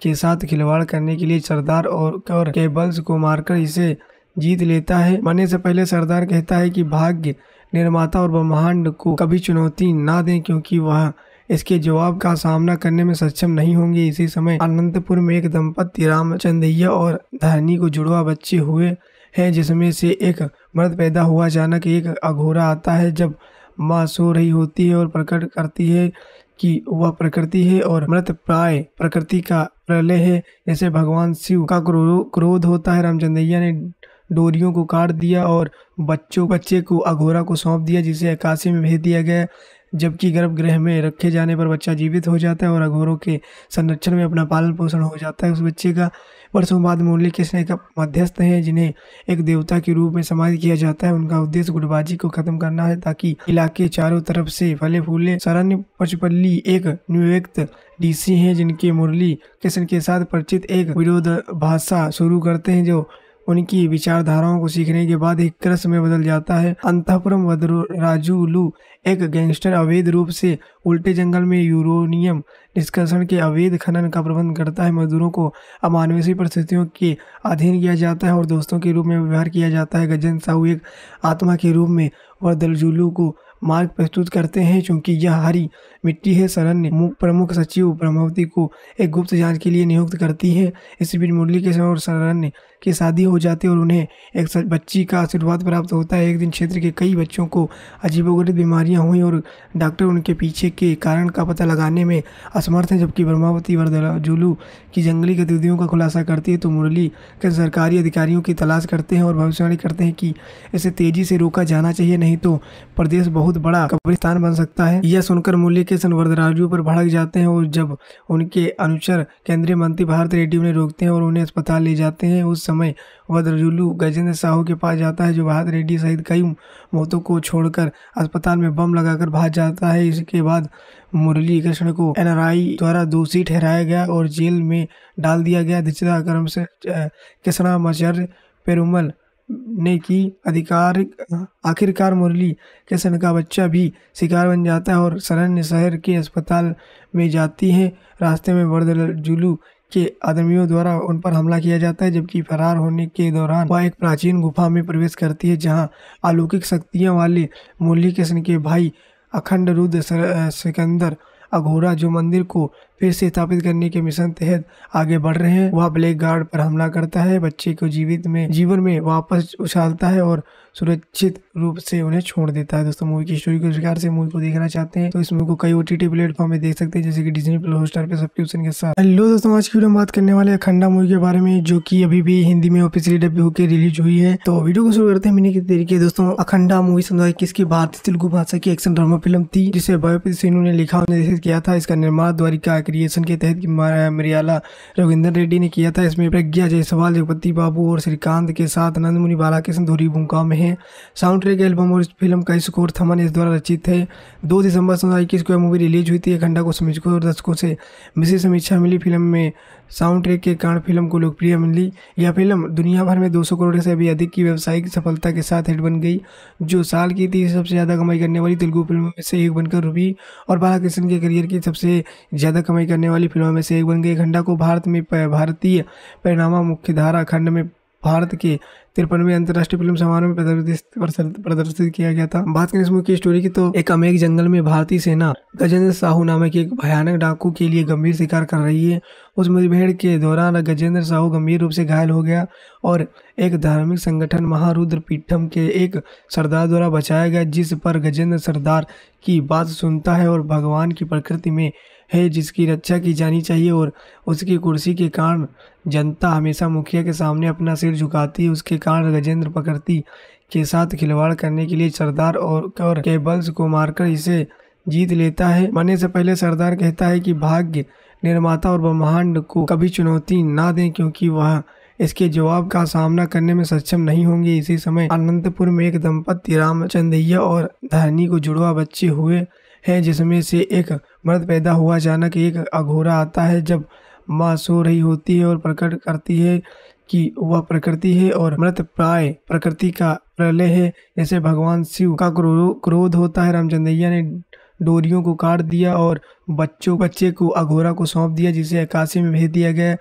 के साथ खिलवाड़ करने के लिए सरदार और, और केबल्स को मारकर इसे जीत लेता है मरने से पहले सरदार कहता है कि भाग्य निर्माता और ब्रह्मांड को कभी चुनौती ना दें क्योंकि वह इसके जवाब का सामना करने में सक्षम नहीं होंगे इसी समय अनंतपुर में एक दंपत्ति रामचंदैया और धरनी को जुड़वा बच्चे हुए हैं जिसमें से एक मर्द पैदा हुआ अचानक एक अघोरा आता है जब माँ सो रही होती है और प्रकट करती है कि वह प्रकृति है और मृत प्राय प्रकृति का प्रलय है जैसे भगवान शिव का क्रो, क्रोध होता है रामचंद्रैया ने डोरियों को काट दिया और बच्चों बच्चे को अघोरा को सौंप दिया जिसे अकाशी में भेज दिया गया जबकि गर्भगृह में रखे जाने पर बच्चा जीवित हो जाता है और अघोरों के संरक्षण में अपना पालन पोषण हो जाता है उस बच्चे का वर्षों बाद मुरली कृष्ण एक मध्यस्थ हैं जिन्हें एक देवता के रूप में समाधि किया जाता है उनका उद्देश्य गुटबाजी को खत्म करना है ताकि इलाके चारों तरफ से फले फूले शरण्य पचपल्ली एक नियुक्त डीसी हैं जिनके मुरली कृष्ण के साथ परिचित एक विरोध भाषा शुरू करते हैं जो उनकी विचारधाराओं को सीखने के बाद एक क्रस में बदल जाता है अंतपुरम राजूलू एक गैंगस्टर अवैध रूप से उल्टे जंगल में यूरोनियम निष्कर्षण के अवैध खनन का प्रबंध करता है मजदूरों को अमानवीय परिस्थितियों के अधीन किया जाता है और दोस्तों के रूप में व्यवहार किया जाता है गजन साहू एक आत्मा के रूप में दलजुलू को मार्ग प्रस्तुत करते हैं चूंकि यह हरी मिट्टी है सरन ने प्रमुख सचिव प्रमावती को एक गुप्त जांच के लिए नियुक्त करती है इस बीच मुरली के और सरन ने की शादी हो जाती है और उन्हें एक बच्ची का आशीर्वाद प्राप्त होता है एक दिन क्षेत्र के कई बच्चों को अजीबोगरीब बीमारियां हुई और डॉक्टर उनके पीछे के कारण का पता लगाने में असमर्थ हैं जबकि ब्रह्मावती वरदलाजुलू की जंगली गतिविधियों का खुलासा करती है तो मुरली के सरकारी अधिकारियों की तलाश करते हैं और भविष्यवाणी करते हैं कि इसे तेजी से रोका जाना चाहिए नहीं तो प्रदेश बहुत बड़ा कब्रिस्तान बन सकता है यह सुनकर मुरली के सन वरदराजू पर भड़क जाते हैं और जब उनके अनुचर केंद्रीय मंत्री भारत रेड्डी उन्हें रोकते हैं और उन्हें अस्पताल ले जाते हैं उस समय वज्रजुलू गजेंद्र साहू के पास जाता है जो बहादुर रेड्डी सहित कई मौतों को छोड़कर अस्पताल में बम लगाकर भाग जाता है इसके बाद मुरली कृष्ण को एन द्वारा दोषी ठहराया गया और जेल में डाल दिया गया दिचरा क्रम से कृष्णामाचार्य पेरुमल ने की अधिकार आखिरकार मुरली कृष्ण का बच्चा भी शिकार बन जाता है और सरन्य शहर के अस्पताल में जाती है रास्ते में बर्दजुलू के आदमियों द्वारा उन पर हमला किया जाता है जबकि फरार होने के दौरान वह एक प्राचीन गुफा में प्रवेश करती है जहाँ अलौकिक शक्तियाँ वाले मुरली कृष्ण के भाई अखंड रुद्र सिकंदर अघोरा जो मंदिर को फिर से स्थापित करने के मिशन तहत आगे बढ़ रहे हैं वह ब्लैक गार्ड पर हमला करता है बच्चे को जीवित में जीवन में वापस उछालता है और सुरक्षित रूप से उन्हें छोड़ देता है दोस्तों मूवी की स्टोरी के प्रकार से मूवी को देखना चाहते हैं तो इस मूवी को कई ओटीटी प्लेटफॉर्म में देख सकते हैं जैसे कि डिजनी प्लस हॉटस्टार पे सब्सक्रिप्शन के साथ हेलो दोस्तों आज की वीडियो बात करने वाले अखंडा मूवी के बारे में जो की अभी भी हिंदी में ऑफिसियली डब्यू होकर रिलीज हुई है तो वीडियो को शुरू करते हैं की तरीके दोस्तों अखंडा मूवी इक्कीस की भारतीय तेलुगु भाषा की एक्शन ड्रामा फिल्म थी जिसे बायोपित सिन्हू ने लिखा और निर्देशित किया था इसका निर्माण द्वारिका क्रिएशन के तहत मरियाला रविंद्र रेड्डी ने किया था इसमें प्रज्ञा जयसवाल जगपति बाबू और श्रीकांत के साथ नंदमुनि बालाकृष्ण धोरी भूमिका में हैं साउंड ट्रैक एल्बम और इस फिल्म का स्कोर थमन इस द्वारा रचित है दो दिसंबर दो को यह मूवी रिलीज हुई थी एक घंटा को समीक्षकों और दर्शकों से विशेष समीक्षा मिली फिल्म में साउंड ट्रैक के कारण फिल्म को लोकप्रिय मिली यह फिल्म दुनिया भर में 200 करोड़ से भी अधिक की व्यावसायिक सफलता के साथ हिट बन गई जो साल की तीसरी सबसे ज़्यादा कमाई करने वाली तेलुगु फिल्मों में से एक बनकर रुबी और बालाकृष्ण के करियर की सबसे ज़्यादा कमाई करने वाली फिल्मों में से एक बन गई खंडा को भारत में भारतीय परिणामा मुख्यधारा खंड में भारत के तिरपनवे अंतर्राष्ट्रीय फिल्म समारोह में प्रदर्शित किया गया था बात करें इस मुख्य स्टोरी की तो एक अमेरिक जंगल में भारतीय सेना गजेंद्र साहू नामक एक भयानक डाकू के लिए गंभीर शिकार कर रही है उस मुठभेड़ के दौरान गजेंद्र साहू गंभीर रूप से घायल हो गया और एक धार्मिक संगठन महारुद्र पीठम के एक सरदार द्वारा बचाया गया जिस पर गजेंद्र सरदार की बात सुनता है और भगवान की प्रकृति में है जिसकी रक्षा की जानी चाहिए और उसकी कुर्सी के कारण जनता हमेशा मुखिया के सामने अपना सिर झुकाती है उसके कारण गजेंद्र प्रकृति के साथ खिलवाड़ करने के लिए सरदार और, और केबल्स को मारकर इसे जीत लेता है मरने से पहले सरदार कहता है कि भाग्य निर्माता और ब्रह्मांड को कभी चुनौती ना दें क्योंकि वह इसके जवाब का सामना करने में सक्षम नहीं होंगे इसी समय अनंतपुर में एक दंपत्ति रामचंदैया और धरनी को जुड़वा बच्चे हुए है जिसमें से एक मर्द पैदा हुआ अचानक एक अघोरा आता है जब माँ सो रही होती है और प्रकट करती है कि वह प्रकृति है और मृत प्राय प्रकृति का प्रलय है जैसे भगवान शिव का क्रो, क्रोध होता है रामचंद्रैया ने डोरियों को काट दिया और बच्चों बच्चे को अघोरा को सौंप दिया जिसे अकाशी में भेज दिया गया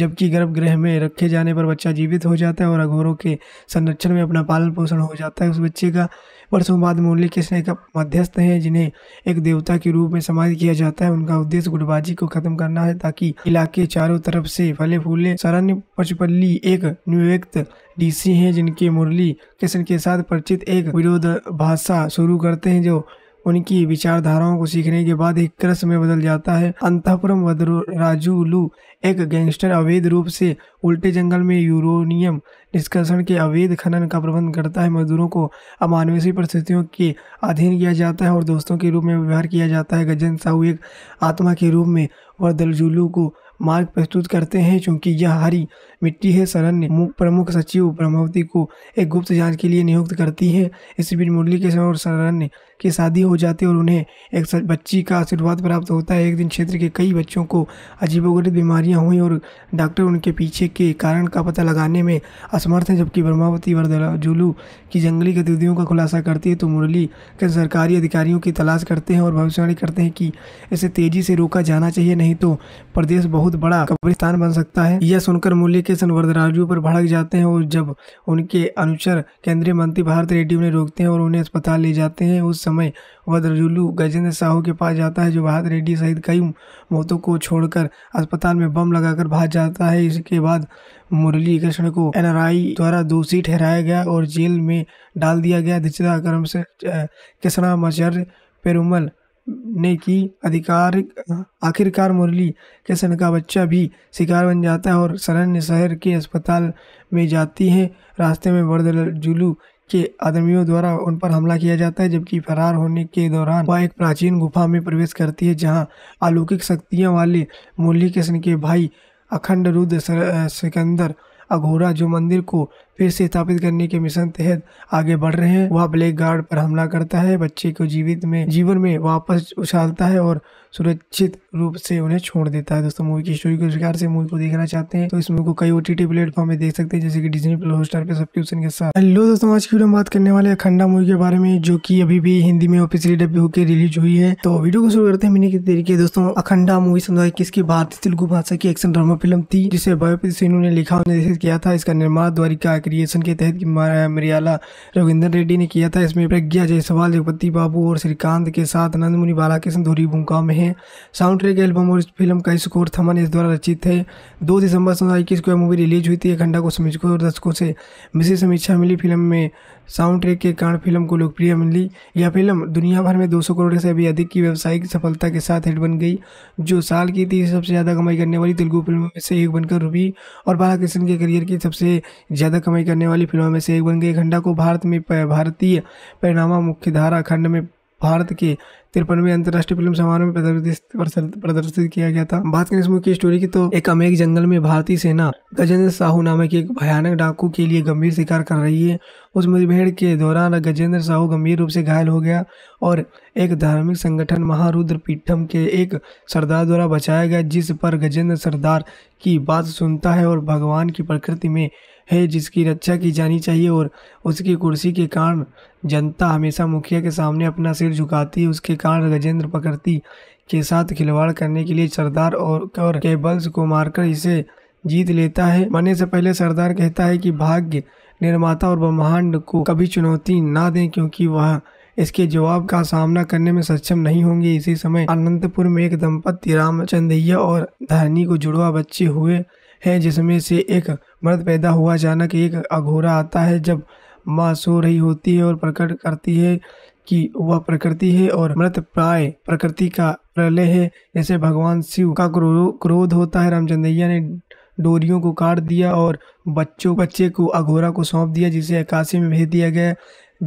जबकि गर्भगृह में रखे जाने पर बच्चा जीवित हो जाता है और अघोरों के संरक्षण में अपना पालन पोषण हो जाता है उस बच्चे का वर्षों बाद मुरली कृष्ण एक मध्यस्थ हैं जिन्हें एक देवता के रूप में समाज किया जाता है उनका उद्देश्य गुटबाजी को खत्म करना है ताकि इलाके चारों तरफ से फले फूले शरण्य पचपल्ली एक नियुक्त डीसी हैं जिनके मुरली कृष्ण के साथ परिचित एक विरोध भाषा शुरू करते हैं जो उनकी विचारधाराओं को सीखने के बाद एक क्रस में बदल जाता है अंतपुरम राजूलू एक गैंगस्टर अवैध रूप से उल्टे जंगल में यूरोनियम निष्कर्षण के अवैध खनन का प्रबंध करता है मजदूरों को अमानवीय परिस्थितियों के अधीन किया जाता है और दोस्तों के रूप में व्यवहार किया जाता है गजन साहू एक आत्मा के रूप में वह दलजुलू को मार्ग प्रस्तुत करते हैं चूंकि यह हरी मिट्टी है सरन ने प्रमुख सचिव ब्रह्मावती को एक गुप्त जांच के लिए नियुक्त करती है इसी बीच मुरली के और सरन की शादी हो जाती है और उन्हें एक बच्ची का आशीर्वाद प्राप्त होता है एक दिन क्षेत्र के कई बच्चों को अजीबोगरीब बीमारियां हुई और डॉक्टर उनके पीछे के कारण का पता लगाने में असमर्थ हैं जबकि ब्रह्मावती वरदलाजुलू की जंगली गतिविधियों का खुलासा करती है तो मुरली के सरकारी अधिकारियों की तलाश करते हैं और भविष्यवाणी करते हैं कि इसे तेजी से रोका जाना चाहिए नहीं तो प्रदेश बहुत बड़ा कब्रिस्तान बन सकता है यह सुनकर मुरली के संवर्धराजू पर भड़क जाते हैं और जब उनके अनुचर केंद्रीय मंत्री भारत रेड्डी उन्हें रोकते हैं और उन्हें अस्पताल ले जाते हैं उस समय वद्रजुलू गजेंद्र साहू के पास जाता है जो भारत रेड्डी सहित कई मौतों को छोड़कर अस्पताल में बम लगाकर भाग जाता है इसके बाद मुरली कृष्ण को एनआरआई द्वारा दोषी ठहराया गया और जेल में डाल दिया गया दिचरा क्रम से कृष्णामाचार्य पेरुमल ने की अधिकार आखिरकार मुरली के सन का बच्चा भी शिकार बन जाता है और सरन्य शहर के अस्पताल में जाती है रास्ते में जुलू के आदमियों द्वारा उन पर हमला किया जाता है जबकि फरार होने के दौरान वह एक प्राचीन गुफा में प्रवेश करती है जहां अलौकिक शक्तियां वाले मुरली कृष्ण के भाई अखंड रुद्र सिकंदर अघोरा जो मंदिर को फिर से स्थापित करने के मिशन तहत आगे बढ़ रहे हैं वह ब्लैक गार्ड पर हमला करता है बच्चे को जीवित में जीवन में वापस उछालता है और सुरक्षित रूप से उन्हें छोड़ देता है दोस्तों मूवी की स्टोरी के प्रकार से मूवी को देखना चाहते हैं तो इस मूवी को कई ओटीटी प्लेटफॉर्म में देख सकते हैं जैसे कि डिजनी प्लस हॉटस्टार पे सब्सक्रिप्शन के साथ हेलो दोस्तों आज की वीडियो बात करने वाले अखंडा मूवी के बारे में जो की अभी भी हिंदी में ऑफिसियली डब्ल्यू होकर रिलीज हुई है तो वीडियो को शुरू करते हैं की तरीके दोस्तों अखंडा मूवी सन किसकी भारतीय तेलुगु भाषा की एक्शन ड्रामा फिल्म थी जिसे बायोपित सिन्हू ने लिखा और निर्देशित किया था इसका निर्माण द्वारिका क्रिएशन के तहत मरियाला रविंद्र रेड्डी ने किया था इसमें प्रज्ञा जयसवाल जगपति बाबू और श्रीकांत के साथ नंदमुनि बालाकृष्ण धोरी भूमिका में हैं साउंड ट्रैक एल्बम और इस फिल्म का स्कोर थमन इस द्वारा रचित है दो दिसंबर दो को यह मूवी रिलीज हुई थी एक घंटा को समीक्षकों और दर्शकों से विशेष समीक्षा मिली फिल्म में साउंड ट्रैक के कारण फिल्म को लोकप्रिय मिली यह फिल्म दुनिया भर में 200 करोड़ से भी अधिक की व्यावसायिक सफलता के साथ हिट बन गई जो साल की तीसरी सबसे ज़्यादा कमाई करने वाली तेलुगु फिल्मों में से एक बनकर रुबी और बालाकृष्ण के करियर की सबसे ज़्यादा कमाई कमाई करने वाली फिल्मों में से एक बन गई खंडा को भारत में भारतीय परिणामा धारा खंड में भारत के तिरपनवे अंतर्राष्ट्रीय फिल्म समारोह में प्रदर्शित किया गया था बात करें इस मुख्य स्टोरी की तो एक अमेरिक जंगल में भारतीय सेना गजेंद्र साहू नामे के एक भयानक डाकू के लिए गंभीर शिकार कर रही है उस मुठभेड़ के दौरान गजेंद्र साहू गंभीर रूप से घायल हो गया और एक धार्मिक संगठन महारुद्र पीठम के एक सरदार द्वारा बचाया गया जिस पर गजेंद्र सरदार की बात सुनता है और भगवान की प्रकृति में है जिसकी रक्षा की जानी चाहिए और उसकी कुर्सी के कारण जनता हमेशा मुखिया के सामने अपना सिर झुकाती है उसके कारण गजेंद्र प्रकृति के साथ खिलवाड़ करने के लिए सरदार और, और केबल्स को मारकर इसे जीत लेता है मरने से पहले सरदार कहता है कि भाग्य निर्माता और ब्रह्मांड को कभी चुनौती ना दें क्योंकि वह इसके जवाब का सामना करने में सक्षम नहीं होंगे इसी समय अनंतपुर में एक दंपत्ति रामचंदैया और धरनी को जुड़वा बच्चे हुए हैं जिसमें से एक मर्द पैदा हुआ अचानक एक अघोरा आता है जब माँ सो रही होती है और प्रकट करती है कि वह प्रकृति है और मृत प्राय प्रकृति का प्रलय है जैसे भगवान शिव का क्रो, क्रोध होता है रामचंद्रैया ने डोरियों को काट दिया और बच्चों बच्चे को अघोरा को सौंप दिया जिसे अकाशी में भेज दिया गया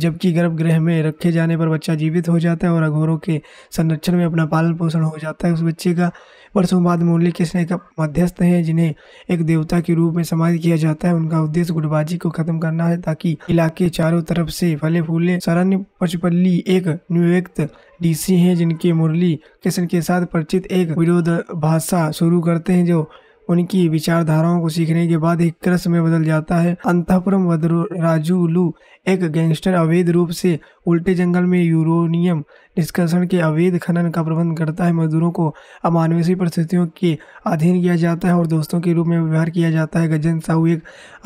जबकि गर्भगृह में रखे जाने पर बच्चा जीवित हो जाता है और अघोरों के संरक्षण में अपना पालन पोषण हो जाता है उस बच्चे का वर्षों बाद मुरली कृष्ण एक मध्यस्थ हैं जिन्हें एक देवता के रूप में समाधि किया जाता है उनका उद्देश्य गुटबाजी को खत्म करना है ताकि इलाके चारों तरफ से फले फूले शरण्य पचपल्ली एक नियुक्त डीसी हैं जिनके मुरली कृष्ण के साथ परिचित एक विरोध भाषा शुरू करते हैं जो उनकी विचारधाराओं को सीखने के बाद एक क्रस में बदल जाता है अंतपुरम राजूलू एक गैंगस्टर अवैध रूप से उल्टे जंगल में यूरोनियम निष्कर्षण के अवैध खनन का प्रबंध करता है मजदूरों को अमानवीय परिस्थितियों के अधीन किया जाता है और दोस्तों के रूप में व्यवहार किया जाता है गजन साहू एक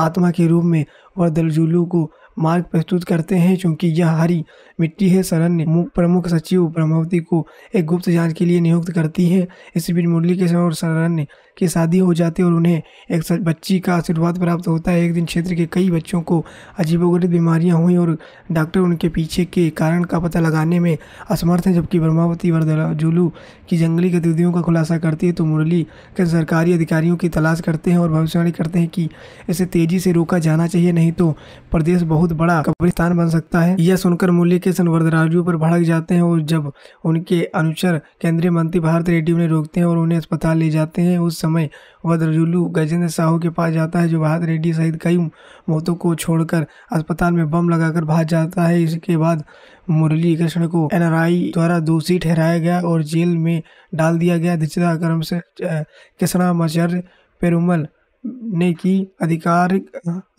आत्मा के रूप में दलजुलू को मार्ग प्रस्तुत करते हैं क्योंकि यह हरी मिट्टी है सरन ने प्रमुख सचिव प्रमावती को एक गुप्त जांच के लिए नियुक्त करती है इस बीच मुरली के और सरन ने की शादी हो जाती है और उन्हें एक बच्ची का आशीर्वाद प्राप्त होता है एक दिन क्षेत्र के कई बच्चों को अजीबोगरीब बीमारियां हुई और डॉक्टर उनके पीछे के कारण का पता लगाने में असमर्थ हैं जबकि ब्रह्मावती वरदलाजुलू की जंगली गतिविधियों का खुलासा करती है तो मुरली के सरकारी अधिकारियों की तलाश करते हैं और भविष्यवाणी करते हैं कि इसे तेजी से रोका जाना चाहिए नहीं तो प्रदेश बहुत बड़ा कब्रिस्तान बन सकता है यह सुनकर मुरली के सन वरदराजू पर भड़क जाते हैं और जब उनके अनुचर केंद्रीय मंत्री भारत रेड्डी उन्हें रोकते हैं और उन्हें अस्पताल ले जाते हैं उस समय वदरजुलू गजेंद्र साहू के पास जाता है जो बहाद रेड्डी सहित कई मौतों को छोड़कर अस्पताल में बम लगाकर भाग जाता है इसके बाद मुरली कृष्ण को एन द्वारा दोषी ठहराया गया और जेल में डाल दिया गया दिचरा क्रम से कृष्णामाचार्य पेरुमल ने की अधिकार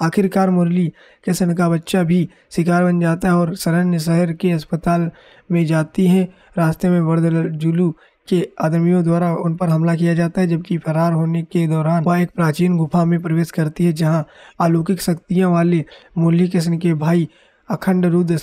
आखिरकार मुरली कृष्ण का बच्चा भी शिकार बन जाता है और सरन्य शहर के अस्पताल में जाती है रास्ते में बर्दजुलू के आदमियों द्वारा उन पर हमला किया जाता है जबकि फरार होने के दौरान वह एक प्राचीन गुफा में प्रवेश करती है जहाँ अलौकिक शक्तियाँ वाले मुरली कृष्ण के भाई अखंड रुद्र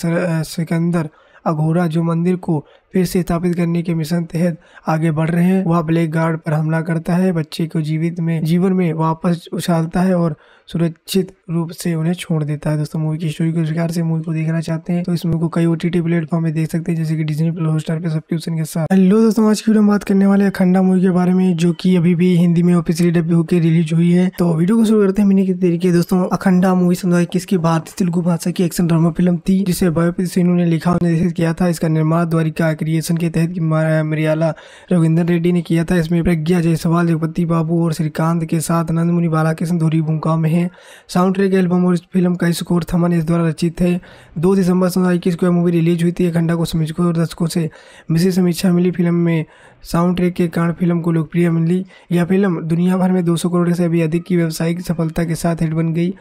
सिकंदर अघोरा जो मंदिर को फिर से स्थापित करने के मिशन तहत आगे बढ़ रहे हैं वह ब्लैक गार्ड पर हमला करता है बच्चे को जीवित में जीवन में वापस उछालता है और सुरक्षित रूप से उन्हें छोड़ देता है दोस्तों मूवी की स्टोरी के प्रकार से मूवी को देखना चाहते हैं तो इस मूवी को कई टी प्लेटफॉर्म में देख सकते हैं जैसे कि डिजनी प्लस हॉटस्टार पे सब्सक्रिप्शन के साथ हेलो दोस्तों आज की वीडियो बात करने वाले अखंडा मूवी के बारे में जो की अभी भी हिंदी में ऑफिसियली डब्यू होकर रिलीज हुई है तो वीडियो को शुरू करते हैं मैंने तरीके दोस्तों अखंडा मूवी सन किसकी भारतीय तेलुगु भाषा की एक्शन ड्रामा फिल्म थी जिसे बायोपित सिन्हू ने लिखा और निर्देशित किया था इसका निर्माण द्वारिका क्रिएशन के तहत मरियाला रविंद्र रेड्डी ने किया था इसमें प्रज्ञा जयसवाल जगपति बाबू और श्रीकांत के साथ नंदमुनि बालाकृष्ण धोरी भूमिका में है साउंड साउंड एल्बम और इस फिल्म का स्कोर थमन इस द्वारा रचित है दो दिसंबर सौ इक्कीस को यह मूवी रिलीज हुई थी एक घंटा को समीक्षकों और दर्शकों से विशेष समीक्षा मिली फिल्म में साउंड ट्रैक के कारण फिल्म को लोकप्रिय मिली यह फिल्म दुनिया भर में 200 करोड़ से भी अधिक की व्यावसायिक सफलता के साथ हिट बन गई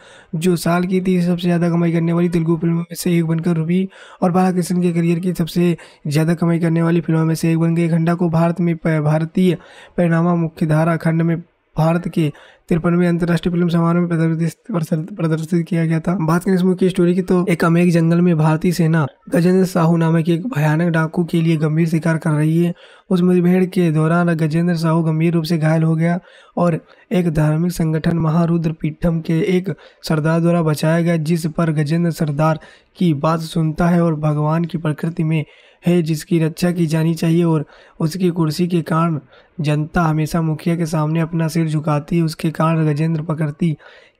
जो साल की थी सबसे ज़्यादा कमाई करने वाली तेलुगु फिल्मों में से एक बनकर रूबी और बालाकृष्ण के करियर की सबसे ज़्यादा कमाई करने वाली फिल्मों में से एक बन गई घंटा को भारत में भारतीय परिणामा मुख्यधारा खंड में भारत के तिरपनवे अंतर्राष्ट्रीय फिल्म समारोह में प्रदर्शित किया गया था बात करें इस मूवी की स्टोरी की तो एक अमेरिक जंगल में भारतीय सेना गजेंद्र साहू नामक एक भयानक डाकू के लिए गंभीर शिकार कर रही है उस मुठभेड़ के दौरान गजेंद्र साहू गंभीर रूप से घायल हो गया और एक धार्मिक संगठन महारुद्र पीठम के एक सरदार द्वारा बचाया गया जिस पर गजेंद्र सरदार की बात सुनता है और भगवान की प्रकृति में है जिसकी रक्षा की जानी चाहिए और उसकी कुर्सी के कारण जनता हमेशा मुखिया के सामने अपना सिर झुकाती है उसके कारण गजेंद्र प्रकृति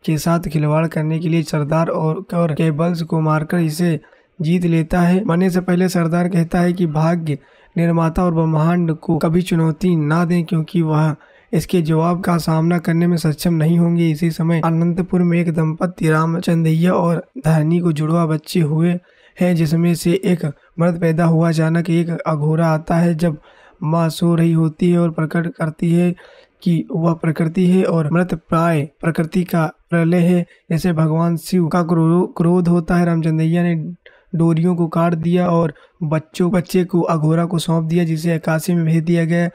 के साथ खिलवाड़ करने के लिए सरदार और, और केबल्स को मारकर इसे जीत लेता है मरने से पहले सरदार कहता है कि भाग्य निर्माता और ब्रह्मांड को कभी चुनौती ना दें क्योंकि वह इसके जवाब का सामना करने में सक्षम नहीं होंगे इसी समय अनंतपुर में एक दंपत्ति रामचंदैया और धरनी को जुड़वा बच्चे हुए है जिसमें से एक मर्द पैदा हुआ अचानक एक अघोरा आता है जब माँ सो रही होती है और प्रकट करती है कि वह प्रकृति है और मृत प्राय प्रकृति का प्रलय है जैसे भगवान शिव का क्रो, क्रोध होता है रामचंद्रैया ने डोरियों को काट दिया और बच्चों बच्चे को अघोरा को सौंप दिया जिसे अकाशी में भेज दिया गया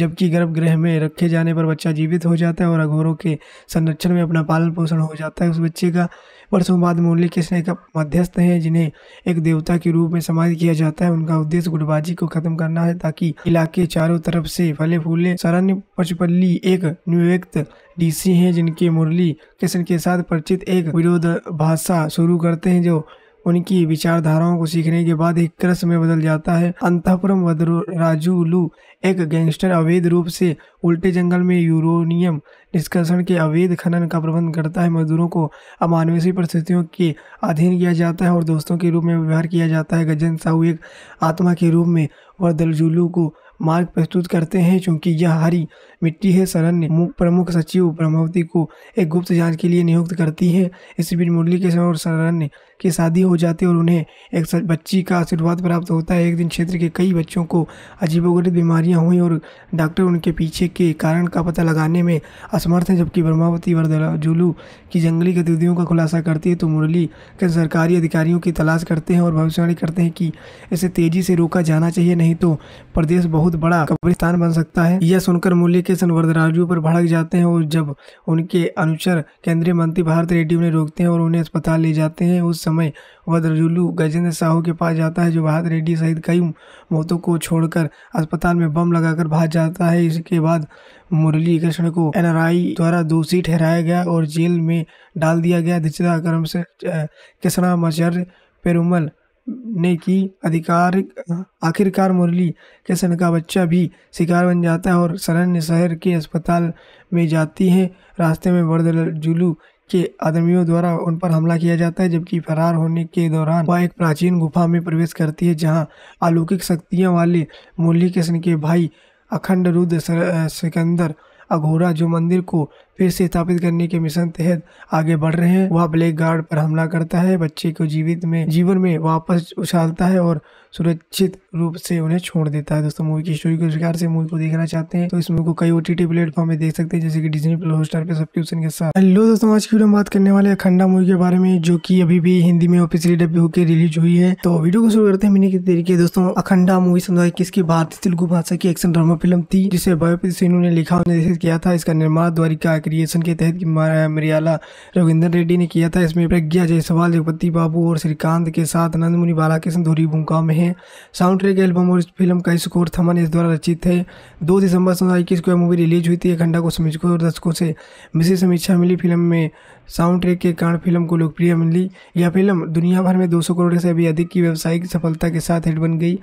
जबकि गर्भगृह में रखे जाने पर बच्चा जीवित हो जाता है और अघोरों के संरक्षण में अपना पालन पोषण हो जाता है उस बच्चे का वर्षों बाद मुरली कृष्ण एक मध्यस्थ हैं जिन्हें एक देवता के रूप में समाज किया जाता है उनका उद्देश्य गुटबाजी को खत्म करना है ताकि इलाके चारों तरफ से फले फूले शरण्य पचपल्ली एक नियुक्त डीसी हैं जिनके मुरली कृष्ण के साथ परिचित एक विरोध भाषा शुरू करते हैं जो उनकी विचारधाराओं को सीखने के बाद एक क्रस में बदल जाता है अंतपुरम राजूलू एक गैंगस्टर अवैध रूप से उल्टे जंगल में यूरोनियम निष्कर्षण के अवैध खनन का प्रबंध करता है मजदूरों को अमानवीय परिस्थितियों के अधीन किया जाता है और दोस्तों के रूप में व्यवहार किया जाता है गजन साहू एक आत्मा के रूप में वह दलजुलू को मार्ग प्रस्तुत करते हैं चूँकि यह हरी मिट्टी है सरन ने प्रमुख सचिव ब्रह्मावती को एक गुप्त जांच के लिए नियुक्त करती है इसी बीच मुरली के और सरन की शादी हो जाती है और उन्हें एक बच्ची का आशीर्वाद प्राप्त होता है एक दिन क्षेत्र के कई बच्चों को अजीबोगरीब बीमारियां हुई और डॉक्टर उनके पीछे के कारण का पता लगाने में असमर्थ हैं जबकि ब्रह्मावती वरदलाजुलू की जंगली गतिविधियों का खुलासा करती है तो मुरली के सरकारी अधिकारियों की तलाश करते हैं और भविष्यवाणी करते हैं कि इसे तेजी से रोका जाना चाहिए नहीं तो प्रदेश बहुत बड़ा कब्रिस्तान बन सकता है यह सुनकर मुरली के संवर्धराजू पर भड़क जाते हैं और जब उनके अनुचर केंद्रीय मंत्री भारत रेड्डी उन्हें रोकते हैं और उन्हें अस्पताल ले जाते हैं उस समय वद्रजुलू गजेंद्र साहू के पास जाता है जो भारत रेड्डी सहित कई मौतों को छोड़कर अस्पताल में बम लगाकर भाग जाता है इसके बाद मुरली कृष्ण को एनआरआई द्वारा दोषी ठहराया गया और जेल में डाल दिया गया दिचला क्रम से कृष्णामाचार्य पेरुमल ने की अधिकार आखिरकार मुरली के सन का बच्चा भी शिकार बन जाता है और सरन शहर के अस्पताल में जाती है रास्ते में जुलू के आदमियों द्वारा उन पर हमला किया जाता है जबकि फरार होने के दौरान वह एक प्राचीन गुफा में प्रवेश करती है जहां अलौकिक शक्तियां वाले मुरली कृष्ण के भाई अखंड रुद्र सिकंदर अघोरा जो मंदिर को फिर से स्थापित करने के मिशन तहत आगे बढ़ रहे हैं वह ब्लैक गार्ड पर हमला करता है बच्चे को जीवित में जीवन में वापस उछालता है और सुरक्षित रूप से उन्हें छोड़ देता है दोस्तों मूवी की स्टोरी के प्रकार से मूवी को देखना चाहते हैं तो इस मूवी को कई ओटीटी प्लेटफॉर्म में देख सकते हैं जैसे कि डिजनी प्लस हॉटस्टार पे सब्सक्रिप्शन के साथ हेलो दोस्तों आज की वीडियो बात करने वाले अखंडा मूवी के बारे में जो की अभी भी हिंदी में ऑफिसियली डब्ल्यू होकर रिलीज हुई है तो वीडियो को शुरू करते हैं की तरीके दोस्तों अखंडा मूवी सन किसकी भारतीय तेलुगु भाषा की एक्शन ड्रामा फिल्म थी जिसे बायोपित सिन्हू ने लिखा और निर्देशित किया था इसका निर्माण द्वारिका क्रिएशन के तहत मरियाला रविंदर रेड्डी ने किया था इसमें प्रज्ञा जयसवाल जगपति बाबू और श्रीकांत के साथ नंदमुनि बालाकृष्ण धोरी भूमिका में हैं साउंड ट्रैक एल्बम और इस फिल्म का स्कोर थमन इस द्वारा रचित है दो दिसंबर दो को यह मूवी रिलीज हुई थी एक घंटा को समीक्षकों और दर्शकों से विशेष समीक्षा मिली फिल्म में साउंड ट्रैक के कारण फिल्म को लोकप्रिय मिली यह फिल्म दुनिया भर में 200 करोड़ से भी अधिक की व्यावसायिक सफलता के साथ हिट बन गई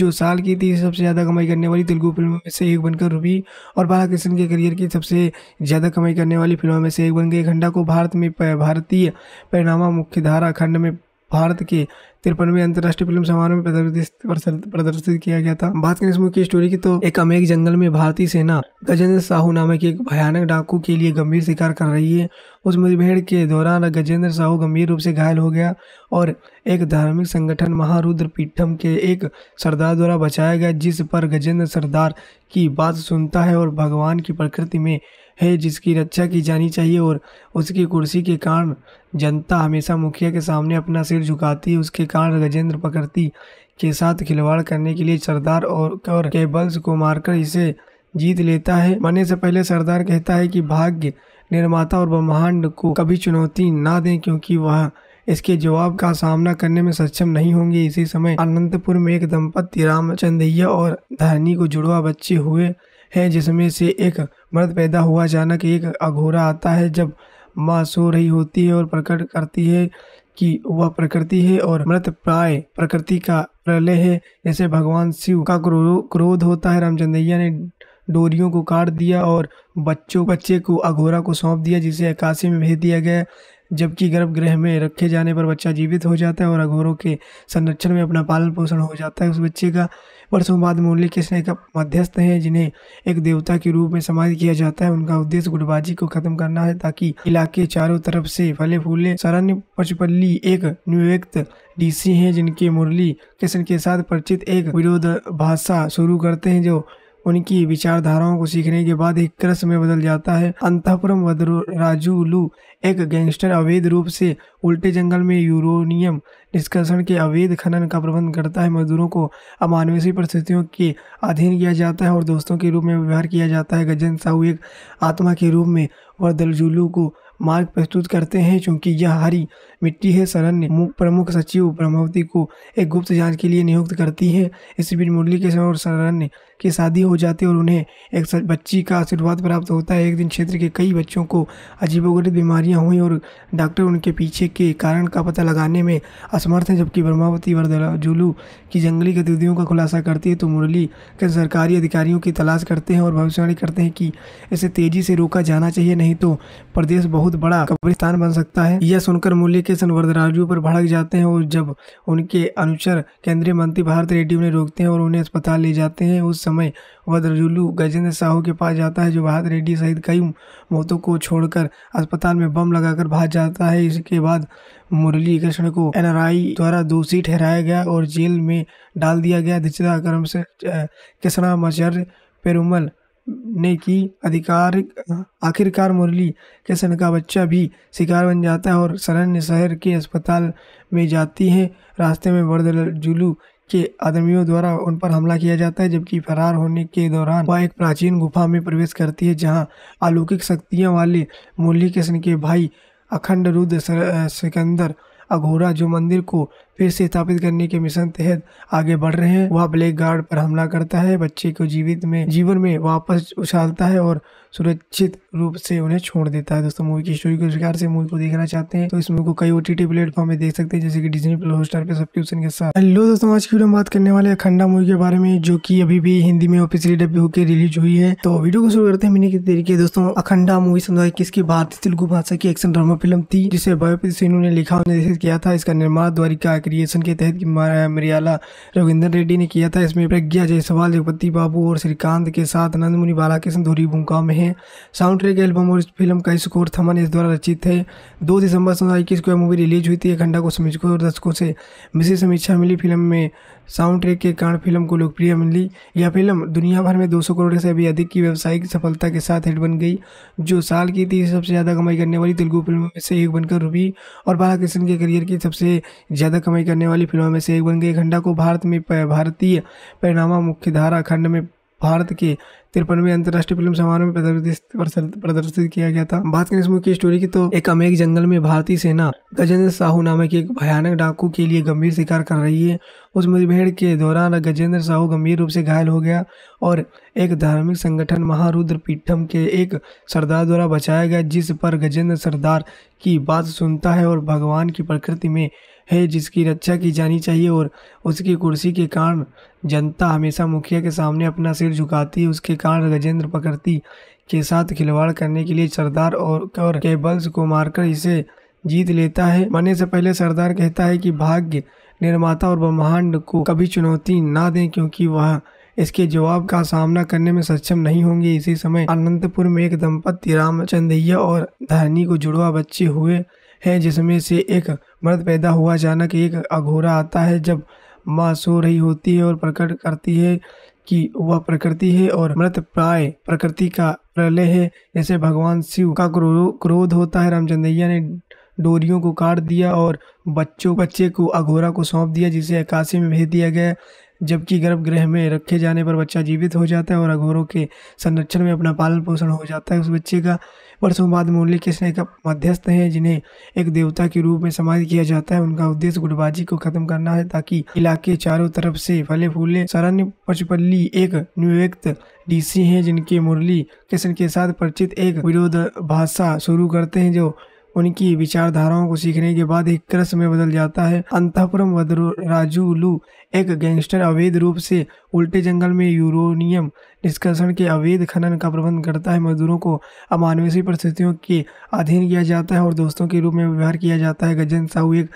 जो साल की तीसरी सबसे ज़्यादा कमाई करने वाली तेलुगु फिल्मों में से एक बनकर रुबी और बालाकृष्ण के करियर की सबसे ज़्यादा कमाई करने वाली फिल्मों में से एक बन गई खंडा को भारत में भारतीय परिणामा मुख्यधारा खंड में भारत के तिरपनवे अंतर्राष्ट्रीय फिल्म समारोह में प्रदर्शित किया गया था बात करें इस मूवी की स्टोरी की तो एक अमेरिक जंगल में भारतीय सेना गजेंद्र साहू नामक एक भयानक डाकू के लिए गंभीर शिकार कर रही है उस मुठभेड़ के दौरान गजेंद्र साहू गंभीर रूप से घायल हो गया और एक धार्मिक संगठन महारुद्र पीठम के एक सरदार द्वारा बचाया गया जिस पर गजेंद्र सरदार की बात सुनता है और भगवान की प्रकृति में है जिसकी रक्षा की जानी चाहिए और उसकी कुर्सी के कारण जनता हमेशा मुखिया के सामने अपना सिर झुकाती है उसके कारण गजेंद्र प्रकृति के साथ खिलवाड़ करने के लिए सरदार और, और केबल्स को मारकर इसे जीत लेता है मरने से पहले सरदार कहता है कि भाग्य निर्माता और ब्रह्मांड को कभी चुनौती ना दें क्योंकि वह इसके जवाब का सामना करने में सक्षम नहीं होंगे इसी समय अनंतपुर में एक दंपत्ति रामचंदैया और धरनी को जुड़वा बच्चे हुए है जिसमें से एक मर्द पैदा हुआ अचानक एक अघोरा आता है जब माँ सो रही होती है और प्रकट करती है कि वह प्रकृति है और मृत प्राय प्रकृति का प्रलय है जैसे भगवान शिव का क्रो, क्रोध होता है रामचंद्रैया ने डोरियों को काट दिया और बच्चों बच्चे को अघोरा को सौंप दिया जिसे अकाशी में भेज दिया गया जबकि गर्भगृह में रखे जाने पर बच्चा जीवित हो जाता है और अघोरों के संरक्षण में अपना पालन पोषण हो जाता है उस बच्चे का वर्षों बाद मुरली कृष्ण एक मध्यस्थ हैं जिन्हें एक देवता के रूप में समाज किया जाता है उनका उद्देश्य गुटबाजी को खत्म करना है ताकि इलाके चारों तरफ से फले फूले शरण्य पचपल्ली एक नियुक्त डीसी हैं जिनके मुरली कृष्ण के साथ परिचित एक विरोध भाषा शुरू करते हैं जो उनकी विचारधाराओं को सीखने के बाद एक क्रस में बदल जाता है अंतपुरम राजूलू एक गैंगस्टर अवैध रूप से उल्टे जंगल में यूरोनियम निष्कर्षण के अवैध खनन का प्रबंध करता है मजदूरों को अमानवीय परिस्थितियों के अधीन किया जाता है और दोस्तों के रूप में व्यवहार किया जाता है गजन साहू एक आत्मा के रूप में वर्दलजुलू को मार्ग प्रस्तुत करते हैं क्योंकि यह हरी मिट्टी है सरन ने प्रमुख सचिव प्रमावती को एक गुप्त जांच के लिए नियुक्त करती है इस बीच मुरली के और सरन ने की शादी हो जाती है और उन्हें एक बच्ची का आशीर्वाद प्राप्त होता है एक दिन क्षेत्र के कई बच्चों को अजीबोगरीब बीमारियां हुई और डॉक्टर उनके पीछे के कारण का पता लगाने में असमर्थ हैं जबकि ब्रह्मावती वरदलाजुलू की जंगली गतिविधियों का खुलासा करती है तो मुरली के सरकारी अधिकारियों की तलाश करते हैं और भविष्यवाणी करते हैं कि इसे तेजी से रोका जाना चाहिए नहीं तो प्रदेश बहुत बड़ा कब्रिस्तान बन सकता है यह सुनकर मुरली के सन वरदराजू पर भड़क जाते हैं और जब उनके अनुचर केंद्रीय मंत्री भारत रेड्डी उन्हें रोकते हैं और उन्हें अस्पताल ले जाते हैं उस समय वज्रजुलू गजेंद्र साहू के पास जाता है जो बहाद रेड्डी सहित कई मौतों को छोड़कर अस्पताल में बम लगाकर भाग जाता है इसके बाद मुरली कृष्ण को एन द्वारा दोषी ठहराया गया और जेल में डाल दिया गया दिचरा क्रम से कृष्णामाचार्य पेरुमल ने की अधिकार आखिरकार मुरली किशन का बच्चा भी शिकार बन जाता है और सरन्य शहर के अस्पताल में जाती है रास्ते में बर्दजुलू के आदमियों द्वारा उन पर हमला किया जाता है जबकि फरार होने के दौरान वह एक प्राचीन गुफा में प्रवेश करती है जहाँ अलौकिक शक्तियाँ वाले मुरली कृष्ण के भाई अखंड रुद्र सिकंदर अघोरा जो मंदिर को फिर से स्थापित करने के मिशन तहत आगे बढ़ रहे हैं वह ब्लैक गार्ड पर हमला करता है बच्चे को जीवित में जीवन में वापस उछालता है और सुरक्षित रूप से उन्हें छोड़ देता है दोस्तों मूवी की स्टोरी के प्रकार से मूवी को देखना चाहते हैं तो इस मूवी को कई टी प्लेटफॉर्म में देख सकते हैं जैसे कि डिजनी प्लस हॉटस्टार पे सब्सक्रिप्शन के साथ हेलो दोस्तों आज की वीडियो बात करने वाले अखंडा मूवी के बारे में जो की अभी भी हिंदी में ऑफिसियली डब्ल्यू होकर रिलीज हुई है तो वीडियो को शुरू करते हैं की तरीके दोस्तों अखंडा मूवी सन किसकी भारतीय तेलुगु भाषा की एक्शन ड्रामा फिल्म थी जिसे बायोपित सिन्हू ने लिखा और निर्देशित किया था इसका निर्माण द्वारिका क्रिएशन के तहत मरियाला रविंद्र रेड्डी ने किया था इसमें प्रज्ञा जयसवाल जगपति बाबू और श्रीकांत के साथ नंदमुनि बालाकृष्ण धोरी भूमिका में हैं साउंड ट्रैक एल्बम और इस फिल्म का स्कोर थमन इस द्वारा रचित है दो दिसंबर दो को यह मूवी रिलीज हुई थी एक घंटा को समीक्षकों और दर्शकों से विशेष समीक्षा मिली फिल्म में साउंड ट्रैक के कारण फिल्म को लोकप्रिय मिली यह फिल्म दुनिया भर में 200 करोड़ से भी अधिक की व्यावसायिक सफलता के साथ हिट बन गई जो साल की तीसरी सबसे ज़्यादा कमाई करने वाली तेलुगु फिल्मों में से एक बनकर रुबी और बालाकृष्ण के करियर की सबसे ज़्यादा कमाई करने वाली फिल्मों में से एक बन गई खंडा को भारत में भारतीय परिणामा मुख्यधारा खंड में भारत के तिरपनवे अंतर्राष्ट्रीय फिल्म समारोह में प्रदर्शित किया गया था बात करें इस मुख्य स्टोरी की तो एक अमेरिक जंगल में भारतीय सेना गजेंद्र साहू नामक एक भयानक डाकू के लिए गंभीर शिकार कर रही है उस मुठभेड़ के दौरान गजेंद्र साहू गंभीर रूप से घायल हो गया और एक धार्मिक संगठन महारुद्र पीठम के एक सरदार द्वारा बचाया गया जिस पर गजेंद्र सरदार की बात सुनता है और भगवान की प्रकृति में है जिसकी रक्षा की जानी चाहिए और उसकी कुर्सी के कारण जनता हमेशा मुखिया के सामने अपना सिर झुकाती है उसके कारण गजेंद्र प्रकृति के साथ खिलवाड़ करने के लिए सरदार और, और केबल्स को मारकर इसे जीत लेता है मरने से पहले सरदार कहता है कि भाग्य निर्माता और ब्रह्मांड को कभी चुनौती ना दें क्योंकि वह इसके जवाब का सामना करने में सक्षम नहीं होंगे इसी समय अनंतपुर में एक दंपत्ति रामचंदैया और धरनी को जुड़वा बच्चे हुए हैं जिसमें से एक मर्द पैदा हुआ अचानक एक अघोरा आता है जब माँ सो रही होती है और प्रकट करती है कि वह प्रकृति है और मृत प्राय प्रकृति का प्रलय है जैसे भगवान शिव का क्रो, क्रोध होता है रामचंद्रैया ने डोरियों को काट दिया और बच्चों बच्चे को अघोरा को सौंप दिया जिसे अकाशी में भेज दिया गया जबकि गर्भगृह में रखे जाने पर बच्चा जीवित हो जाता है और अघोरों के संरक्षण में अपना पालन पोषण हो जाता है उस बच्चे का वर्षों बाद मुरली कृष्ण एक मध्यस्थ हैं जिन्हें एक देवता के रूप में समाधि किया जाता है उनका उद्देश्य गुटबाजी को खत्म करना है ताकि इलाके चारों तरफ से फले फूले शरण्य पचपल्ली एक नियुक्त डीसी हैं जिनके मुरली कृष्ण के साथ परिचित एक विरोध भाषा शुरू करते हैं जो उनकी विचारधाराओं को सीखने के बाद एक क्रस में बदल जाता है अंतपुरम राजूलू एक गैंगस्टर अवैध रूप से उल्टे जंगल में यूरोनियम निष्कर्षण के अवैध खनन का प्रबंध करता है मजदूरों को अमानवीय परिस्थितियों के अधीन किया जाता है और दोस्तों के रूप में व्यवहार किया जाता है गजन साहू एक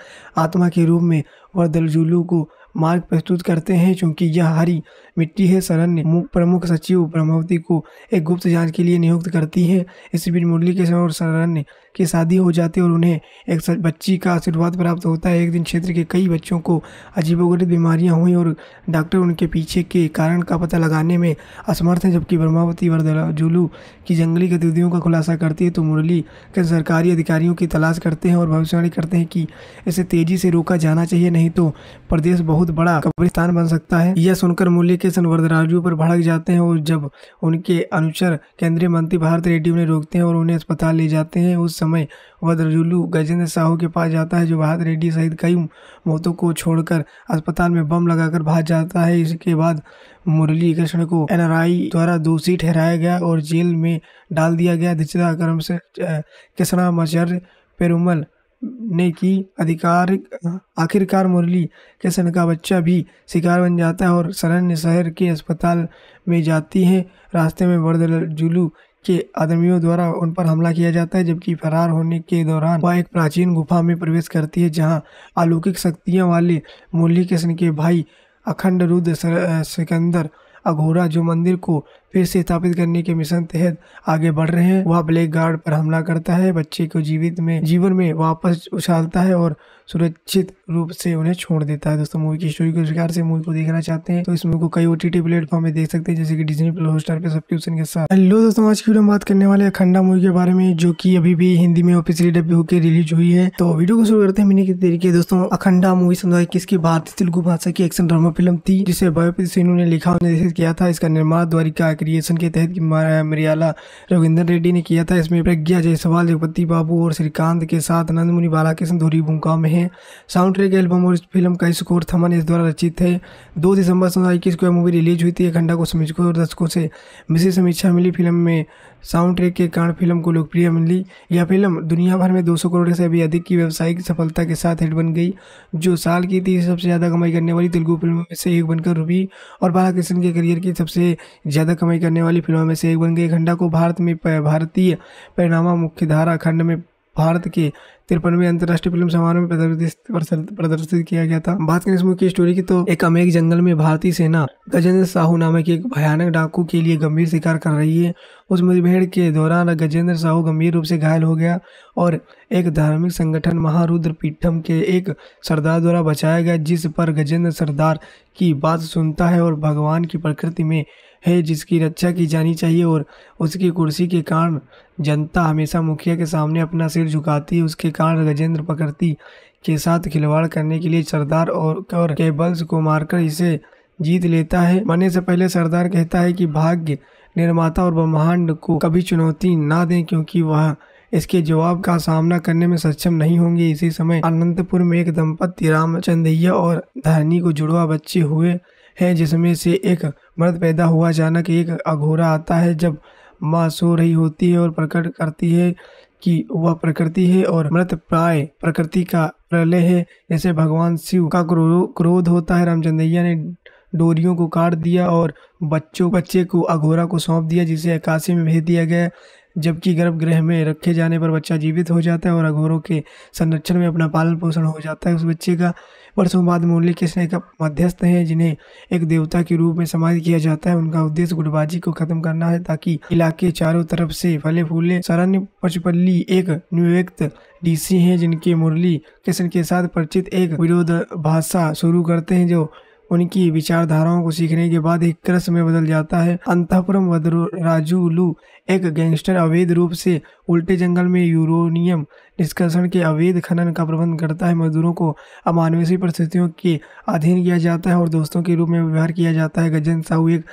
आत्मा के रूप में वर्दलजुलू को मार्ग प्रस्तुत करते हैं चूंकि यह हरी मिट्टी है सरन ने प्रमुख सचिव ब्रह्मवती को एक गुप्त जांच के लिए नियुक्त करती है इसी बीच मुरली के और सरन की शादी हो जाती है और उन्हें एक बच्ची का आशीर्वाद प्राप्त होता है एक दिन क्षेत्र के कई बच्चों को अजीबोगरीब बीमारियां हुई और डॉक्टर उनके पीछे के कारण का पता लगाने में असमर्थ हैं जबकि ब्रह्मावती वरदलाजुलू की जंगली गतिविधियों का खुलासा करती है तो मुरली के सरकारी अधिकारियों की तलाश करते हैं और भविष्यवाणी करते हैं कि इसे तेज़ी से रोका जाना चाहिए नहीं तो प्रदेश बहुत बहुत बड़ा कब्रिस्तान बन सकता है यह सुनकर मुरली कृष्ण वरदराजू पर भड़क जाते हैं और जब उनके अनुचर केंद्रीय मंत्री भारत रेड्डी उन्हें रोकते हैं और उन्हें अस्पताल ले जाते हैं उस समय वदरजुलू गजेंद्र साहू के पास जाता है जो भारत रेड्डी सहित कई मौतों को छोड़कर अस्पताल में बम लगाकर भाग जाता है इसके बाद मुरली कृष्ण को एनआरआई द्वारा दोषी ठहराया गया और जेल में डाल दिया गया दिचला क्रम से कृष्णामाचार्य पेरुमल ने की अधिकार आखिरकार मुरली के सन का बच्चा भी शिकार बन जाता है और सरन्य शहर के अस्पताल में जाती है रास्ते में जुलू के आदमियों द्वारा उन पर हमला किया जाता है जबकि फरार होने के दौरान वह एक प्राचीन गुफा में प्रवेश करती है जहां अलौकिक शक्तियां वाले मुरली कृष्ण के भाई अखंड रुद्र सिकंदर अघोरा जो मंदिर को फिर से स्थापित करने के मिशन तहत आगे बढ़ रहे हैं वह ब्लैक गार्ड पर हमला करता है बच्चे को जीवित में जीवन में वापस उछालता है और सुरक्षित रूप से उन्हें छोड़ देता है दोस्तों मूवी की स्टोरी के प्रकार से मूवी को देखना चाहते हैं तो इस मूवी को कई ओटीटी प्लेटफॉर्म में देख सकते हैं जैसे कि डिजनी प्लस हॉटस्टार पे सब्सक्रिप्शन के साथ हेलो दोस्तों आज की वीडियो बात करने वाले अखंडा मूवी के बारे में जो की अभी भी हिंदी में ऑफिसियली डेब्यू होकर रिलीज हुई है तो वीडियो को शुरू करते हैं मैंने तरीके दोस्तों अखंडा मूवी सन किसकी भारतीय तेलुगु भाषा की एक्शन ड्रामा फिल्म थी जिसे बायोपित सिन्हू ने लिखा और निर्देशित किया था इसका निर्माण द्वारिका क्रिएशन के तहत मरियाला रविंद्र रेड्डी ने किया था इसमें प्रज्ञा जयसवाल जगपति बाबू और श्रीकांत के साथ नंदमुनि बालाकृष्ण धोरी भूमिकाओं में हैं साउंड ट्रैक एल्बम और इस फिल्म का स्कोर थमन इस द्वारा रचित है दो दिसंबर सोलह इक्कीस को यह मूवी रिलीज हुई थी एक घंटा को समीक्षकों और दर्शकों से विशेष समीक्षा मिली फिल्म में साउंड ट्रैक के कारण फिल्म को लोकप्रिय मिली यह फिल्म दुनिया भर में 200 करोड़ से भी अधिक की व्यावसायिक सफलता के साथ हिट बन गई जो साल की तीसरी सबसे ज़्यादा कमाई करने वाली तेलुगु फिल्मों में से एक बनकर रूबी और बालाकृष्ण के करियर की सबसे ज़्यादा कमाई करने वाली फिल्मों में से एक बन गई घंटा को भारत में भारतीय परिणामा मुख्यधारा खंड में भारत के तिरपनवे अंतर्राष्ट्रीय फिल्म समारोह में प्रदर्शित किया गया था बात करें इस मूवी की स्टोरी की तो एक अमेरिक जंगल में भारतीय सेना गजेंद्र साहू नामक एक भयानक डाकू के लिए गंभीर शिकार कर रही है उस मुठभेड़ के दौरान गजेंद्र साहू गंभीर रूप से घायल हो गया और एक धार्मिक संगठन महारुद्र पीठम के एक सरदार द्वारा बचाया गया जिस पर गजेंद्र सरदार की बात सुनता है और भगवान की प्रकृति में है जिसकी रक्षा की जानी चाहिए और उसकी कुर्सी के कारण जनता हमेशा मुखिया के सामने अपना सिर झुकाती उसके कारण गजेंद्र पकड़ती के साथ खिलवाड़ करने के लिए सरदार और, और केबल्स को मारकर इसे जीत लेता है मरने से पहले सरदार कहता है कि भाग्य निर्माता और ब्रह्मांड को कभी चुनौती ना दें क्योंकि वह इसके जवाब का सामना करने में सक्षम नहीं होंगे इसी समय अनंतपुर में एक दंपत्ति रामचंदैया और धरनी को जुड़वा बच्चे हुए हैं जिसमें से एक मर्द पैदा हुआ अचानक एक अघोरा आता है जब माँ सो रही होती है और प्रकट करती है कि वह प्रकृति है और मृत प्राय प्रकृति का प्रलय है जैसे भगवान शिव का क्रो, क्रोध होता है रामचंद्रैया ने डोरियों को काट दिया और बच्चों बच्चे को अघोरा को सौंप दिया जिसे अकाशी में भेज दिया गया जबकि गर्भगृह में रखे जाने पर बच्चा जीवित हो जाता है और अघोरों के संरक्षण में अपना पालन पोषण हो जाता है उस बच्चे का वर्षों बाद मुरली कृष्ण एक मध्यस्थ हैं जिन्हें एक देवता के रूप में समाज किया जाता है उनका उद्देश्य गुटबाजी को खत्म करना है ताकि इलाके चारों तरफ से फले फूले शरण्य पचपल्ली एक नियुक्त डीसी हैं जिनके मुरली कृष्ण के साथ परिचित एक विरोध भाषा शुरू करते हैं जो उनकी विचारधाराओं को सीखने के बाद एक क्रस में बदल जाता है अंतपुरम राजूलू एक गैंगस्टर अवैध रूप से उल्टे जंगल में यूरोनियम निष्कर्षण के अवैध खनन का प्रबंध करता है मजदूरों को अमानवीय परिस्थितियों के अधीन किया जाता है और दोस्तों के रूप में व्यवहार किया जाता है गजन साहू एक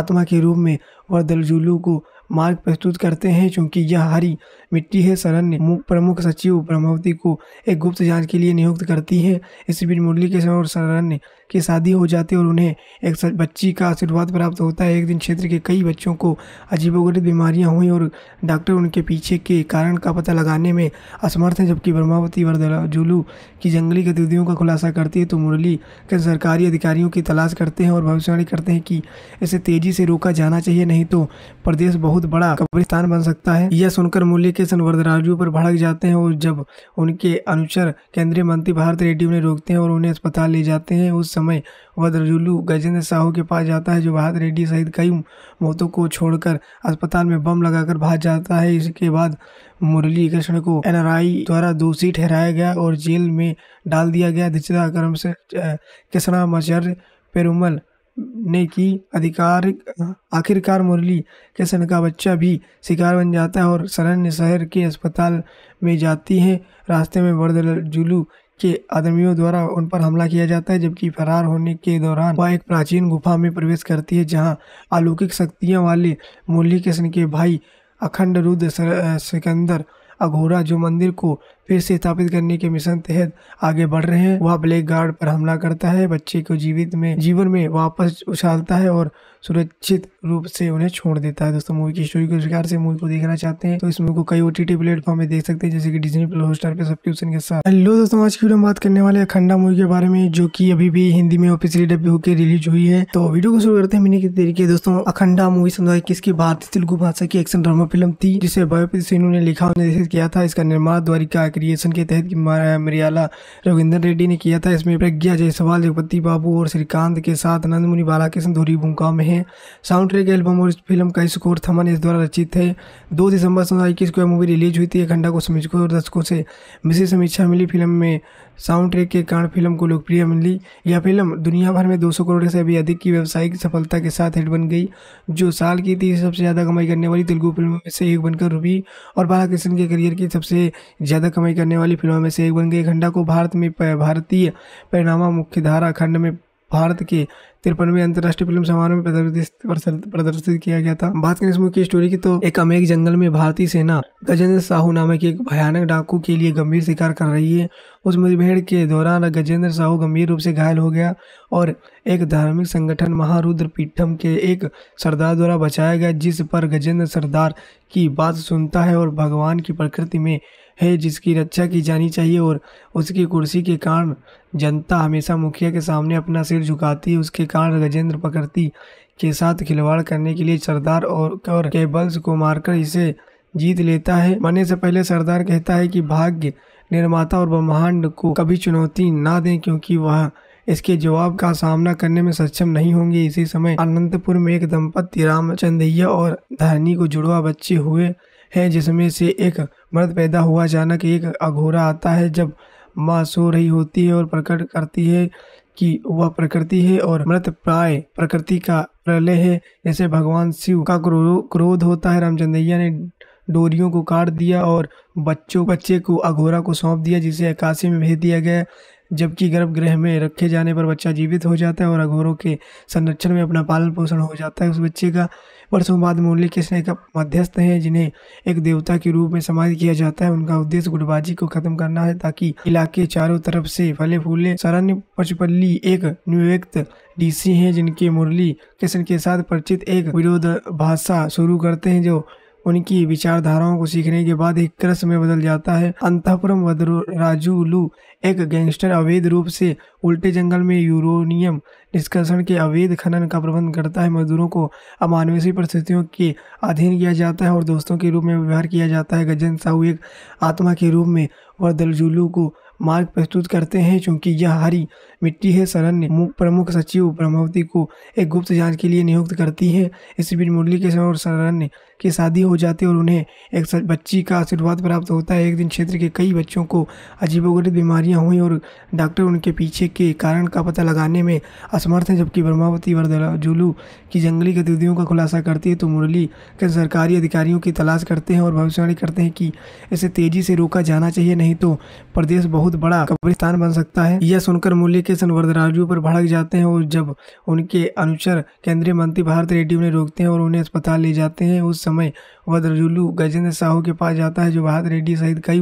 आत्मा के रूप में वह दलजुलू को मार्ग प्रस्तुत करते हैं चूंकि यह हरी मिट्टी है सरन ने प्रमुख सचिव ब्रह्मवती को एक गुप्त जांच के लिए नियुक्त करती है इसी बीच मुरली के और सरन की शादी हो जाती है और उन्हें एक बच्ची का आशीर्वाद प्राप्त होता है एक दिन क्षेत्र के कई बच्चों को अजीबोगरीब बीमारियां हुई और डॉक्टर उनके पीछे के कारण का पता लगाने में असमर्थ हैं जबकि ब्रह्मावती वरदलाजुलू की जंगली गतिविधियों का खुलासा करती है तो मुरली के सरकारी अधिकारियों की तलाश करते हैं और भविष्यवाणी करते हैं कि इसे तेजी से रोका जाना चाहिए नहीं तो प्रदेश बहुत बड़ा कब्रिस्तान बन सकता है यह सुनकर मुरली के संवर्धराजू पर भड़क जाते हैं और जब उनके अनुचर केंद्रीय मंत्री भारत रेड्डी उन्हें रोकते हैं और उन्हें अस्पताल ले जाते हैं उस समय वद्रजुलू गजेंद्र साहू के पास जाता है जो भारत रेड्डी सहित कई मौतों को छोड़कर अस्पताल में बम लगाकर भाग जाता है इसके बाद मुरली कृष्ण को एनआरआई द्वारा दोषी ठहराया गया और जेल में डाल दिया गया दिचरा क्रम से कृष्णामाचार्य पेरुमल ने की अधिकार आखिरकार मुरली के सन का बच्चा भी शिकार बन जाता है और सरन्य शहर के अस्पताल में जाती है रास्ते में जुलू के आदमियों द्वारा उन पर हमला किया जाता है जबकि फरार होने के दौरान वह एक प्राचीन गुफा में प्रवेश करती है जहां अलौकिक शक्तियां वाले मुरली कृष्ण के भाई अखंड रुद्र सिकंदर अघोरा जो मंदिर को फिर से स्थापित करने के मिशन तहत आगे बढ़ रहे हैं वह ब्लैक गार्ड पर हमला करता है बच्चे को जीवित में जीवन में वापस उछालता है और सुरक्षित रूप से उन्हें छोड़ देता है दोस्तों मूवी की स्टोरी के प्रकार से मूवी को देखना चाहते हैं तो इस मूवी को कई ओटीटी प्लेटफॉर्म में देख सकते हैं जैसे कि डिजनी प्लस हॉटस्टार पे सब्सक्रिप्शन के साथ हेलो दोस्तों आज की वीडियो बात करने वाले अखंडा मूवी के बारे में जो की अभी भी हिंदी में ऑफिसियली डब्ल्यू होकर रिलीज हुई है तो वीडियो को शुरू करते हैं मिनी की तरीके दोस्तों अखंडा मूवी सन दो भारतीय तेलुगु भाषा की एक्शन ड्रामा फिल्म थी जिसे बायोपित सिन्हू ने लिखा और निर्देशित किया था इसका निर्माण द्वारिका क्रिएशन के तहत मरियाला रविंद्र रेड्डी ने किया था इसमें प्रज्ञा जयसवाल जगपति बाबू और श्रीकांत के साथ नंदमुनि बालाकृष्ण धोरी भूमिका में हैं साउंड ट्रैक एल्बम और इस फिल्म का स्कोर थमन इस द्वारा रचित है दो दिसंबर दो को यह मूवी रिलीज हुई थी एक घंटा को समीक्षकों और दर्शकों से विशेष समीक्षा मिली फिल्म में साउंड ट्रैक के कारण फिल्म को लोकप्रिय मिली यह फिल्म दुनिया भर में 200 करोड़ से भी अधिक की व्यावसायिक सफलता के साथ हिट बन गई जो साल की तीसरी सबसे ज़्यादा कमाई करने वाली तेलुगु फिल्मों में से एक बनकर रुबी और बालाकृष्ण के करियर की सबसे ज़्यादा कमाई करने वाली फिल्मों में से एक बन गई खंडा को भारत में भारतीय परिणामा मुख्यधारा खंड में भारत के तिरपनवे अंतर्राष्ट्रीय फिल्म समारोह में प्रदर्शित किया गया था बात करें इस मुख्य स्टोरी की तो एक अमेरिक जंगल में भारतीय सेना गजेंद्र साहू नामक एक भयानक डाकू के लिए गंभीर शिकार कर रही है उस मुठभेड़ के दौरान गजेंद्र साहू गंभीर रूप से घायल हो गया और एक धार्मिक संगठन महारुद्र पीठम के एक सरदार द्वारा बचाया गया जिस पर गजेंद्र सरदार की बात सुनता है और भगवान की प्रकृति में है जिसकी रक्षा की जानी चाहिए और उसकी कुर्सी के कारण जनता हमेशा मुखिया के सामने अपना सिर झुकाती है उसके कारण गजेंद्र प्रकृति के साथ खिलवाड़ करने के लिए सरदार और, और केबल्स को मारकर इसे जीत लेता है मरने से पहले सरदार कहता है कि भाग्य निर्माता और ब्रह्मांड को कभी चुनौती ना दें क्योंकि वह इसके जवाब का सामना करने में सक्षम नहीं होंगे इसी समय अनंतपुर में एक दंपत्ति रामचंदैया और धरनी को जुड़वा बच्चे हुए हैं जिसमें से एक मर्द पैदा हुआ अचानक एक अघोरा आता है जब माँ सो रही होती है और प्रकट करती है कि वह प्रकृति है और मृत प्राय प्रकृति का प्रलय है जैसे भगवान शिव का क्रो, क्रोध होता है रामचंद्रैया ने डोरियों को काट दिया और बच्चों बच्चे को अघोरा को सौंप दिया जिसे अकाशी में भेज दिया गया जबकि गर्भगृह में रखे जाने पर बच्चा जीवित हो जाता है और अघोरों के संरक्षण में अपना पालन पोषण हो जाता है उस बच्चे का वर्षों बाद मुरली कृष्ण एक मध्यस्थ हैं जिन्हें एक देवता के रूप में समाज किया जाता है उनका उद्देश्य गुटबाजी को खत्म करना है ताकि इलाके चारों तरफ से फले फूले शरण्य पचपल्ली एक नियुक्त डीसी हैं जिनके मुरली कृष्ण के साथ परिचित एक विरोध भाषा शुरू करते हैं जो उनकी विचारधाराओं को सीखने के बाद एक क्रस में बदल जाता है अंतपुरम राजूलू एक गैंगस्टर अवैध रूप से उल्टे जंगल में यूरोनियम निष्कर्षण के अवैध खनन का प्रबंध करता है मजदूरों को अमानवीय परिस्थितियों के अधीन किया जाता है और दोस्तों के रूप में व्यवहार किया जाता है गजन साहू एक आत्मा के रूप में वर्दलजुलू को मार्ग प्रस्तुत करते हैं चूंकि यह हरी मिट्टी है सरन ने प्रमुख सचिव ब्रह्मवती को एक गुप्त जांच के लिए नियुक्त करती है इसी बीच मुरली के और सरन की शादी हो जाती है और उन्हें एक बच्ची का आशीर्वाद प्राप्त होता है एक दिन क्षेत्र के कई बच्चों को अजीबोगरीब बीमारियां हुई और डॉक्टर उनके पीछे के कारण का पता लगाने में असमर्थ हैं जबकि ब्रह्मावती वर्दलाजुलू की जंगली गतिविधियों का खुलासा करती है तो मुरली के सरकारी अधिकारियों की तलाश करते हैं और भविष्यवाणी करते हैं कि इसे तेज़ी से रोका जाना चाहिए नहीं तो प्रदेश बहुत बहुत बड़ा कब्रिस्तान बन सकता है यह सुनकर मुरली कृष्ण वरदराजू पर भड़क जाते हैं और जब उनके अनुचर केंद्रीय मंत्री भारत रेड्डी उन्हें रोकते हैं और उन्हें अस्पताल ले जाते हैं उस समय वदरजुलू गजेंद्र साहू के पास जाता है जो भारत रेड्डी सहित कई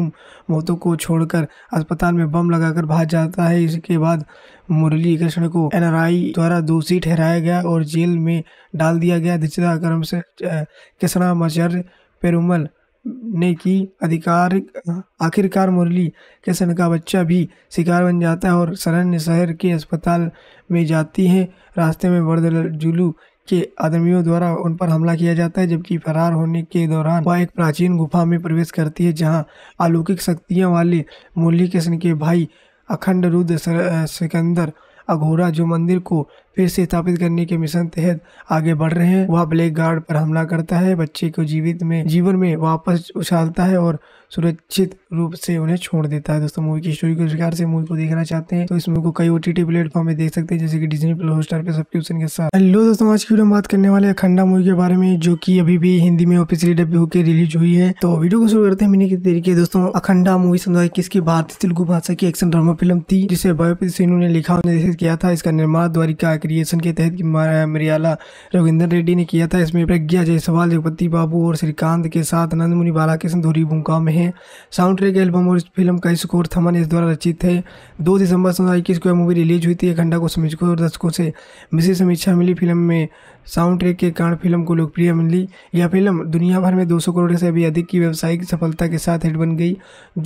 मौतों को छोड़कर अस्पताल में बम लगाकर भाग जाता है इसके बाद मुरली कृष्ण को एनआरआई द्वारा दोषी ठहराया गया और जेल में डाल दिया गया दिशा क्रम से कृष्णामाचार्य पेरुमल ने की अधिकार आखिरकार मुरली के सन का बच्चा भी शिकार बन जाता है और सरन्य शहर के अस्पताल में जाती है रास्ते में जुलू के आदमियों द्वारा उन पर हमला किया जाता है जबकि फरार होने के दौरान वह एक प्राचीन गुफा में प्रवेश करती है जहां अलौकिक शक्तियां वाले मुरली कृष्ण के भाई अखंड रुद्र सिकंदर अघोरा जो मंदिर को फिर से स्थापित करने के मिशन तहत आगे बढ़ रहे हैं वह ब्लैक गार्ड पर हमला करता है बच्चे को जीवित में जीवन में वापस उछालता है और सुरक्षित रूप से उन्हें छोड़ देता है दोस्तों मूवी की स्टोरी के प्रकार से मूवी को देखना चाहते हैं तो इस मूवी को कई टी प्लेटफॉर्म में देख सकते हैं जैसे कि डिजनी प्लस हॉटस्टार पे सब्सक्रिप्शन के साथ हेलो दोस्तों आज की वीडियो में बात करने वाले अखंडा मूवी के बारे में जो की अभी भी हिंदी में ऑफिसियली डब्ल्यू होकर रिलीज हुई है तो वीडियो को शुरू करते हैं की तरीके दोस्तों अखंडा मूवी सन किसकी भारतीय तेलुगु भाषा की एक्शन ड्रामा फिल्म थी जिसे बायोपित सिन्हू ने लिखा और निर्देशित किया था इसका निर्माण द्वारिका क्रिएशन के तहत मरियाला रविंद्र रेड्डी ने किया था इसमें प्रज्ञा जयसवाल जगपति बाबू और श्रीकांत के साथ नंदमुनि बालाकृष्ण धोरी भूमिका में हैं साउंड ट्रैक एल्बम और इस फिल्म का स्कोर थमन इस द्वारा रचित है दो दिसंबर दो को यह मूवी रिलीज हुई थी एक घंटा को समीक्षकों और दर्शकों से विशेष समीक्षा मिली फिल्म में साउंड ट्रैक के कारण फिल्म को लोकप्रिय मिली यह फिल्म दुनिया भर में 200 करोड़ से भी अधिक की व्यावसायिक सफलता के साथ हिट बन गई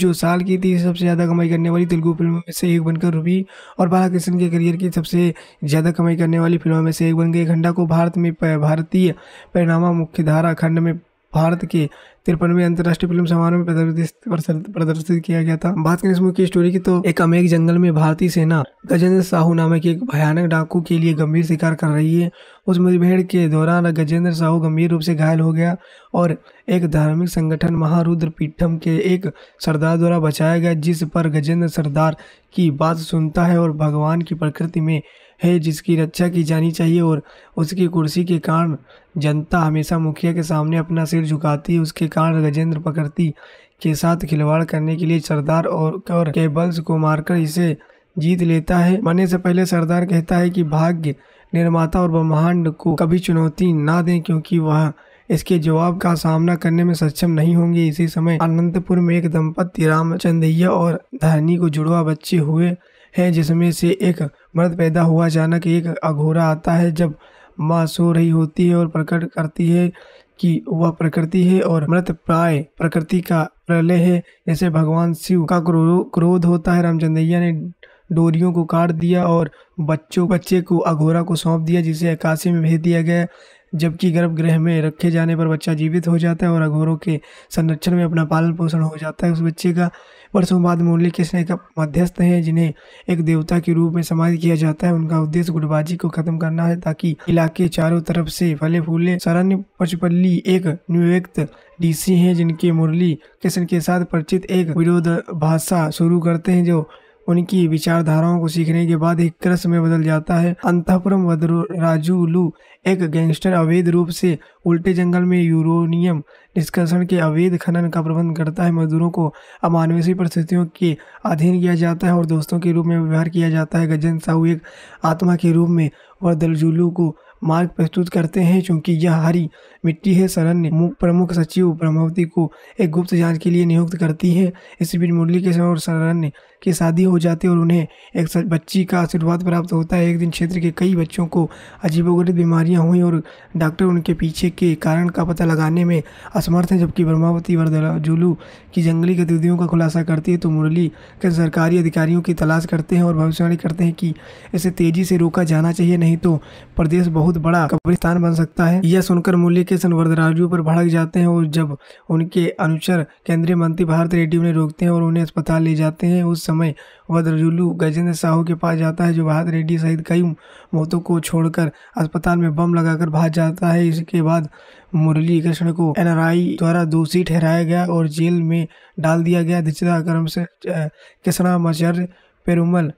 जो साल की तीसरी सबसे ज़्यादा कमाई करने वाली तेलुगु फिल्मों में से एक बनकर रुबी और बालाकृष्ण के करियर की सबसे ज़्यादा कमाई करने वाली फिल्मों में से एक बन गई खंडा को भारत में भारतीय परिणामा मुख्यधारा खंड में भारत के तिरपनवे अंतर्राष्ट्रीय फिल्म समारोह में प्रदर्शित किया गया था बात करें इस मुख्य स्टोरी की तो एक अमेरिक जंगल में भारतीय सेना गजेंद्र साहू नामक एक भयानक डाकू के लिए गंभीर शिकार कर रही है उस मुठभेड़ के दौरान गजेंद्र साहू गंभीर रूप से घायल हो गया और एक धार्मिक संगठन महारुद्र पीठम के एक सरदार द्वारा बचाया गया जिस पर गजेंद्र सरदार की बात सुनता है और भगवान की प्रकृति में है जिसकी रक्षा की जानी चाहिए और उसकी कुर्सी के कारण जनता हमेशा मुखिया के सामने अपना सिर झुकाती उसके कारण गजेंद्र पकड़ती के साथ खिलवाड़ करने के लिए सरदार और, और केबल्स को मारकर इसे जीत लेता है मरने से पहले सरदार कहता है कि भाग्य निर्माता और ब्रह्मांड को कभी चुनौती ना दें क्योंकि वह इसके जवाब का सामना करने में सक्षम नहीं होंगे इसी समय अनंतपुर में एक दंपत्ति रामचंदैया और धरनी को जुड़वा बच्चे हुए हैं जिसमें से एक मर्द पैदा हुआ अचानक एक अघोरा आता है जब माँ सो रही होती है और प्रकट करती है कि वह प्रकृति है और मृत प्राय प्रकृति का प्रलय है जैसे भगवान शिव का क्रो, क्रोध होता है रामचंद्रैया ने डोरियों को काट दिया और बच्चों बच्चे को अघोरा को सौंप दिया जिसे अकाशी में भेज दिया गया जबकि गर्भगृह में रखे जाने पर बच्चा जीवित हो जाता है और अघोरों के संरक्षण में अपना पालन पोषण हो जाता है उस बच्चे का वर्षों बाद मुरली कृष्ण एक मध्यस्थ हैं जिन्हें एक देवता के रूप में समाधि किया जाता है उनका उद्देश्य गुटबाजी को खत्म करना है ताकि इलाके चारों तरफ से फले फूले शरण्य पचपल्ली एक नियुक्त डीसी हैं जिनके मुरली कृष्ण के साथ परिचित एक विरोध भाषा शुरू करते हैं जो उनकी विचारधाराओं को सीखने के बाद एक क्रस में बदल जाता है अंतपुरम राजूलू एक गैंगस्टर अवैध रूप से उल्टे जंगल में यूरोनियम निष्कर्षण के अवैध खनन का प्रबंध करता है मजदूरों को अमानवीय परिस्थितियों के अधीन किया जाता है और दोस्तों के रूप में व्यवहार किया जाता है गजन साहू एक आत्मा के रूप में वह दलजुलू को मार्ग प्रस्तुत करते हैं चूंकि यह हरी मिट्टी है सरन ने प्रमुख सचिव प्रमावती को एक गुप्त जांच के लिए नियुक्त करती है इस बीच मुरली के और सरन ने की शादी हो जाती है और उन्हें एक बच्ची का आशीर्वाद प्राप्त होता है एक दिन क्षेत्र के कई बच्चों को अजीबोगरीब बीमारियां हुई और डॉक्टर उनके पीछे के कारण का पता लगाने में असमर्थ हैं जबकि ब्रह्मावती वरदलाजुलू की जंगली गतिविधियों का खुलासा करती है तो मुरली के सरकारी अधिकारियों की तलाश करते हैं और भविष्यवाणी करते हैं कि इसे तेजी से रोका जाना चाहिए नहीं तो प्रदेश बहुत बड़ा कब्रिस्तान बन सकता है यह सुनकर मुरली के सन वरदराजू पर भड़क जाते हैं और जब उनके अनुचर केंद्रीय मंत्री भारत रेड्डी उन्हें रोकते हैं और उन्हें अस्पताल ले जाते हैं उस समय वज्रजुलू गजेंद्र साहू के पास जाता है जो बहाद रेड्डी सहित कई मौतों को छोड़कर अस्पताल में बम लगाकर भाग जाता है इसके बाद मुरली कृष्ण को एन द्वारा दोषी ठहराया गया और जेल में डाल दिया गया दिचरा क्रम से कृष्णामाचार्य पेरुमल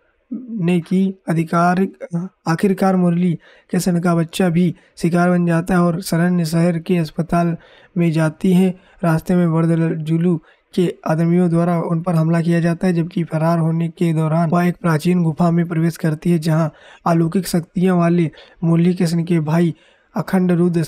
ने की अधिकार आखिरकार मुरली कृष्ण का बच्चा भी शिकार बन जाता है और सरन्य शहर के अस्पताल में जाती है रास्ते में बर्दजुलू के आदमियों द्वारा उन पर हमला किया जाता है जबकि फरार होने के दौरान वह एक प्राचीन गुफा में प्रवेश करती है जहाँ अलौकिक शक्तियाँ वाले मुरली कृष्ण के भाई अखंड रुद्र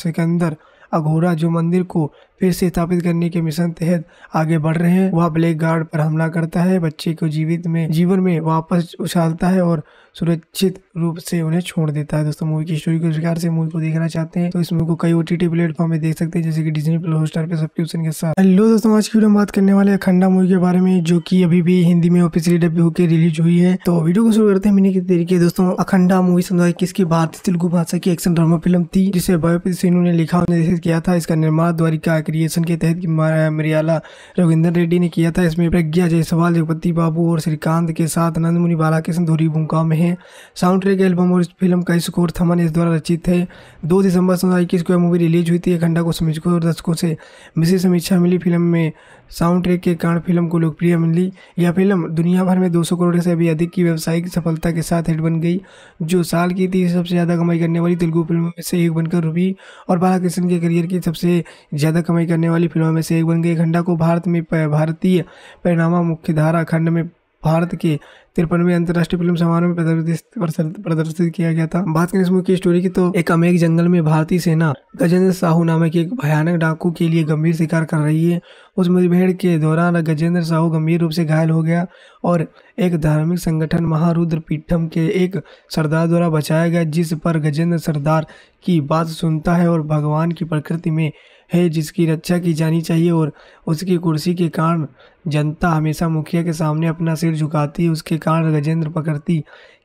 सिकंदर अघोरा जो मंदिर को फिर से स्थापित करने के मिशन तहत आगे बढ़ रहे हैं वह ब्लैक गार्ड पर हमला करता है बच्चे को जीवित में जीवन में वापस उछालता है और सुरक्षित रूप से उन्हें छोड़ देता है दोस्तों मूवी की स्टोरी के प्रकार से मूवी को देखना चाहते हैं तो इस मूवी को कई ओटीटी प्लेटफॉर्म में देख सकते हैं जैसे कि डिजनी प्लस हॉटस्टार पे सब्सक्रिप्शन के साथ हेलो दोस्तों आज की वीडियो बात करने वाले अखंडा मूवी के बारे में जो की अभी भी हिंदी में ऑफिसियली डब्ल्यू होकर रिलीज हुई है तो वीडियो को शुरू करते हैं की तरीके दोस्तों अखंडा मूवी सन किसकी भारतीय तेलुगु भाषा की एक्शन ड्रामा फिल्म थी जिसे बायोपित सिन्हू ने लिखा और निर्देशित किया था इसका निर्माण द्वारिका क्रिएशन के तहत मरियाला रविंदर रेड्डी ने किया था इसमें प्रज्ञा जयसवाल जगपति बाबू और श्रीकांत के साथ नंदमुनि बालाकृष्ण धोरी भूमिका में हैं साउंड ट्रैक एल्बम और इस फिल्म का स्कोर थमन इस द्वारा रचित है दो दिसंबर दो को यह मूवी रिलीज हुई थी एक घंटा को समीक्षकों और दर्शकों से विशेष समीक्षा मिली फिल्म में साउंड ट्रैक के कारण फिल्म को लोकप्रिय मिली यह फिल्म दुनिया भर में 200 करोड़ से भी अधिक की व्यावसायिक सफलता के साथ हिट बन गई जो साल की तीसरी सबसे ज़्यादा कमाई करने वाली तेलुगु फिल्मों में से एक बनकर रुबी और बालाकृष्ण के करियर की सबसे ज़्यादा कमाई करने वाली फिल्मों में से एक बन गई खंडा को भारत में भारतीय परिणामा मुख्यधारा खंड में भारत के तिरपनवे अंतर्राष्ट्रीय फिल्म समारोह में प्रदर्शित किया गया था बात करें इस मुख्य स्टोरी की तो एक अमेरिक जंगल में भारतीय सेना गजेंद्र साहू नामक एक भयानक डाकू के लिए गंभीर शिकार कर रही है उस मुठभेड़ के दौरान गजेंद्र साहू गंभीर रूप से घायल हो गया और एक धार्मिक संगठन महारुद्र पीठम के एक सरदार द्वारा बचाया गया जिस पर गजेंद्र सरदार की बात सुनता है और भगवान की प्रकृति में है जिसकी रक्षा की जानी चाहिए और उसकी कुर्सी के कारण जनता हमेशा मुखिया के सामने अपना सिर झुकाती है उसके कारण गजेंद्र प्रकृति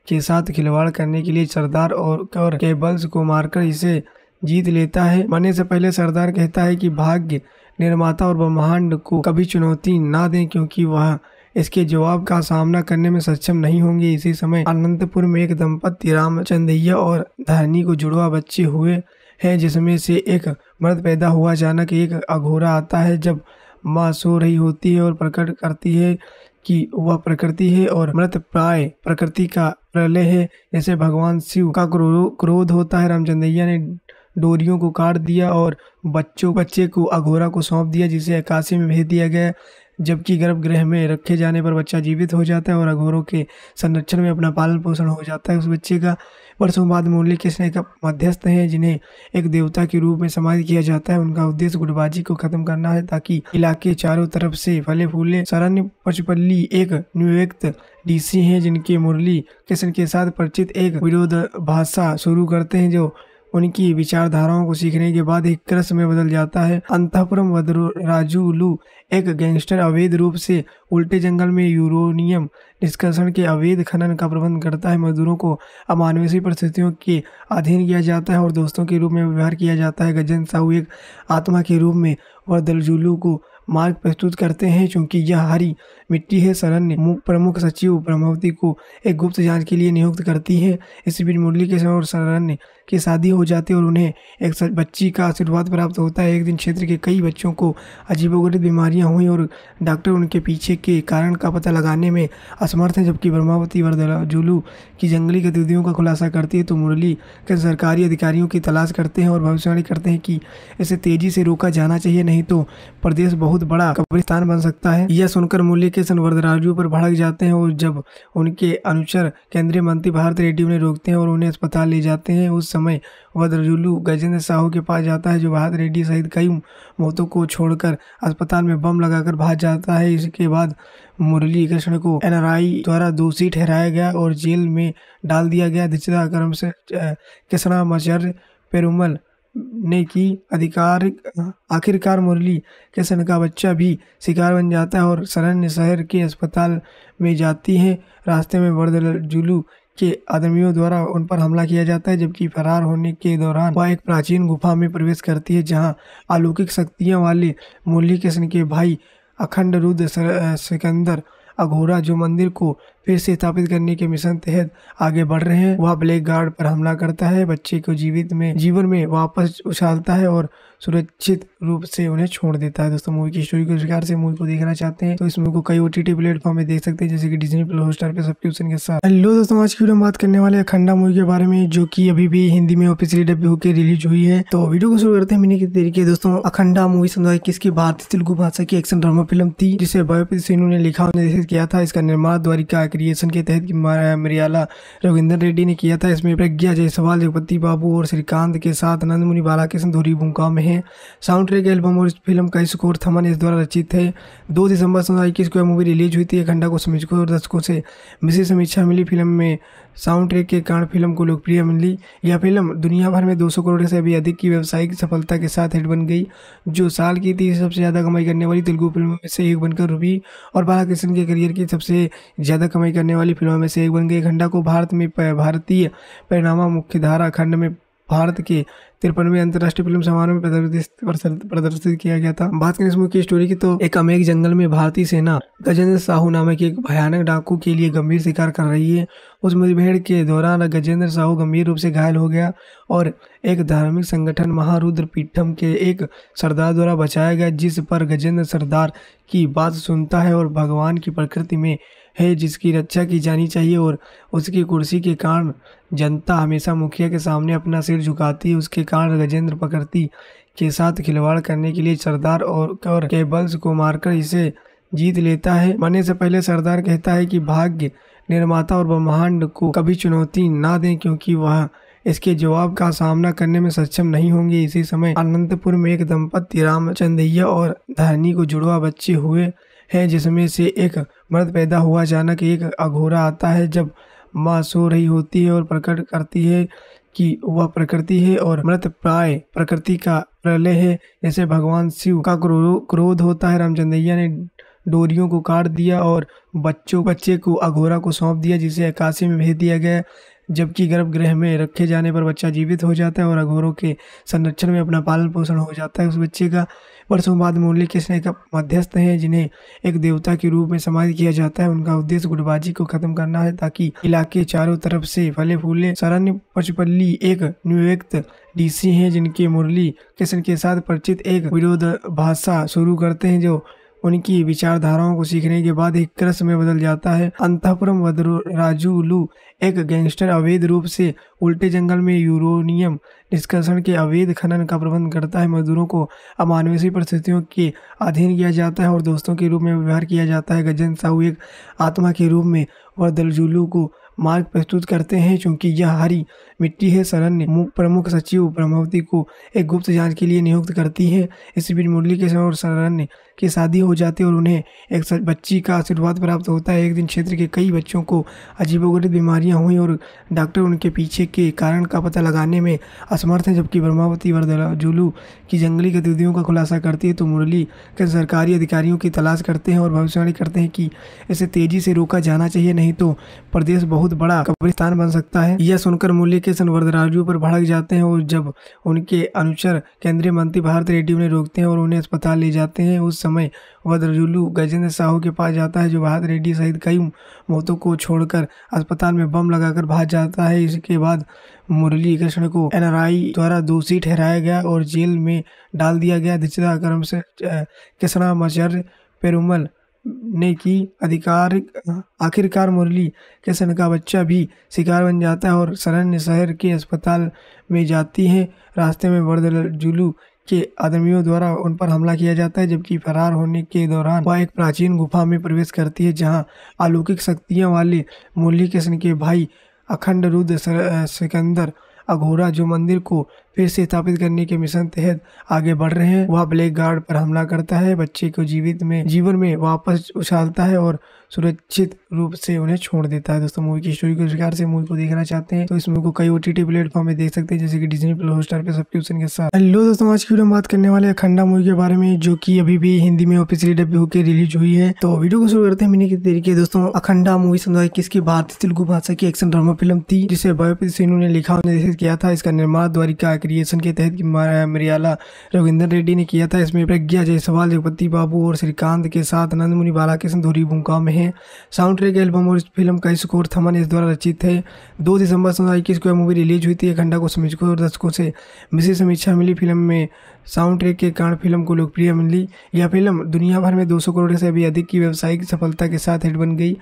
के साथ खिलवाड़ करने के लिए सरदार और, और केबल्स को मारकर इसे जीत लेता है मरने से पहले सरदार कहता है कि भाग्य निर्माता और ब्रह्मांड को कभी चुनौती ना दें क्योंकि वह इसके जवाब का सामना करने में सक्षम नहीं होंगे इसी समय अनंतपुर में एक दंपत्ति रामचंदैया और धरनी को जुड़वा बच्चे हुए है जिसमें से एक मर्द पैदा हुआ अचानक एक अघोरा आता है जब माँ सो रही होती है और प्रकट करती है कि वह प्रकृति है और मृत प्राय प्रकृति का प्रलय है जैसे भगवान शिव का क्रो, क्रोध होता है रामचंद्रैया ने डोरियों को काट दिया और बच्चों बच्चे को अघोरा को सौंप दिया जिसे अकाशी में भेज दिया गया जबकि गर्भगृह में रखे जाने पर बच्चा जीवित हो जाता है और अघोरों के संरक्षण में अपना पालन पोषण हो जाता है उस बच्चे का वर्षों बाद मुरली कृष्ण एक मध्यस्थ हैं जिन्हें एक देवता के रूप में समाज किया जाता है उनका उद्देश्य गुटबाजी को खत्म करना है ताकि इलाके चारों तरफ से फले फूले शरण्य पचपल्ली एक नियुक्त डीसी हैं जिनके मुरली कृष्ण के साथ परिचित एक विरोध भाषा शुरू करते हैं जो उनकी विचारधाराओं को सीखने के बाद एक क्रस में बदल जाता है अंतपुरम राजूलू एक गैंगस्टर अवैध रूप से उल्टे जंगल में यूरोनियम निष्कर्षण के अवैध खनन का प्रबंध करता है मजदूरों को अमानवीय परिस्थितियों के अधीन किया जाता है और दोस्तों के रूप में व्यवहार किया जाता है गजन साहू एक आत्मा के रूप में वह दलजुलू को मार्ग प्रस्तुत करते हैं चूंकि यह हरी मिट्टी है सरन ने प्रमुख सचिव ब्रह्मावती को एक गुप्त जांच के लिए नियुक्त करती है इसी बीच मुरली के और सरन की शादी हो जाती है और उन्हें एक बच्ची का आशीर्वाद प्राप्त होता है एक दिन क्षेत्र के कई बच्चों को अजीबोगरीब बीमारियां हुई और डॉक्टर उनके पीछे के कारण का पता लगाने में असमर्थ हैं जबकि ब्रह्मावती वरदलाजुलू की जंगली गतिविधियों का खुलासा करती है तो मुरली के सरकारी अधिकारियों की तलाश करते हैं और भविष्यवाणी करते हैं कि इसे तेजी से रोका जाना चाहिए नहीं तो प्रदेश बहुत बड़ा कब्रिस्तान बन सकता है यह सुनकर मुरली के संवर्धराजू पर भड़क जाते हैं और जब उनके अनुचर केंद्रीय मंत्री भारत रेड्डी उन्हें रोकते हैं और उन्हें अस्पताल ले जाते हैं उस समय वद्रजुलू गजेंद्र साहू के पास जाता है जो भारत रेड्डी सहित कई मौतों को छोड़कर अस्पताल में बम लगाकर भाग जाता है इसके बाद मुरली कृष्ण को एनआरआई द्वारा दोषी ठहराया गया और जेल में डाल दिया गया दिचरा क्रम से मचर्य पेरुमल ने की अधिकार आखिरकार मुरली के सन का बच्चा भी शिकार बन जाता है और सरन्य शहर के अस्पताल में जाती है रास्ते में जुलू के आदमियों द्वारा उन पर हमला किया जाता है जबकि फरार होने के दौरान वह एक प्राचीन गुफा में प्रवेश करती है जहां अलौकिक शक्तियां वाले मुरली कृष्ण के भाई अखंड रुद्र सिकंदर अघोरा जो मंदिर को फिर से स्थापित करने के मिशन तहत आगे बढ़ रहे हैं वह ब्लैक गार्ड पर हमला करता है बच्चे को जीवित में जीवन में वापस उछालता है और सुरक्षित रूप से उन्हें छोड़ देता है दोस्तों मूवी की स्टोरी के प्रकार से मूवी को देखना चाहते हैं तो इस मूवी को कई ओटीटी प्लेटफॉर्म में देख सकते हैं जैसे कि डिजनी प्लस हॉटस्टार पे सब्सक्रिप्शन के साथ हेलो दोस्तों आज की वीडियो बात करने वाले अखंडा मूवी के बारे में जो की अभी भी हिंदी में ऑफिसियली डब्ल्यू होकर रिलीज हुई है तो वीडियो को शुरू करते हैं की तरीके दोस्तों अखंडा मूवी सन किसकी भारतीय तेलुगु भाषा की एक्शन ड्रामा फिल्म थी जिसे बायोपित सिन्हू ने लिखा और निर्देशित किया था इसका निर्माण द्वारिका क्रिएशन के तहत मरियाला रविंदर रेड्डी ने किया था इसमें प्रज्ञा जयसवाल जगपति बाबू और श्रीकांत के साथ नंदमुनि बालाकृष्ण धोरी भूमिका में हैं साउंड ट्रैक एल्बम और इस फिल्म का स्कोर थमन इस द्वारा रचित है दो दिसंबर दो को यह मूवी रिलीज हुई थी एक घंटा को समीक्षकों और दर्शकों से विशेष समीक्षा मिली फिल्म में साउंड ट्रैक के कारण फिल्म को लोकप्रिय मिली यह फिल्म दुनिया भर में 200 करोड़ से भी अधिक की व्यावसायिक सफलता के साथ हिट बन गई जो साल की तीसरी सबसे ज़्यादा कमाई करने वाली तेलुगु फिल्मों में से एक बनकर रुबी और बालाकृष्ण के करियर की सबसे ज़्यादा कमाई करने वाली फिल्मों में से एक बन गई खंडा को भारत में भारतीय परिणामा मुख्यधारा खंड में भारत के तिरपनवे अंतर्राष्ट्रीय फिल्म समारोह में प्रदर्शित किया गया था बात करें इस मुख्य स्टोरी की तो एक अमेरिक जंगल में भारतीय सेना गजेंद्र साहू नामक एक भयानक डाकू के लिए गंभीर शिकार कर रही है उस मुठभेड़ के दौरान गजेंद्र साहू गंभीर रूप से घायल हो गया और एक धार्मिक संगठन महारुद्र पीठम के एक सरदार द्वारा बचाया गया जिस पर गजेंद्र सरदार की बात सुनता है और भगवान की प्रकृति में है जिसकी रक्षा की जानी चाहिए और उसकी कुर्सी के कारण जनता हमेशा मुखिया के सामने अपना सिर झुकाती है उसके कारण गजेंद्र प्रकृति के साथ खिलवाड़ करने के लिए सरदार और, और केबल्स को मारकर इसे जीत लेता है मरने से पहले सरदार कहता है कि भाग्य निर्माता और ब्रह्मांड को कभी चुनौती ना दें क्योंकि वह इसके जवाब का सामना करने में सक्षम नहीं होंगे इसी समय अनंतपुर में एक दंपत्ति रामचंदैया और धरनी को जुड़वा बच्चे हुए हैं जिसमें से एक मर्द पैदा हुआ अचानक एक अघोरा आता है जब माँ सो रही होती है और प्रकट करती है कि वह प्रकृति है और मृत प्राय प्रकृति का प्रलय है जैसे भगवान शिव का क्रो, क्रोध होता है रामचंद्रैया ने डोरियों को काट दिया और बच्चों बच्चे को अघोरा को सौंप दिया जिसे अकाशी में भेज दिया गया जबकि गर्भगृह में रखे जाने पर बच्चा जीवित हो जाता है और अघोरों के संरक्षण में अपना पालन पोषण हो जाता है उस बच्चे का वर्षों बाद मुरली कृष्ण एक मध्यस्थ हैं जिन्हें एक देवता के रूप में समाधि किया जाता है उनका उद्देश्य गुटबाजी को खत्म करना है ताकि इलाके चारों तरफ से फले फूले शरण्य पचपल्ली एक नियुक्त डीसी हैं जिनके मुरली कृष्ण के साथ परिचित एक विरोध भाषा शुरू करते हैं जो उनकी विचारधाराओं को सीखने के बाद एक क्रस में बदल जाता है अंतपुरम राजूलू एक गैंगस्टर अवैध रूप से उल्टे जंगल में यूरोनियम निष्कर्षण के अवैध खनन का प्रबंध करता है मजदूरों को अमानवीय परिस्थितियों के अधीन किया जाता है और दोस्तों के रूप में व्यवहार किया जाता है गजन साहू एक आत्मा के रूप में वह दलजुलू को मार्ग प्रस्तुत करते हैं चूंकि यह हरी मिट्टी है सरन ने प्रमुख सचिव प्रमावती को एक गुप्त जांच के लिए नियुक्त करती है इस बीच मुरली के और सरन ने की शादी हो जाती है और उन्हें एक बच्ची का आशीर्वाद प्राप्त होता है एक दिन क्षेत्र के कई बच्चों को अजीबोगरीब बीमारियां हुई और डॉक्टर उनके पीछे के कारण का पता लगाने में असमर्थ हैं जबकि ब्रह्मावती वरदलाजुलू की जंगली गतिविधियों का खुलासा करती है तो मुरली के सरकारी अधिकारियों की तलाश करते हैं और भविष्यवाणी करते हैं कि इसे तेजी से रोका जाना चाहिए नहीं तो प्रदेश बहुत बड़ा कब्रिस्तान बन सकता है यह सुनकर मुरली के सन वरदराजू पर भड़क जाते हैं और जब उनके अनुचर केंद्रीय मंत्री भारत रेड्डी उन्हें रोकते हैं और उन्हें अस्पताल ले जाते हैं उस समय वद्रजुलू गजेंद्र साहू के पास जाता है जो बहाद रेड्डी सहित कई मौतों को छोड़कर अस्पताल में बम लगाकर भाग जाता है इसके बाद मुरली कृष्ण को एन द्वारा दोषी ठहराया गया और जेल में डाल दिया गया दिचला क्रम से कृष्णामाचार्य पेरुमल ने की अधिकार आखिरकार मुरली किशन का बच्चा भी शिकार बन जाता है और सरन्य शहर के अस्पताल में जाती है रास्ते में बर्दजुलू के आदमियों द्वारा उन पर हमला किया जाता है जबकि फरार होने के दौरान वह एक प्राचीन गुफा में प्रवेश करती है जहाँ अलौकिक शक्तियाँ वाले मुरली कृष्ण के भाई अखंड रुद्र सिकंदर अघोरा जो मंदिर को फिर से स्थापित करने के मिशन तहत आगे बढ़ रहे हैं वह ब्लैक गार्ड पर हमला करता है बच्चे को जीवित में जीवन में वापस उछालता है और सुरक्षित रूप से उन्हें छोड़ देता है दोस्तों मूवी की स्टोरी के प्रकार से मूवी को देखना चाहते हैं तो इस मूवी को कई टी प्लेटफॉर्म में देख सकते हैं जैसे कि डिजनी प्लस हॉटस्टार पे सब्सक्रिप्शन के साथ हेलो दोस्तों आज की वीडियो बात करने वाले अखंडा मूवी के बारे में जो की अभी भी हिंदी में ऑफिसियली डब्यू होकर रिलीज हुई है तो वीडियो को शुरू करते हैं मैंने तरीके दोस्तों अखंडा मूवी सन किसकी भारतीय तेलुगु भाषा की एक्शन ड्रामा फिल्म थी जिसे बायोपित सिन्हू ने लिखा और निर्देशित किया था इसका निर्माण द्वारिका क्रिएशन के तहत मरियाला रविंद्र रेड्डी ने किया था इसमें प्रज्ञा जयसवाल जगपति बाबू और श्रीकांत के साथ नंदमुनि बालाकृष्ण धोरी भूमिका में है साउंड साउंड एल्बम और इस फिल्म का स्कोर थमन इस द्वारा रचित है दो दिसंबर सन इक्कीस को यह मूवी रिलीज हुई थी एक घंटा को समीक्षकों और दर्शकों से विशेष समीक्षा मिली फिल्म में साउंड ट्रैक के कारण फिल्म को लोकप्रिय मिली यह फिल्म दुनिया भर में 200 करोड़ से भी अधिक की व्यावसायिक सफलता के साथ हिट बन गई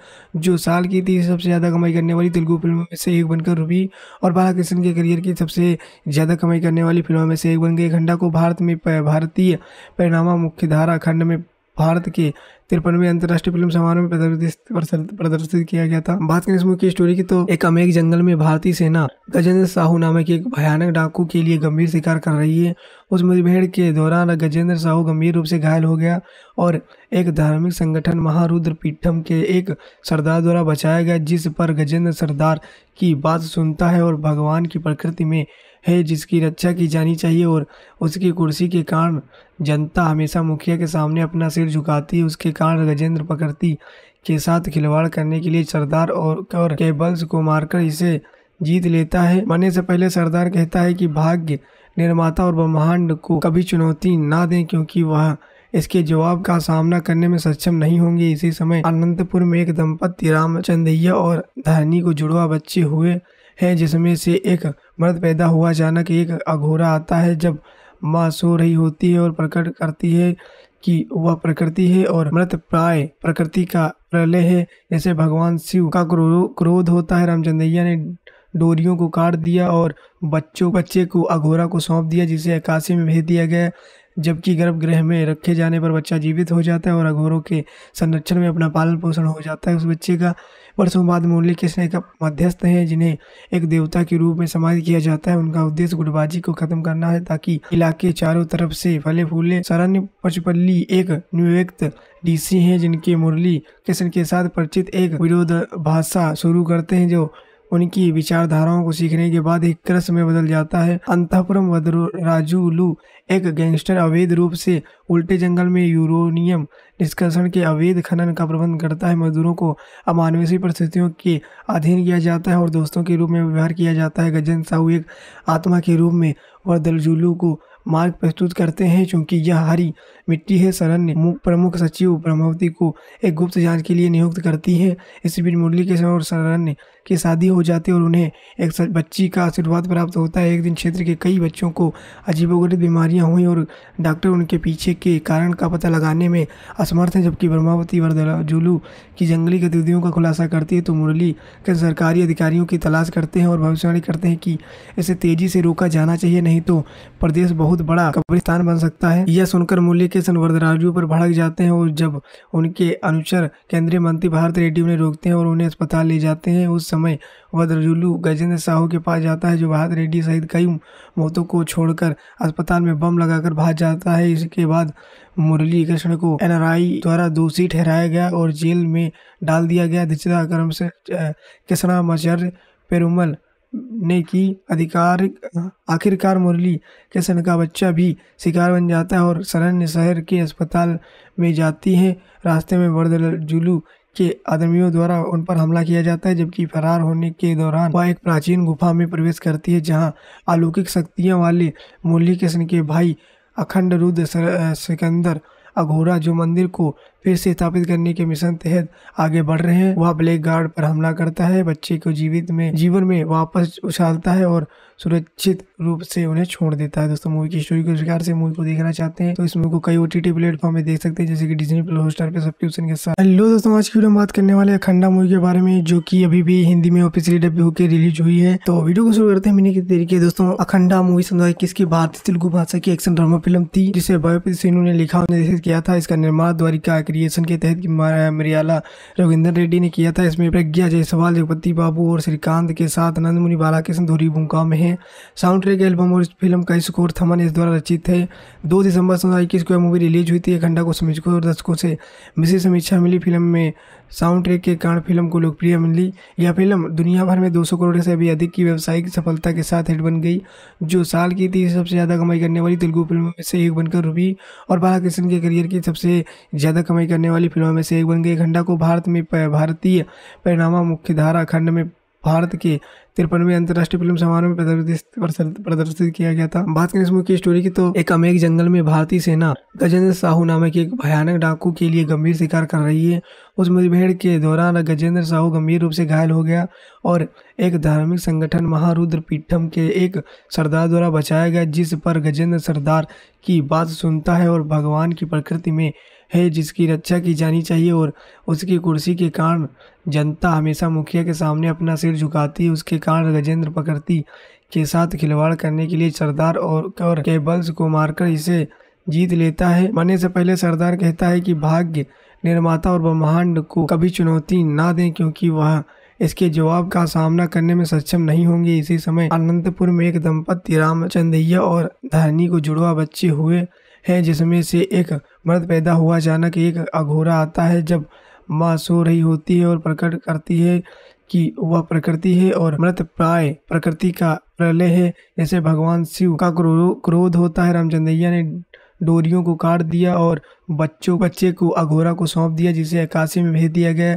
जो साल की तीस सबसे ज़्यादा कमाई करने वाली तेलुगु फिल्मों में से एक बनकर रूबी और बालाकृष्ण के करियर की सबसे ज़्यादा कमाई करने वाली फिल्मों में से एक बन गई घंटा को भारत में भारतीय परिणामा मुख्यधारा खंड में भारत के तिरपनवे अंतर्राष्ट्रीय फिल्म समारोह में प्रदर्शित किया गया था बात करें इस मूवी की स्टोरी की तो एक अमेरिक जंगल में भारतीय सेना गजेंद्र साहू नामक एक भयानक डाकू के लिए गंभीर शिकार कर रही है उस मुठभेड़ के दौरान गजेंद्र साहू गंभीर रूप से घायल हो गया और एक धार्मिक संगठन महारुद्र पीठम के एक सरदार द्वारा बचाया गया जिस पर गजेंद्र सरदार की बात सुनता है और भगवान की प्रकृति में है जिसकी रक्षा की जानी चाहिए और उसकी कुर्सी के कारण जनता हमेशा मुखिया के सामने अपना सिर झुकाती है उसके कारण गजेंद्र प्रकृति के साथ खिलवाड़ करने के लिए सरदार और, और केबल्स को मारकर इसे जीत लेता है मरने से पहले सरदार कहता है कि भाग्य निर्माता और ब्रह्मांड को कभी चुनौती ना दें क्योंकि वह इसके जवाब का सामना करने में सक्षम नहीं होंगे इसी समय अनंतपुर में एक दंपत्ति रामचंदैया और धरनी को जुड़वा बच्चे हुए है जिसमें से एक मर्द पैदा हुआ अचानक एक अघोरा आता है जब माँ सो रही होती है और प्रकट करती है कि वह प्रकृति है और मृत प्राय प्रकृति का प्रलय है जैसे भगवान शिव का क्रो, क्रोध होता है रामचंद्रैया ने डोरियों को काट दिया और बच्चों बच्चे को अघोरा को सौंप दिया जिसे अकाशी में भेज दिया गया जबकि गर्भगृह में रखे जाने पर बच्चा जीवित हो जाता है और अघोरों के संरक्षण में अपना पालन पोषण हो जाता है उस बच्चे का वर्षों बाद मुरली कृष्ण एक मध्यस्थ हैं जिन्हें एक देवता के रूप में समाज किया जाता है उनका उद्देश्य गुटबाजी को खत्म करना है ताकि इलाके चारों तरफ से फले फूले शरण्य पचपल्ली एक नियुक्त डीसी हैं जिनके मुरली कृष्ण के साथ परिचित एक विरोध भाषा शुरू करते हैं जो उनकी विचारधाराओं को सीखने के बाद एक क्रस में बदल जाता है अंतपुरम राजूलू एक गैंगस्टर अवैध रूप से उल्टे जंगल में यूरोनियम निष्कर्षण के अवैध खनन का प्रबंध करता है मजदूरों को अमानवीय परिस्थितियों के अधीन किया जाता है और दोस्तों के रूप में व्यवहार किया जाता है गजन साहू एक आत्मा के रूप में वह दलजुलू को मार्ग प्रस्तुत करते हैं चूँकि यह हरी मिट्टी है सरन ने प्रमुख सचिव ब्रह्मवती को एक गुप्त जांच के लिए नियुक्त करती है इसी बीच मुरली के और सरन की शादी हो जाती है और उन्हें एक बच्ची का आशीर्वाद प्राप्त होता है एक दिन क्षेत्र के कई बच्चों को अजीबोगरीब बीमारियां हुई और डॉक्टर उनके पीछे के कारण का पता लगाने में असमर्थ हैं जबकि ब्रह्मावती वरदलाजुलू की जंगली गतिविधियों का खुलासा करती है तो मुरली के सरकारी अधिकारियों की तलाश करते हैं और भविष्यवाणी करते हैं कि इसे तेजी से रोका जाना चाहिए नहीं तो प्रदेश बहुत बड़ा कब्रिस्तान बन सकता है यह सुनकर मुरली के संवर्धराजू पर भड़क जाते हैं और जब उनके अनुचर केंद्रीय मंत्री भारत रेड्डी उन्हें रोकते हैं और उन्हें अस्पताल ले जाते हैं उस समय वद्रजुलू गजेंद्र साहू के पास जाता है जो भारत रेड्डी सहित कई मौतों को छोड़कर अस्पताल में बम लगाकर भाग जाता है इसके बाद मुरली कृष्ण को एनआरआई द्वारा दोषी ठहराया गया और जेल में डाल दिया गया दिचला क्रम से कृष्णामाचार्य पेरुमल ने की अधिकार आखिरकार मुरली के सन का बच्चा भी शिकार बन जाता है और सरन्य शहर के अस्पताल में जाती है रास्ते में जुलू के आदमियों द्वारा उन पर हमला किया जाता है जबकि फरार होने के दौरान वह एक प्राचीन गुफा में प्रवेश करती है जहां अलौकिक शक्तियां वाले मुरली कृष्ण के भाई अखंड रुद्र सिकंदर अघोरा जो मंदिर को फिर से स्थापित करने के मिशन तहत आगे बढ़ रहे हैं वह ब्लैक गार्ड पर हमला करता है बच्चे को जीवित में जीवन में वापस उछालता है और सुरक्षित रूप से उन्हें छोड़ देता है दोस्तों मूवी की स्टोरी के प्रकार से मूवी को देखना चाहते हैं तो इस मूवी को कई ओटी टी प्लेटफॉर्म में देख सकते हैं जैसे कि डिजनी प्लस हॉटस्टार पे सब्सक्रिप्शन के साथ हेलो दोस्तों आज की वीडियो बात करने वाले अखंडा मूवी के बारे में जो की अभी भी हिंदी में ऑफिसियली डब्यू होकर रिलीज हुई है तो वीडियो को शुरू करते हैं मिनी किस तरीके दोस्तों अखंडा मूवी समझा किसकी भारतीय तेलुगु भाषा की एक्शन ड्रामा फिल्म थी जिसे बायोपित सिन्हू ने लिखा निर्देशित किया था इसका निर्माण द्वारिका क्रिएशन के तहत मरियाला रविंद्र रेड्डी ने किया था इसमें प्रज्ञा जयसवाल जगपति बाबू और श्रीकांत के साथ नंदमुनि बालाकृष्ण धोरी भूमिका में है साउंड ट्रैक एल्बम और इस फिल्म का स्कोर थमन इस द्वारा रचित है दो दिसंबर दो हज़ार इक्कीस को यह मूवी रिलीज हुई थी एक घंटा को समीक्षकों और दर्शकों से विशेष समीक्षा मिली फिल्म में साउंड ट्रैक के कारण फिल्म को लोकप्रिय मिली यह फिल्म दुनिया भर में 200 करोड़ से भी अधिक की व्यावसायिक सफलता के साथ हिट बन गई जो साल की तीसरी सबसे ज़्यादा कमाई करने वाली तेलुगु फिल्मों में से एक बनकर रुबी और बालाकृष्ण के करियर की सबसे ज़्यादा कमाई करने वाली फिल्मों में से एक बन गई खंडा को भारत में भारतीय परिणामा मुख्यधारा खंड में भारत के तिरपनवे अंतर्राष्ट्रीय फिल्म समारोह में प्रदर्शित किया गया था बात करें इस मुख्य स्टोरी की तो एक अमेरिक जंगल में भारतीय सेना गजेंद्र साहू नामक एक भयानक डाकू के लिए गंभीर शिकार कर रही है उस मुठभेड़ के दौरान गजेंद्र साहू गंभीर रूप से घायल हो गया और एक धार्मिक संगठन महारुद्र पीठम के एक सरदार द्वारा बचाया गया जिस पर गजेंद्र सरदार की बात सुनता है और भगवान की प्रकृति में है जिसकी रक्षा की जानी चाहिए और उसकी कुर्सी के कारण जनता हमेशा मुखिया के सामने अपना सिर झुकाती है उसके कारण गजेंद्र प्रकृति के साथ खिलवाड़ करने के लिए सरदार और, और केबल्स को मारकर इसे जीत लेता है मरने से पहले सरदार कहता है कि भाग्य निर्माता और ब्रह्मांड को कभी चुनौती ना दें क्योंकि वह इसके जवाब का सामना करने में सक्षम नहीं होंगे इसी समय अनंतपुर में एक दंपत्ति रामचंद्रैया और धरनी को जुड़वा बच्चे हुए हैं जिसमें से एक मर्द पैदा हुआ अचानक एक अघोरा आता है जब माँ सो रही होती है और प्रकट करती है कि वह प्रकृति है और मृत प्राय प्रकृति का प्रलय है जैसे भगवान शिव का क्रो, क्रोध होता है रामचंद्रैया ने डोरियों को काट दिया और बच्चों बच्चे को अघोरा को सौंप दिया जिसे अकाशी में भेज दिया गया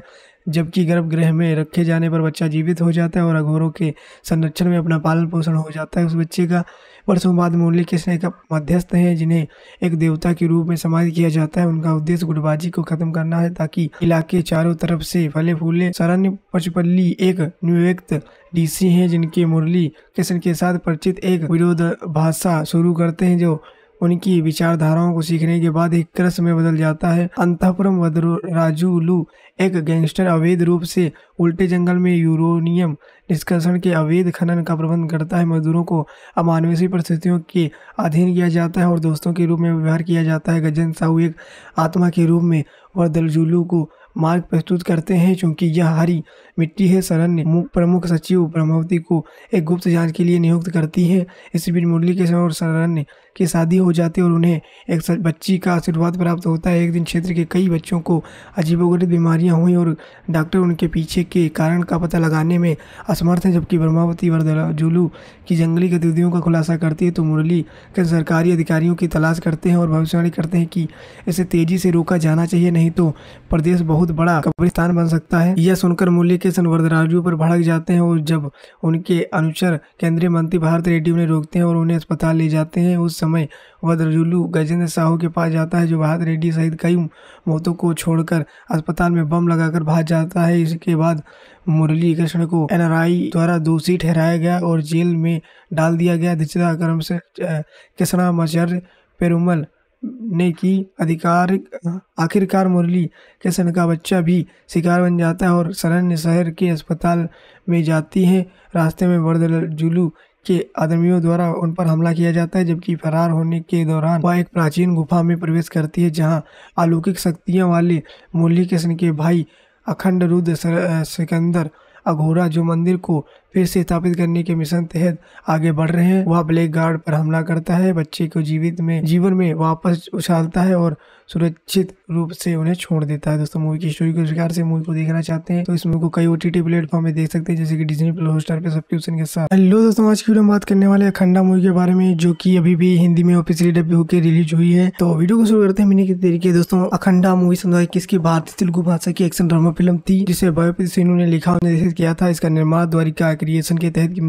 जबकि गर्भगृह में रखे जाने पर बच्चा जीवित हो जाता है और अघोरों के संरक्षण में अपना पालन पोषण हो जाता है उस बच्चे का वर्षों मुरली कृष्ण एक मध्यस्थ हैं जिन्हें एक देवता के रूप में समाधि किया जाता है उनका उद्देश्य गुटबाजी को खत्म करना है ताकि इलाके चारों तरफ से फले फूले शरण्य पचपल्ली एक नियुक्त डीसी हैं जिनके मुरली कृष्ण के साथ परिचित एक विरोध भाषा शुरू करते हैं जो उनकी विचारधाराओं को सीखने के बाद एक क्रस में बदल जाता है अंतपुरम राजूलू एक गैंगस्टर अवैध रूप से उल्टे जंगल में यूरोनियम निष्कर्षण के अवैध खनन का प्रबंध करता है मजदूरों को अमानवीय परिस्थितियों के अधीन किया जाता है और दोस्तों के रूप में व्यवहार किया जाता है गजन साहू एक आत्मा के रूप में वह दलजुलू को मार्ग प्रस्तुत करते हैं क्योंकि यह हरी मिट्टी है सरन ने प्रमुख सचिव ब्रह्मवती को एक गुप्त जांच के लिए नियुक्त करती है इस बीच मुरली के और सरन ने की शादी हो जाती है और उन्हें एक बच्ची का आशीर्वाद प्राप्त होता है एक दिन क्षेत्र के कई बच्चों को अजीबोगरीब बीमारियां हुई और डॉक्टर उनके पीछे के कारण का पता लगाने में असमर्थ हैं जबकि ब्रह्मावती वरदराजुलू की जंगली गतिविधियों का खुलासा करती है तो मुरली के सरकारी अधिकारियों की तलाश करते हैं और भविष्यवाणी करते हैं कि इसे तेजी से रोका जाना चाहिए नहीं तो प्रदेश बहुत बड़ा कब्रिस्तान बन सकता है यह सुनकर मुरली के सन वरदराजू पर भड़क जाते हैं और जब उनके अनुचर केंद्रीय मंत्री भारत रेड्डी उन्हें रोकते हैं और उन्हें अस्पताल ले जाते हैं उस समय समय वदरजुलू गजेंद्र साहू के पास जाता है जो बहादुर रेड्डी सहित कई मौतों को छोड़कर अस्पताल में बम लगाकर भाग जाता है इसके बाद मुरली कृष्ण को एन द्वारा दोषी ठहराया गया और जेल में डाल दिया गया दिचरा क्रम से कृष्णामाचार्य पेरुमल ने की आधिकारिक आखिरकार मुरली कृष्ण का बच्चा भी शिकार बन जाता है और सरन्य शहर के अस्पताल में जाती है रास्ते में वर्दल जुलू के आदमियों द्वारा उन पर हमला किया जाता है जबकि फरार होने के दौरान वह एक प्राचीन गुफा में प्रवेश करती है जहाँ अलौकिक शक्तियाँ वाले मुरली कृष्ण के भाई अखंड रुद्र सिकंदर अघोरा जो मंदिर को फिर से स्थापित करने के मिशन तहत आगे बढ़ रहे हैं वह ब्लैक गार्ड पर हमला करता है बच्चे को जीवित में जीवन में वापस उछालता है और सुरक्षित रूप से उन्हें छोड़ देता है दोस्तों मूवी की स्टोरी को प्रकार से मूवी को देखना चाहते हैं तो इस मूवी को कई ओ टी प्लेटफॉर्म में देख सकते हैं जैसे कि डिजनी प्लस हॉटस्टार पे सब्सक्रिप्शन के साथ हेलो दोस्तों आज की वीडियो में बात करने वाले अखंडा मूवी के बारे में जो की अभी भी हिंदी में ऑफिसियली डब्यू होकर रिलीज हुई है तो वीडियो को शुरू करते हैं मिनी तरीके दोस्तों अखंडा मूवी समझा किसकी भारतीय तेलुगु भाषा की एक्शन ड्रामा फिल्म थी जिसे बायोपति सिन्हू ने लिखा और निर्देशित किया था इसका निर्माण द्वारिका क्रिएशन के तहत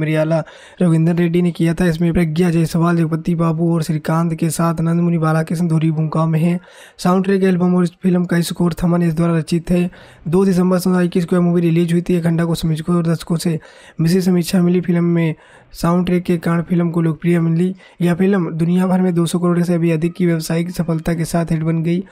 मरियाला रविंदर रेड्डी ने किया था इसमें प्रज्ञा जायसवाल जगपति बाबू और श्रीकांत के साथ नंदमुनि बालाकृष्ण धोरी भूमिका में हैं साउंड ट्रैक एल्बम और इस फिल्म का स्कोर थमन इस द्वारा रचित है दो दिसंबर सोलह इक्कीस को यह मूवी रिलीज हुई थी एक घंटा को समीक्षकों और दर्शकों से विशेष समीक्षा मिली फिल्म में साउंड ट्रैक के कारण फिल्म को लोकप्रिय मिली यह फिल्म दुनिया भर में 200 करोड़ से भी अधिक की व्यावसायिक सफलता के साथ हिट बन गई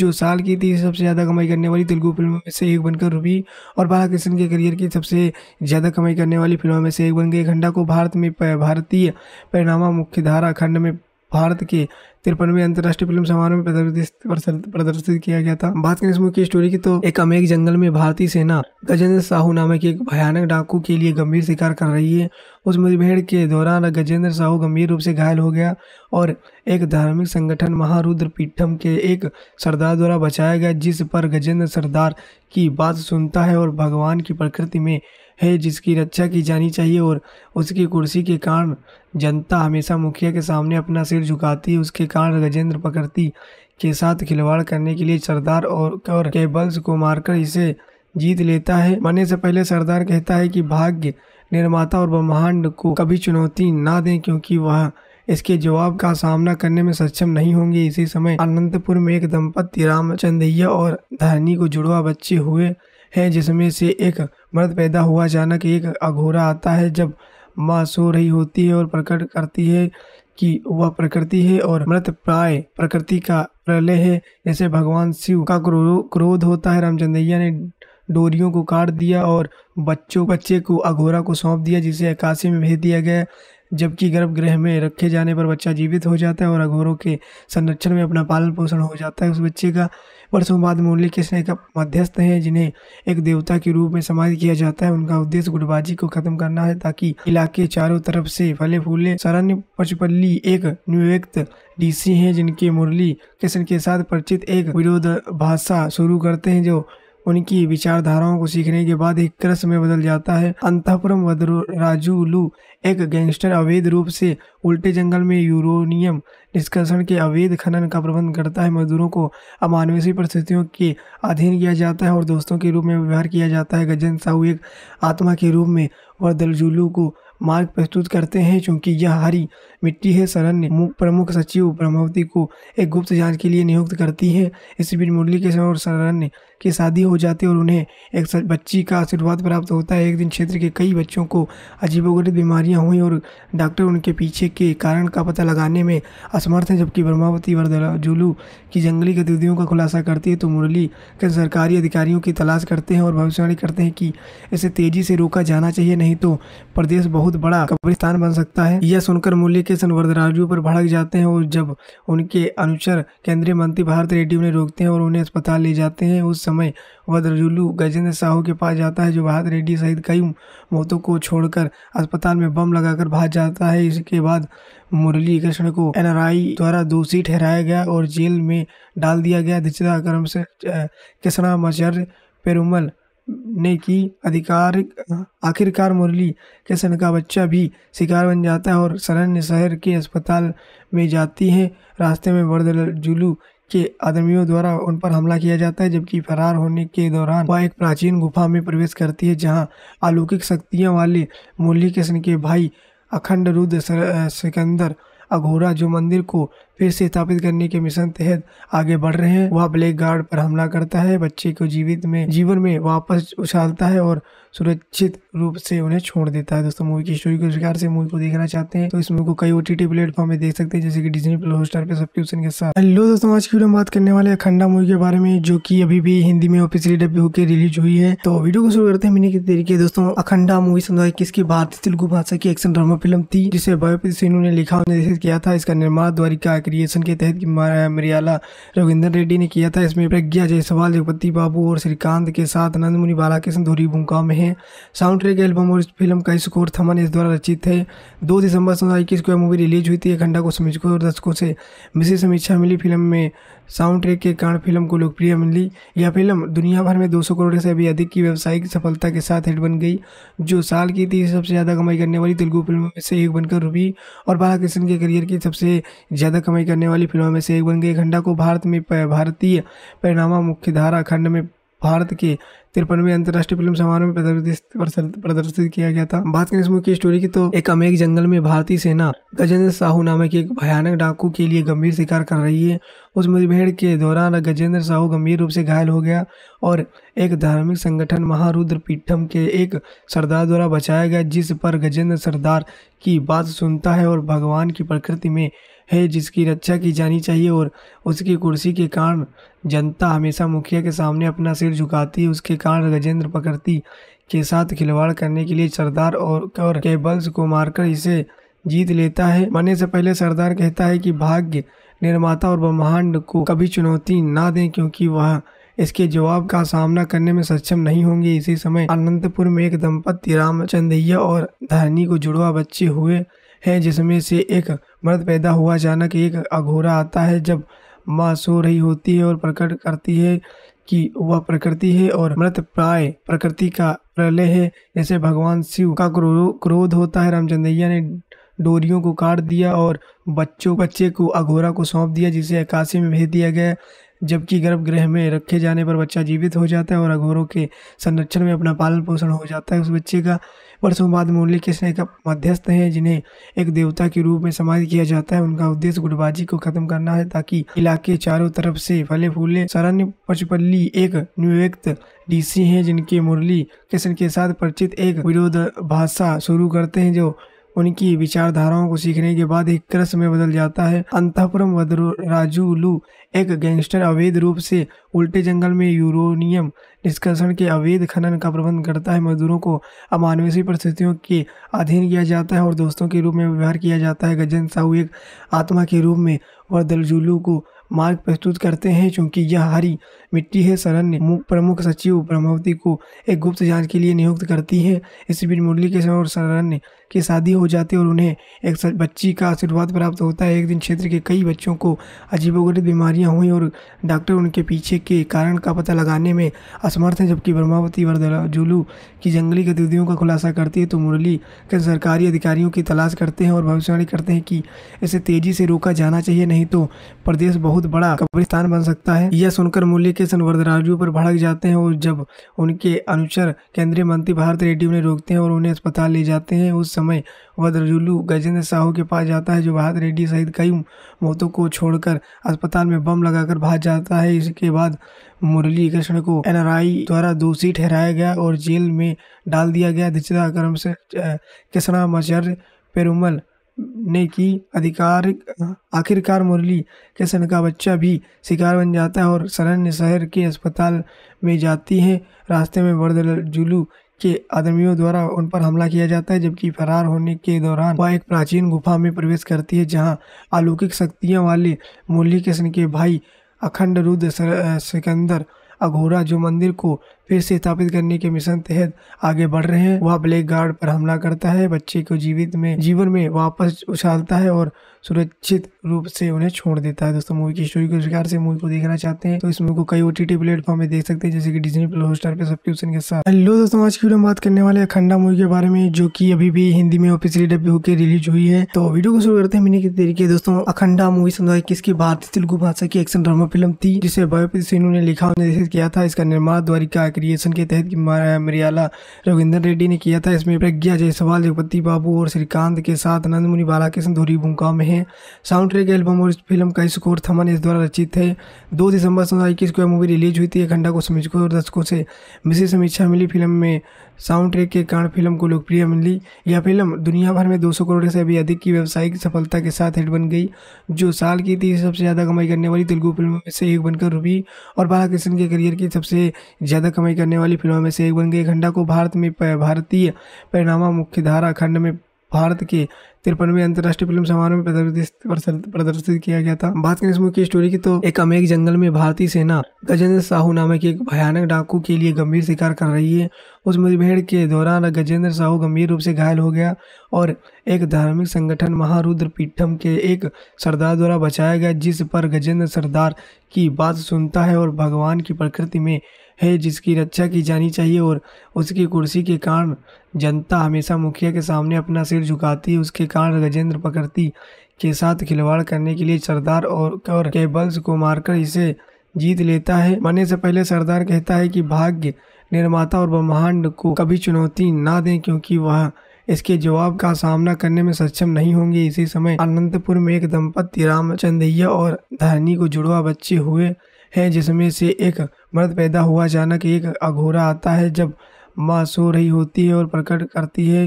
जो साल की तीसरी सबसे ज़्यादा कमाई करने वाली तेलुगु फिल्मों में से एक बनकर रूबी और बालाकृष्ण के करियर की सबसे ज़्यादा कमाई करने वाली फिल्मों में से एक बन गई घंटा को भारत में भारतीय परिणामा मुख्य धारा खंड में भारत के तिरपनवे अंतर्राष्ट्रीय फिल्म समारोह में प्रदर्शित किया गया था बात करें इस मुख्य स्टोरी की तो एक अमेरिक जंगल में भारतीय सेना गजेंद्र साहू नामक एक भयानक डाकू के लिए गंभीर शिकार कर रही है उस मुठभेड़ के दौरान गजेंद्र साहू गंभीर रूप से घायल हो गया और एक धार्मिक संगठन महारुद्र पीठम के एक सरदार द्वारा बचाया गया जिस पर गजेंद्र सरदार की बात सुनता है और भगवान की प्रकृति में है जिसकी रक्षा की जानी चाहिए और उसकी कुर्सी के कारण जनता हमेशा मुखिया के सामने अपना सिर झुकाती उसके कारण गजेंद्र पकड़ती के साथ खिलवाड़ करने के लिए सरदार और, और केबल्स को मारकर इसे जीत लेता है मरने से पहले सरदार कहता है कि भाग्य निर्माता और ब्रह्मांड को कभी चुनौती ना दें क्योंकि वह इसके जवाब का सामना करने में सक्षम नहीं होंगे इसी समय अनंतपुर में एक दंपति रामचंदैया और धरनी को जुड़वा बच्चे हुए हैं जिसमें से एक मर्द पैदा हुआ अचानक एक अघोरा आता है जब माँ सो रही होती है और प्रकट करती है कि वह प्रकृति है और मृत प्राय प्रकृति का प्रलय है जैसे भगवान शिव का क्रोध होता है रामचंद्रैया ने डोरियों को काट दिया और बच्चों बच्चे को अघोरा को सौंप दिया जिसे अकाशी में भेज दिया गया जबकि गर्भगृह में रखे जाने पर बच्चा जीवित हो जाता है और अघोरों के संरक्षण में अपना पालन पोषण हो जाता है उस बच्चे का वर्षों बाद मुरली कृष्ण एक मध्यस्थ हैं जिन्हें एक देवता के रूप में समाधि किया जाता है उनका उद्देश्य गुटबाजी को खत्म करना है ताकि इलाके चारों तरफ से फले फूले सरण्य पचपल्ली एक नियुक्त डीसी हैं जिनके मुरली कृष्ण के साथ परिचित एक विरोध भाषा शुरू करते हैं जो उनकी विचारधाराओं को सीखने के बाद एक क्रस में बदल जाता है अंतपुरम राजूलू एक गैंगस्टर अवैध रूप से उल्टे जंगल में यूरोनियम निष्कर्षण के अवैध खनन का प्रबंध करता है मजदूरों को अमानवीय परिस्थितियों के अधीन किया जाता है और दोस्तों के रूप में व्यवहार किया जाता है गजन साहू एक आत्मा के रूप में वर्दलजुलू को मार्ग प्रस्तुत करते हैं क्योंकि यह हरी मिट्टी है सरन ने प्रमुख सचिव ब्रह्मावती को एक गुप्त जांच के लिए नियुक्त करती है इसी बीच मुरली के और सरन की शादी हो जाती है और उन्हें एक बच्ची का आशीर्वाद प्राप्त होता है एक दिन क्षेत्र के कई बच्चों को अजीबोगरीब बीमारियां हुई और डॉक्टर उनके पीछे के कारण का पता लगाने में असमर्थ हैं जबकि ब्रह्मावती वर्दलाजुलू की जंगली गतिविधियों का खुलासा करती है तो मुरली के सरकारी अधिकारियों की तलाश करते हैं और भविष्यवाणी करते हैं कि इसे तेज़ी से रोका जाना चाहिए नहीं तो प्रदेश बहुत बहुत बड़ा कब्रिस्तान बन सकता है यह सुनकर मुरली के संवर्धराजू पर भड़क जाते हैं और जब उनके अनुचर केंद्रीय मंत्री भारत रेड्डी उन्हें रोकते हैं और उन्हें अस्पताल ले जाते हैं उस समय वज्रजुलू गजेंद्र साहू के पास जाता है जो भारत रेड्डी सहित कई मौतों को छोड़कर अस्पताल में बम लगाकर भाग जाता है इसके बाद मुरली कृष्ण को एनआरआई द्वारा दोषी ठहराया गया और जेल में डाल दिया गया दिशा क्रम से कृष्णामाचार्य पेरुमल ने की अधिकार आखिरकार मुरली के सन का बच्चा भी शिकार बन जाता है और सरन शहर के अस्पताल में जाती है रास्ते में जुलू के आदमियों द्वारा उन पर हमला किया जाता है जबकि फरार होने के दौरान वह एक प्राचीन गुफा में प्रवेश करती है जहां अलौकिक शक्तियां वाले मुरली कृष्ण के भाई अखंड रुद्र सिकंदर अघोरा जो मंदिर को फिर से स्थापित करने के मिशन तहत आगे बढ़ रहे हैं वह ब्लैक गार्ड पर हमला करता है बच्चे को जीवित में जीवन में वापस उछालता है और सुरक्षित रूप से उन्हें छोड़ देता है दोस्तों मूवी की स्टोरी को प्रकार से मूवी को देखना चाहते हैं तो इस मूवी को कई ओ टी टी प्लेटफॉर्म में देख सकते हैं जैसे कि डिजनी प्लस हॉटस्टार पे सब्सक्रिप्शन के साथ हेलो दोस्तों आज की बात करने वाले अखंडा मूवी के बारे में जो की अभी भी हिंदी में ऑफिसियली डब्यू होकर रिलीज हुई है तो वीडियो को शुरू करते हैं मिनी तरीके दोस्तों अखंडा मूवी समझाई किसकी भारतीय तेलुगु भाषा की एक्शन ड्रामा फिल्म थी जिसे बायोपति सिन्हू ने लिखा निर्देशित किया था इसका निर्माण द्वारिका क्रिएशन के तहत मरियाला रविंद्र रेड्डी ने किया था इसमें प्रज्ञा जयसवाल जगपति बाबू और श्रीकांत के साथ नंदमुनि बालाकृष्ण धोरी भूमिका में है साउंड ट्रैक एल्बम और इस फिल्म का स्कोर थमन इस द्वारा रचित है दो दिसंबर दो हज़ार इक्कीस को यह मूवी रिलीज हुई थी एक घंटा को समीक्षकों और दर्शकों से विशेष समीक्षा मिली फिल्म में साउंड ट्रैक के कारण फिल्म को लोकप्रिय मिली यह फिल्म दुनिया भर में 200 करोड़ से भी अधिक की व्यावसायिक सफलता के साथ हिट बन गई जो साल की तीसरी सबसे ज़्यादा कमाई करने वाली तेलुगु फिल्मों में से एक बनकर रुबी और बालाकृष्ण के करियर की सबसे ज़्यादा कमाई करने वाली फिल्मों में से एक बन गई खंडा को भारत में भारतीय परिणामा मुख्यधारा खंड में भारत के तिरपनवे अंतर्राष्ट्रीय फिल्म समारोह में प्रदर्शित किया गया था बात करें इस मूवी की स्टोरी की तो एक अमेरिक जंगल में भारतीय सेना गजेंद्र साहू नामक एक भयानक डाकू के लिए गंभीर शिकार कर रही है उस मुठभेड़ के दौरान गजेंद्र साहू गंभीर रूप से घायल हो गया और एक धार्मिक संगठन महारुद्र पीठम के एक सरदार द्वारा बचाया गया जिस पर गजेंद्र सरदार की बात सुनता है और भगवान की प्रकृति में है जिसकी रक्षा की जानी चाहिए और उसकी कुर्सी के कारण जनता हमेशा मुखिया के सामने अपना सिर झुकाती उसके कारण गजेंद्र पकड़ती के साथ खिलवाड़ करने के लिए सरदार और, और केबल्स को मारकर इसे जीत लेता है मरने से पहले सरदार कहता है कि भाग्य निर्माता और ब्रह्मांड को कभी चुनौती ना दें क्योंकि वह इसके जवाब का सामना करने में सक्षम नहीं होंगे इसी समय अनंतपुर में एक दंपति रामचंदैया और धरनी को जुड़वा बच्चे हुए हैं जिसमें से एक मर्द पैदा हुआ अचानक एक अघोरा आता है जब माँ सो रही होती है और प्रकट करती है कि वह प्रकृति है और मृत प्राय प्रकृति का प्रलय है जैसे भगवान शिव का क्रोध होता है रामचंद्रैया ने डोरियों को काट दिया और बच्चों बच्चे को अघोरा को सौंप दिया जिसे अकाशी में भेज दिया गया जबकि गर्भगृह में रखे जाने पर बच्चा जीवित हो जाता है और अघोरों के संरक्षण में अपना पालन पोषण हो जाता है उस बच्चे का वर्षों मुरली कृष्ण एक मध्यस्थ हैं जिन्हें एक देवता के रूप में समाज किया जाता है उनका उद्देश्य गुटबाजी को खत्म करना है ताकि इलाके चारों तरफ से फले फूले शरण पचपल्ली एक निवेक्त डीसी हैं जिनके मुरली कृष्ण के साथ परिचित एक विरोध भाषा शुरू करते हैं जो उनकी विचारधाराओं को सीखने के बाद एक क्रस में बदल जाता है अंतपुरम राजूलू एक गैंगस्टर अवैध रूप से उल्टे जंगल में यूरोनियम निष्कर्षण के अवैध खनन का प्रबंध करता है मजदूरों को अमानवीय परिस्थितियों के अधीन किया जाता है और दोस्तों के रूप में व्यवहार किया जाता है गजन साहू एक आत्मा के रूप में वह दलजुलू को मार्ग प्रस्तुत करते हैं क्योंकि यह हरी मिट्टी है सरन ने प्रमुख सचिव ब्रह्मवती को एक गुप्त जांच के लिए नियुक्त करती है इस बीच मुरली के और सरन ने की शादी हो जाती है और उन्हें एक बच्ची का आशीर्वाद प्राप्त होता है एक दिन क्षेत्र के कई बच्चों को अजीबोगरीब बीमारियां हुई और डॉक्टर उनके पीछे के कारण का पता लगाने में असमर्थ हैं जबकि ब्रह्मावती वरदलाजुलू की जंगली गतिविधियों का खुलासा करती है तो मुरली के सरकारी अधिकारियों की तलाश करते हैं और भविष्यवाणी करते हैं कि इसे तेजी से रोका जाना चाहिए नहीं तो प्रदेश बहुत बड़ा कब्रिस्तान बन सकता है यह सुनकर मुरली के सन वरदराजू पर भड़क जाते हैं और जब उनके अनुचर केंद्रीय मंत्री भारत रेड्डी उन्हें रोकते हैं और उन्हें अस्पताल ले जाते हैं उस समय समय वदरजुलू गजेंद्र साहू के पास जाता है जो बहादुर रेड्डी सहित कई मौतों को छोड़कर अस्पताल में बम लगाकर भाग जाता है इसके बाद मुरली कृष्ण को एन द्वारा दोषी ठहराया गया और जेल में डाल दिया गया दिचरा क्रम से कृष्णामाचार्य पेरुमल ने की आधिकारिक आखिरकार मुरली कृष्ण का बच्चा भी शिकार बन जाता है और सरन्य शहर के अस्पताल में जाती है रास्ते में वर्दल जुलू के आदमियों द्वारा उन पर हमला किया जाता है जबकि फरार होने के दौरान वह एक प्राचीन गुफा में प्रवेश करती है जहाँ अलौकिक शक्तियों वाले मुरली कृष्ण के भाई अखंड रुद्र सिकंदर अघोरा जो मंदिर को फिर से स्थापित करने के मिशन तहत आगे बढ़ रहे हैं वह ब्लैक गार्ड पर हमला करता है बच्चे को जीवित में जीवन में वापस उछालता है और सुरक्षित रूप से उन्हें छोड़ देता है दोस्तों मूवी की स्टोरी को प्रकार से मूवी को देखना चाहते हैं तो इस मूवी को कई ओ टी टी प्लेटफॉर्म में देख सकते हैं जैसे कि डिजनी प्लस हॉटस्टार पे सब्सक्रिप्शन के साथ हेलो दोस्तों आज की बात करने वाले अखंडा मूवी के बारे में जो की अभी भी हिंदी में ऑफिस डब्यू होकर रिलीज हुई है तो वीडियो को शुरू करते हैं मिनी तरीके दोस्तों अखंडा मूवी समझाई किसकी भारतीय तेलुगु भाषा की एक्शन ड्रामा फिल्म थी जिसे बायोपति सिन्हू ने लिखा निर्देशित किया था इसका निर्माण द्वारिका क्रिएशन के तहत मरियाला रविंदर रेड्डी ने किया था इसमें प्रज्ञा जयसवाल जगपति बाबू और श्रीकांत के साथ नंदमुनि बालाकृष्ण धोरी भूमिका में है साउंड ट्रैक एल्बम और इस फिल्म का स्कोर थमन इस द्वारा रचित है दो दिसंबर दो को यह मूवी रिलीज हुई थी एक घंटा को समीक्षकों और दर्शकों से विशेष समीक्षा मिली फिल्म में साउंड ट्रैक के कारण फिल्म को लोकप्रिय मिली यह फिल्म दुनिया भर में 200 करोड़ से भी अधिक की व्यावसायिक सफलता के साथ हिट बन गई जो साल की तीसरी सबसे ज़्यादा कमाई करने वाली तेलुगु फिल्मों में से एक बनकर रुबी और बालाकृष्ण के करियर की सबसे ज़्यादा कमाई करने वाली फिल्मों में से एक बन गई खंडा को भारत में भारतीय परिणामा मुख्यधारा खंड में भारत के तिरपनवे अंतर्राष्ट्रीय फिल्म समारोह में प्रदर्शित किया गया था बात करें इस मुख्य स्टोरी की तो एक अमेरिक जंगल में भारतीय सेना गजेंद्र साहू नामक एक भयानक डाकू के लिए गंभीर शिकार कर रही है उस मुठभेड़ के दौरान गजेंद्र साहू गंभीर रूप से घायल हो गया और एक धार्मिक संगठन महारुद्र पीठम के एक सरदार द्वारा बचाया गया जिस पर गजेंद्र सरदार की बात सुनता है और भगवान की प्रकृति में है जिसकी रक्षा की जानी चाहिए और उसकी कुर्सी के कारण जनता हमेशा मुखिया के सामने अपना सिर झुकाती है उसके कारण गजेंद्र प्रकृति के साथ खिलवाड़ करने के लिए सरदार और, और केबल्स को मारकर इसे जीत लेता है मरने से पहले सरदार कहता है कि भाग्य निर्माता और ब्रह्मांड को कभी चुनौती ना दें क्योंकि वह इसके जवाब का सामना करने में सक्षम नहीं होंगे इसी समय अनंतपुर में एक दंपत्ति रामचंदैया और धरनी को जुड़वा बच्चे हुए हैं जिसमें से एक मर्द पैदा हुआ अचानक एक अघोरा आता है जब माँ सो रही होती है और प्रकट करती है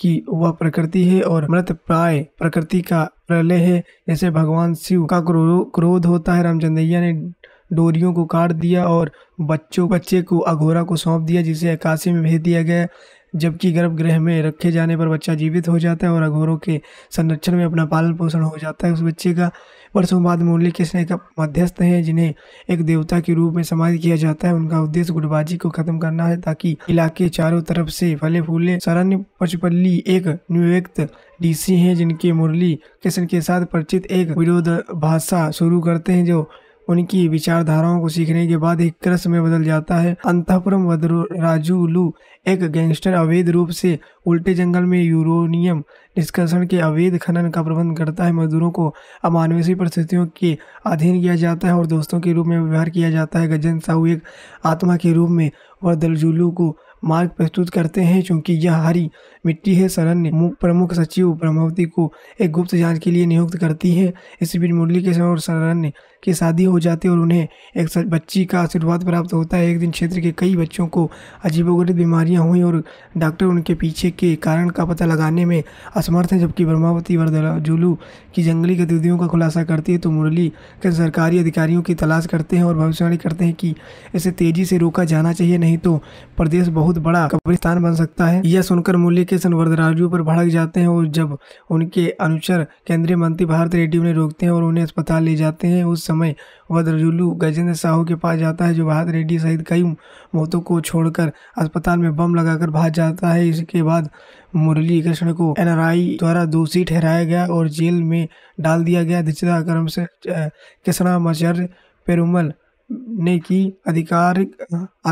कि वह प्रकृति है और मृत प्राय प्रकृति का प्रलय है जैसे भगवान शिव का क्रो, क्रोध होता है रामचंद्रैया ने डोरियों को काट दिया और बच्चों बच्चे को अघोरा को सौंप दिया जिसे अकाशी में भेज दिया गया जबकि गर्भगृह में रखे जाने पर बच्चा जीवित हो जाता है और अघोरों के संरक्षण में अपना पालन पोषण हो जाता है उस बच्चे का वर्षों बाद मुरली कृष्ण एक मध्यस्थ हैं जिन्हें एक देवता के रूप में समाधि किया जाता है उनका उद्देश्य गुटबाजी को खत्म करना है ताकि इलाके चारों तरफ से फले फूले सरण्य पचपल्ली एक नियुक्त डीसी हैं जिनके मुरली कृष्ण के साथ परिचित एक विरोध भाषा शुरू करते हैं जो उनकी विचारधाराओं को सीखने के बाद एक क्रस में बदल जाता है अंतपुरम राजूलू एक गैंगस्टर अवैध रूप से उल्टे जंगल में यूरोनियम निष्कर्षण के अवैध खनन का प्रबंध करता है मजदूरों को अमानवीय परिस्थितियों के अधीन किया जाता है और दोस्तों के रूप में व्यवहार किया जाता है गजन साहू एक आत्मा के रूप में वर्दलजुलू को मार्ग प्रस्तुत करते हैं क्योंकि यह हरी मिट्टी है सरन ने प्रमुख सचिव ब्रह्मवती को एक गुप्त जांच के लिए नियुक्त करती है इस बीच मुरली के और सरन ने की शादी हो जाती है और उन्हें एक बच्ची का आशीर्वाद प्राप्त होता है एक दिन क्षेत्र के कई बच्चों को अजीबोगरीब बीमारियां हुई और डॉक्टर उनके पीछे के कारण का पता लगाने में असमर्थ हैं जबकि ब्रह्मावती वरदलाजुलू की जंगली गतिविधियों का खुलासा करती है तो मुरली के सरकारी अधिकारियों की तलाश करते हैं और भविष्यवाणी करते हैं कि इसे तेजी से रोका जाना चाहिए नहीं तो प्रदेश बहुत बड़ा कब्रिस्तान बन सकता है यह सुनकर मुरली के सन वरदराजू पर भड़क जाते हैं और जब उनके अनुचर केंद्रीय मंत्री भारत रेड्डी उन्हें रोकते हैं और उन्हें अस्पताल ले जाते हैं उस समय वदरजुलू गजेंद्र साहू के पास जाता है जो भारत रेड्डी सहित कई मौतों को छोड़कर अस्पताल में बम लगाकर भाग जाता है इसके बाद मुरली कृष्ण को एन द्वारा दोषी ठहराया गया और जेल में डाल दिया गया दिचरा क्रम से कृष्णामाचार्य पेरुमल ने की आधिकारिक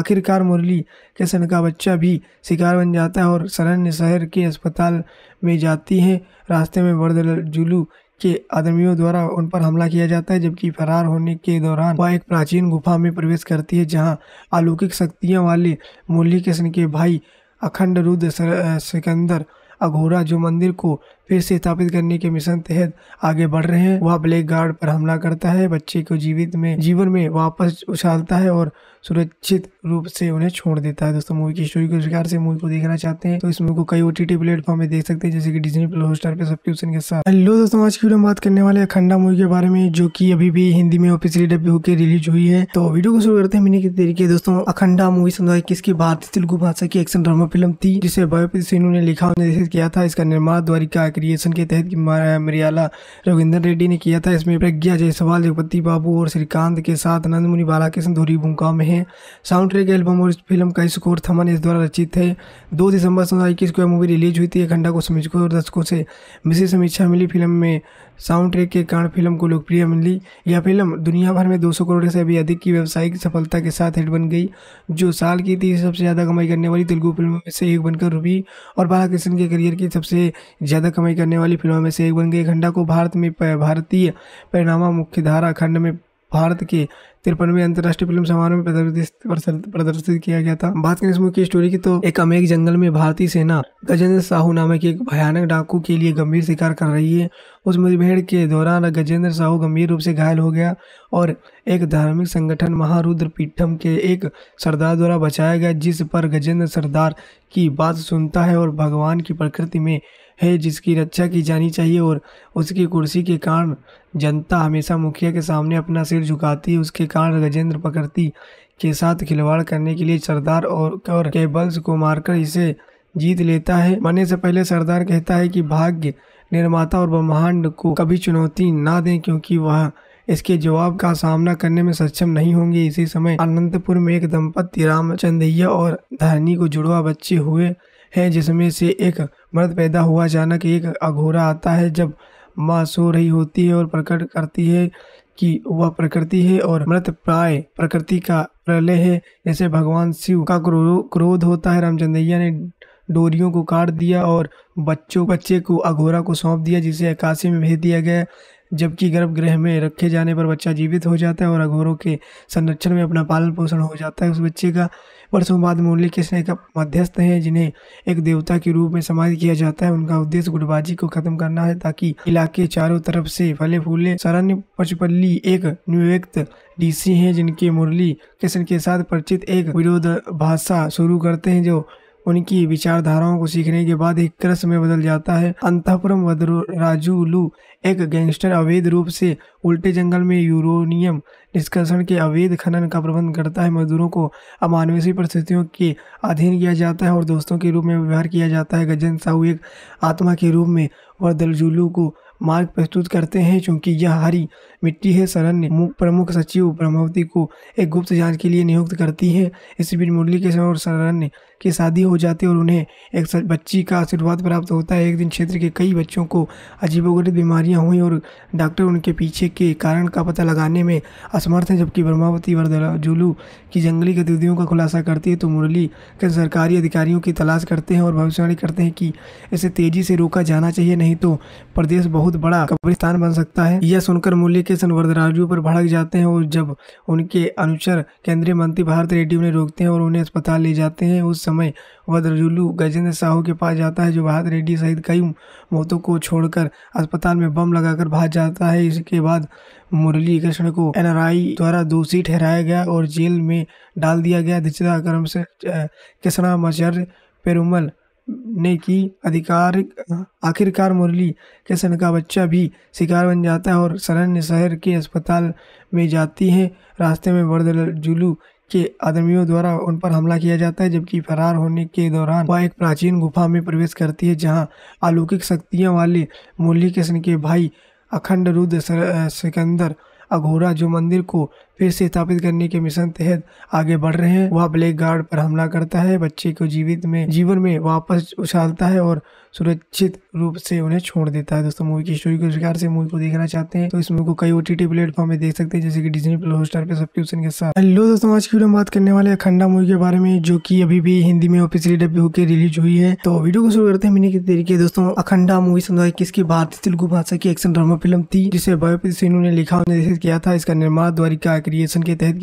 आखिरकार मुरली कृष्ण का बच्चा भी शिकार बन जाता है और शरण शहर के अस्पताल में जाती है रास्ते में वर्दजुलू के आदमियों द्वारा उन पर हमला किया जाता है जबकि फरार होने के दौरान वह एक प्राचीन गुफा में प्रवेश करती है जहाँ अलौकिक शक्तियाँ वाले मुरली कृष्ण के भाई अखंड रुद्र सिकंदर अघोरा जो मंदिर को फिर से स्थापित करने के मिशन तहत आगे बढ़ रहे हैं वह ब्लैक गार्ड पर हमला करता है बच्चे को जीवित में जीवन में वापस उछालता है और सुरक्षित रूप से उन्हें छोड़ देता है दोस्तों मूवी की स्टोरी को प्रकार से मूवी को देखना चाहते हैं तो इस मूवी को कई ओ टी टी प्लेटफॉर्म में देख सकते हैं जैसे कि डिजनी प्लस हॉटस्टार पे सब्सक्रिप्शन के साथ हेलो दोस्तों आज की बात करने वाले अखंडा मूवी के बारे में जो की अभी भी हिंदी में ऑफिस डब्यू होकर रिलीज हुई है तो वीडियो को शुरू करते हैं मिनी तरीके दोस्तों अखंडा मूवी समझाई किसकी भारतीय तेलुगु भाषा की एक्शन ड्रामा फिल्म थी जिसे बायोपित सिन्हू ने लिखा निर्देशित किया था इसका निर्माण द्वारिका क्रिएशन के तहत मरियाला रविंदर रेड्डी ने किया था इसमें प्रज्ञा जयसवाल जगपति बाबू और श्रीकांत के साथ नंदमुनि बालाकृष्ण धोरी भूमिका में है साउंड ट्रैक एल्बम और इस फिल्म का स्कोर थमन इस द्वारा रचित है दो दिसंबर दो हज़ार इक्कीस को यह मूवी रिलीज हुई थी एक घंटा को समीक्षकों और दर्शकों से विशेष समीक्षा मिली फिल्म में साउंड ट्रैक के कारण फिल्म को लोकप्रिय मिली यह फिल्म दुनिया भर में 200 करोड़ से भी अधिक की व्यावसायिक सफलता के साथ हिट बन गई जो साल की तीसरी सबसे ज़्यादा कमाई करने वाली तेलुगु फिल्मों में से एक बनकर रुबी और बालाकृष्ण के करियर की सबसे ज़्यादा कमाई करने वाली फिल्मों में से एक बन गई खंडा को भारत में भारतीय परिणामा मुख्यधारा खंड में भारत के तिरपनवे अंतर्राष्ट्रीय फिल्म समारोह में प्रदर्शित किया गया था बात करें इस मुख्य स्टोरी की तो एक अमेरिक जंगल में भारतीय सेना गजेंद्र साहू नामक एक भयानक डाकू के लिए गंभीर शिकार कर रही है उस मुठभेड़ के दौरान गजेंद्र साहू गंभीर रूप से घायल हो गया और एक धार्मिक संगठन महारुद्र पीठम के एक सरदार द्वारा बचाया गया जिस पर गजेंद्र सरदार की बात सुनता है और भगवान की प्रकृति में है जिसकी रक्षा की जानी चाहिए और उसकी कुर्सी के कारण जनता हमेशा मुखिया के सामने अपना सिर झुकाती उसके कारण गजेंद्र पकड़ती के साथ खिलवाड़ करने के लिए सरदार और, और केबल्स को मारकर इसे जीत लेता है मरने से पहले सरदार कहता है कि भाग्य निर्माता और ब्रह्मांड को कभी चुनौती ना दें क्योंकि वह इसके जवाब का सामना करने में सक्षम नहीं होंगे इसी समय अनंतपुर में एक दंपति रामचंदैया और धरनी को जुड़वा बच्चे हुए हैं जिसमें से एक मर्द पैदा हुआ अचानक एक अघोरा आता है जब माँ सो रही होती है और प्रकट करती है कि वह प्रकृति है और मृत प्राय प्रकृति का प्रलय है जैसे भगवान शिव का क्रोध होता है रामचंद्रैया ने डोरियों को काट दिया और बच्चों बच्चे को अघोरा को सौंप दिया जिसे अकाशी में भेज दिया गया जबकि गर्भगृह में रखे जाने पर बच्चा जीवित हो जाता है और अघोरों के संरक्षण में अपना पालन पोषण हो जाता है उस बच्चे का वर्षों बाद मुरली कृष्ण एक मध्यस्थ हैं जिन्हें एक देवता के रूप में समाधि किया जाता है उनका उद्देश्य गुटबाजी को खत्म करना है ताकि इलाके चारों तरफ से फले फूले सरण्य पचपल्ली एक नियुक्त डीसी हैं जिनके मुरली कृष्ण के साथ परिचित एक विरोध भाषा शुरू करते हैं जो उनकी विचारधाराओं को सीखने के बाद एक त्रस में बदल जाता है अंतपुरम राजूलू एक गैंगस्टर अवैध रूप से उल्टे जंगल में यूरोनियम निष्कर्षण के अवैध खनन का प्रबंध करता है मजदूरों को अमानवीय परिस्थितियों के अधीन किया जाता है और दोस्तों के रूप में व्यवहार किया जाता है गजन साहू एक आत्मा के रूप में वह दलजुलू को मार्ग प्रस्तुत करते हैं क्योंकि यह हरी मिट्टी है सरन प्रमुख सचिव ब्रह्मवती को एक गुप्त जांच के लिए नियुक्त करती है इस बीच मुरली के और सरन की शादी हो जाती है और उन्हें एक बच्ची का आशीर्वाद प्राप्त होता है एक दिन क्षेत्र के कई बच्चों को अजीबोगरीब बीमारियां हुई और डॉक्टर उनके पीछे के कारण का पता लगाने में असमर्थ हैं जबकि ब्रह्मावती वरदलाजुलू की जंगली गतिविधियों का खुलासा करती है तो मुरली के सरकारी अधिकारियों की तलाश करते हैं और भविष्यवाणी करते हैं कि इसे तेजी से रोका जाना चाहिए नहीं तो प्रदेश बहुत बड़ा कब्रिस्तान बन सकता है यह सुनकर मुरली के सन वरदराजू पर भड़क जाते हैं और जब उनके अनुचर केंद्रीय मंत्री भारत रेड्डी उन्हें रोकते हैं और उन्हें अस्पताल ले जाते हैं उस समय समय वदरजुलू गजेंद्र साहू के पास जाता है जो बहादुर रेड्डी सहित कई मौतों को छोड़कर अस्पताल में बम लगाकर भाग जाता है इसके बाद मुरली कृष्ण को एन द्वारा दोषी ठहराया गया और जेल में डाल दिया गया दिचरा क्रम से कृष्णामाचार्य पेरुमल ने की आधिकारिक आखिरकार मुरली कृष्ण का बच्चा भी शिकार बन जाता है और सरन्य शहर के अस्पताल में जाती है रास्ते में वर्दल जुलू के आदमियों द्वारा उन पर हमला किया जाता है जबकि फरार होने के दौरान वह एक प्राचीन गुफा में प्रवेश करती है जहाँ अलौकिक शक्तियों वाले मुरली कृष्ण के भाई अखंड रुद्र सिकंदर अघोरा जो मंदिर को फिर से स्थापित करने के मिशन तहत आगे बढ़ रहे हैं वह ब्लैक गार्ड पर हमला करता है बच्चे को जीवित में जीवन में वापस उछालता है और सुरक्षित रूप से उन्हें छोड़ देता है दोस्तों मूवी की स्टोरी को प्रकार से मूवी को देखना चाहते हैं तो इस मूवी को कई ओटीटी टी प्लेटफॉर्म में देख सकते हैं जैसे कि डिजनी प्ले हॉटस्टार पे सब्सक्रिप्शन के साथ हेलो दोस्तों आज की वीडियो बात करने वाले अखंडा मूवी के बारे में जो की अभी भी हिंदी में ऑफिस डब्यू होकर रिलीज हुई है तो वीडियो को शुरू करते हैं मिनी तरीके दोस्तों अखंडा मूवी समझाई किसकी भारतीय तेलुगु भाषा की एक्शन ड्रामा फिल्म थी जिसे बायोपित सिन्हू ने लिखा निर्देशित किया था इसका निर्माण द्वारिका क्रिएशन के तहत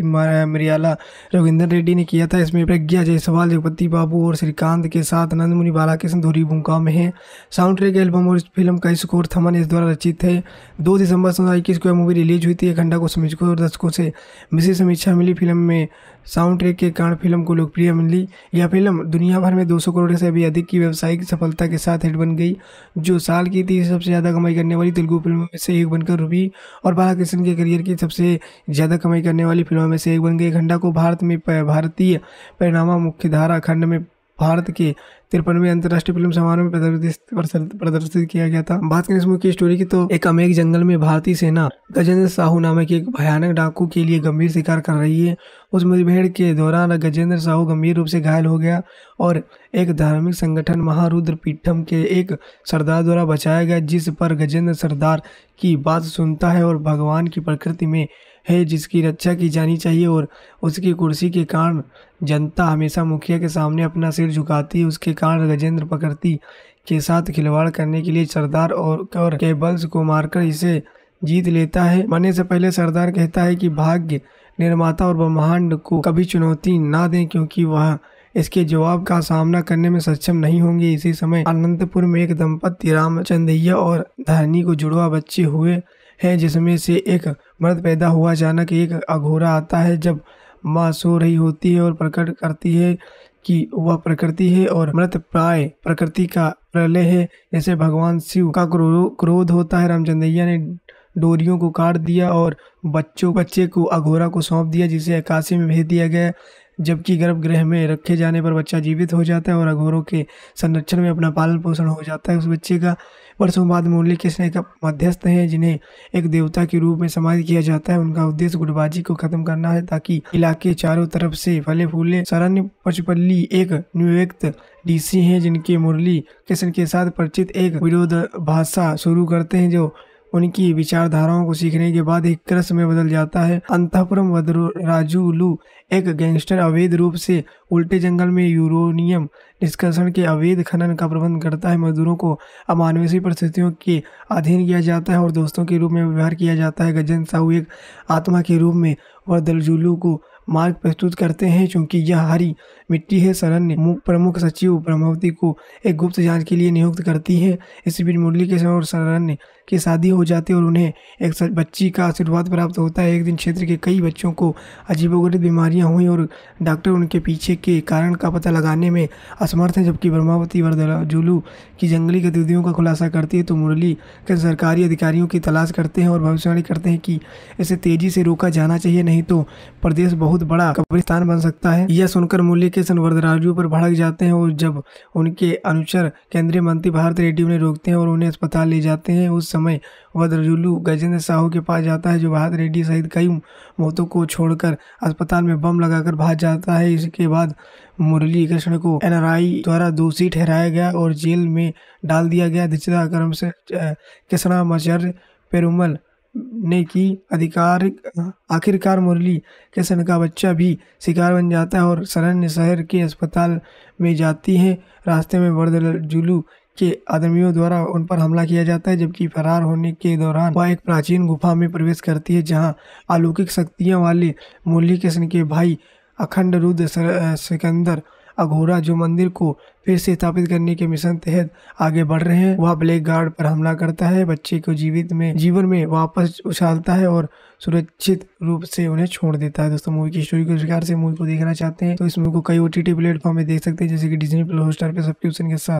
मरियाला रविंदर रेड्डी ने किया था इसमें प्रज्ञा जयसवाल जगपति बाबू और श्रीकांत के साथ नंदमुनि बालाकृष्ण धोरी भूमिका में है साउंड ट्रैक एल्बम और इस फिल्म का स्कोर थमन इस द्वारा रचित है दो दिसंबर दो को यह मूवी रिलीज हुई थी एक घंटा को समीक्षकों और दर्शकों से विशेष समीक्षा मिली फिल्म में साउंड ट्रैक के कारण फिल्म को लोकप्रिय मिली यह फिल्म दुनिया भर में 200 करोड़ से भी अधिक की व्यावसायिक सफलता के साथ हिट बन गई जो साल की तीसरी सबसे ज़्यादा कमाई करने वाली तेलुगु फिल्मों में से एक बनकर रुबी और बालाकृष्ण के करियर की सबसे ज़्यादा कमाई करने वाली फिल्मों में से एक बन गई खंडा को भारत में भारतीय परिणामा मुख्यधारा खंड में भारत के तिरपनवे अंतर्राष्ट्रीय फिल्म समारोह में प्रदर्शित किया गया था बात करें इस मुख्य स्टोरी की तो एक अमेरिक जंगल में भारतीय सेना गजेंद्र साहू नामक एक भयानक डाकू के लिए गंभीर शिकार कर रही है उस मुठभेड़ के दौरान गजेंद्र साहू गंभीर रूप से घायल हो गया और एक धार्मिक संगठन महारुद्र पीठम के एक सरदार द्वारा बचाया गया जिस पर गजेंद्र सरदार की बात सुनता है और भगवान की प्रकृति में है जिसकी रक्षा की जानी चाहिए और उसकी कुर्सी के कारण जनता हमेशा मुखिया के सामने अपना सिर झुकाती है उसके कारण गजेंद्र प्रकृति के साथ खिलवाड़ करने के लिए सरदार और, और केबल्स को मारकर इसे जीत लेता है मरने से पहले सरदार कहता है कि भाग्य निर्माता और ब्रह्मांड को कभी चुनौती ना दें क्योंकि वह इसके जवाब का सामना करने में सक्षम नहीं होंगे इसी समय अनंतपुर में एक दंपत्ति रामचंद्रैया और धरनी को जुड़वा बच्चे हुए है जिसमें से एक मर्द पैदा हुआ अचानक एक अघोरा आता है जब माँ सो रही होती है और प्रकट करती है कि वह प्रकृति है और मृत प्राय प्रकृति का प्रलय है जैसे भगवान शिव का क्रो, क्रोध होता है रामचंद्रैया ने डोरियों को काट दिया और बच्चों बच्चे को अघोरा को सौंप दिया जिसे अकाशी में भेज दिया गया जबकि गर्भगृह में रखे जाने पर बच्चा जीवित हो जाता है और अघोरों के संरक्षण में अपना पालन पोषण हो जाता है उस बच्चे का वर्षों मुरली कृष्ण एक मध्यस्थ हैं जिन्हें एक देवता के रूप में समाज किया जाता है उनका उद्देश्य गुटबाजी को खत्म करना है ताकि इलाके चारों तरफ से फले फूले शरण पचपल्ली एक नियुक्त डीसी हैं जिनके मुरली कृष्ण के साथ परिचित एक विरोध भाषा शुरू करते हैं जो उनकी विचारधाराओं को सीखने के बाद एक त्रस में बदल जाता है अंतपुरम राजूलू एक गैंगस्टर अवैध रूप से उल्टे जंगल में यूरोनियम निष्कर्षण के अवैध खनन का प्रबंध करता है मजदूरों को अमानवीय परिस्थितियों के अधीन किया जाता है और दोस्तों के रूप में व्यवहार किया जाता है गजन साहू एक आत्मा के रूप में वर्दलजुलू को मार्ग प्रस्तुत करते हैं क्योंकि यह हरी मिट्टी है सरन ने प्रमुख सचिव ब्रह्मवती को एक गुप्त जांच के लिए नियुक्त करती है इस बीच मुरली के और सरन ने की शादी हो जाती है और उन्हें एक बच्ची का आशीर्वाद प्राप्त होता है एक दिन क्षेत्र के कई बच्चों को अजीबोगरीब बीमारियां हुई और डॉक्टर उनके पीछे के कारण का पता लगाने में असमर्थ हैं जबकि ब्रह्मावती वरदराजुलू की जंगली गतिविधियों का खुलासा करती है तो मुरली के सरकारी अधिकारियों की तलाश करते हैं और भविष्यवाणी करते हैं कि इसे तेजी से रोका जाना चाहिए नहीं तो प्रदेश बहुत बड़ा कब्रिस्तान बन सकता है यह सुनकर मुरली के सन वरदराजू पर भड़क जाते हैं और जब उनके अनुचर केंद्रीय मंत्री भारत रेड्डी उन्हें रोकते हैं और उन्हें अस्पताल ले जाते हैं उस समय समय वदरजुलू गजेंद्र साहू के पास जाता है जो भारत रेड्डी सहित कई मौतों को छोड़कर अस्पताल में बम लगाकर भाग जाता है इसके बाद मुरली कृष्ण को एन द्वारा दोषी ठहराया गया और जेल में डाल दिया गया दिचरा क्रम से कृष्णामाचार्य पेरुमल ने की आधिकारिक आखिरकार मुरली कृष्ण का बच्चा भी शिकार बन जाता है और सरन्य शहर के अस्पताल में जाती है रास्ते में वर्दजुलू के आदमियों द्वारा उन पर हमला किया जाता है जबकि फरार होने के दौरान वह एक प्राचीन गुफा में प्रवेश करती है जहाँ अलौकिक शक्तियाँ वाले मुरली कृष्ण के भाई अखंड रुद्र सिकंदर अघोरा जो मंदिर को फिर से स्थापित करने के मिशन तहत आगे बढ़ रहे हैं वह ब्लैक गार्ड पर हमला करता है बच्चे को जीवित में जीवन में वापस उछालता है और सुरक्षित रूप से उन्हें छोड़ देता है दोस्तों मूवी की स्टोरी को प्रकार से मूवी को देखना चाहते हैं तो इस मूवी को कई ओ टी प्लेटफॉर्म में देख सकते हैं जैसे कि डिजनी प्ले हॉटस्टार पे सब्सक्रिप्शन के साथ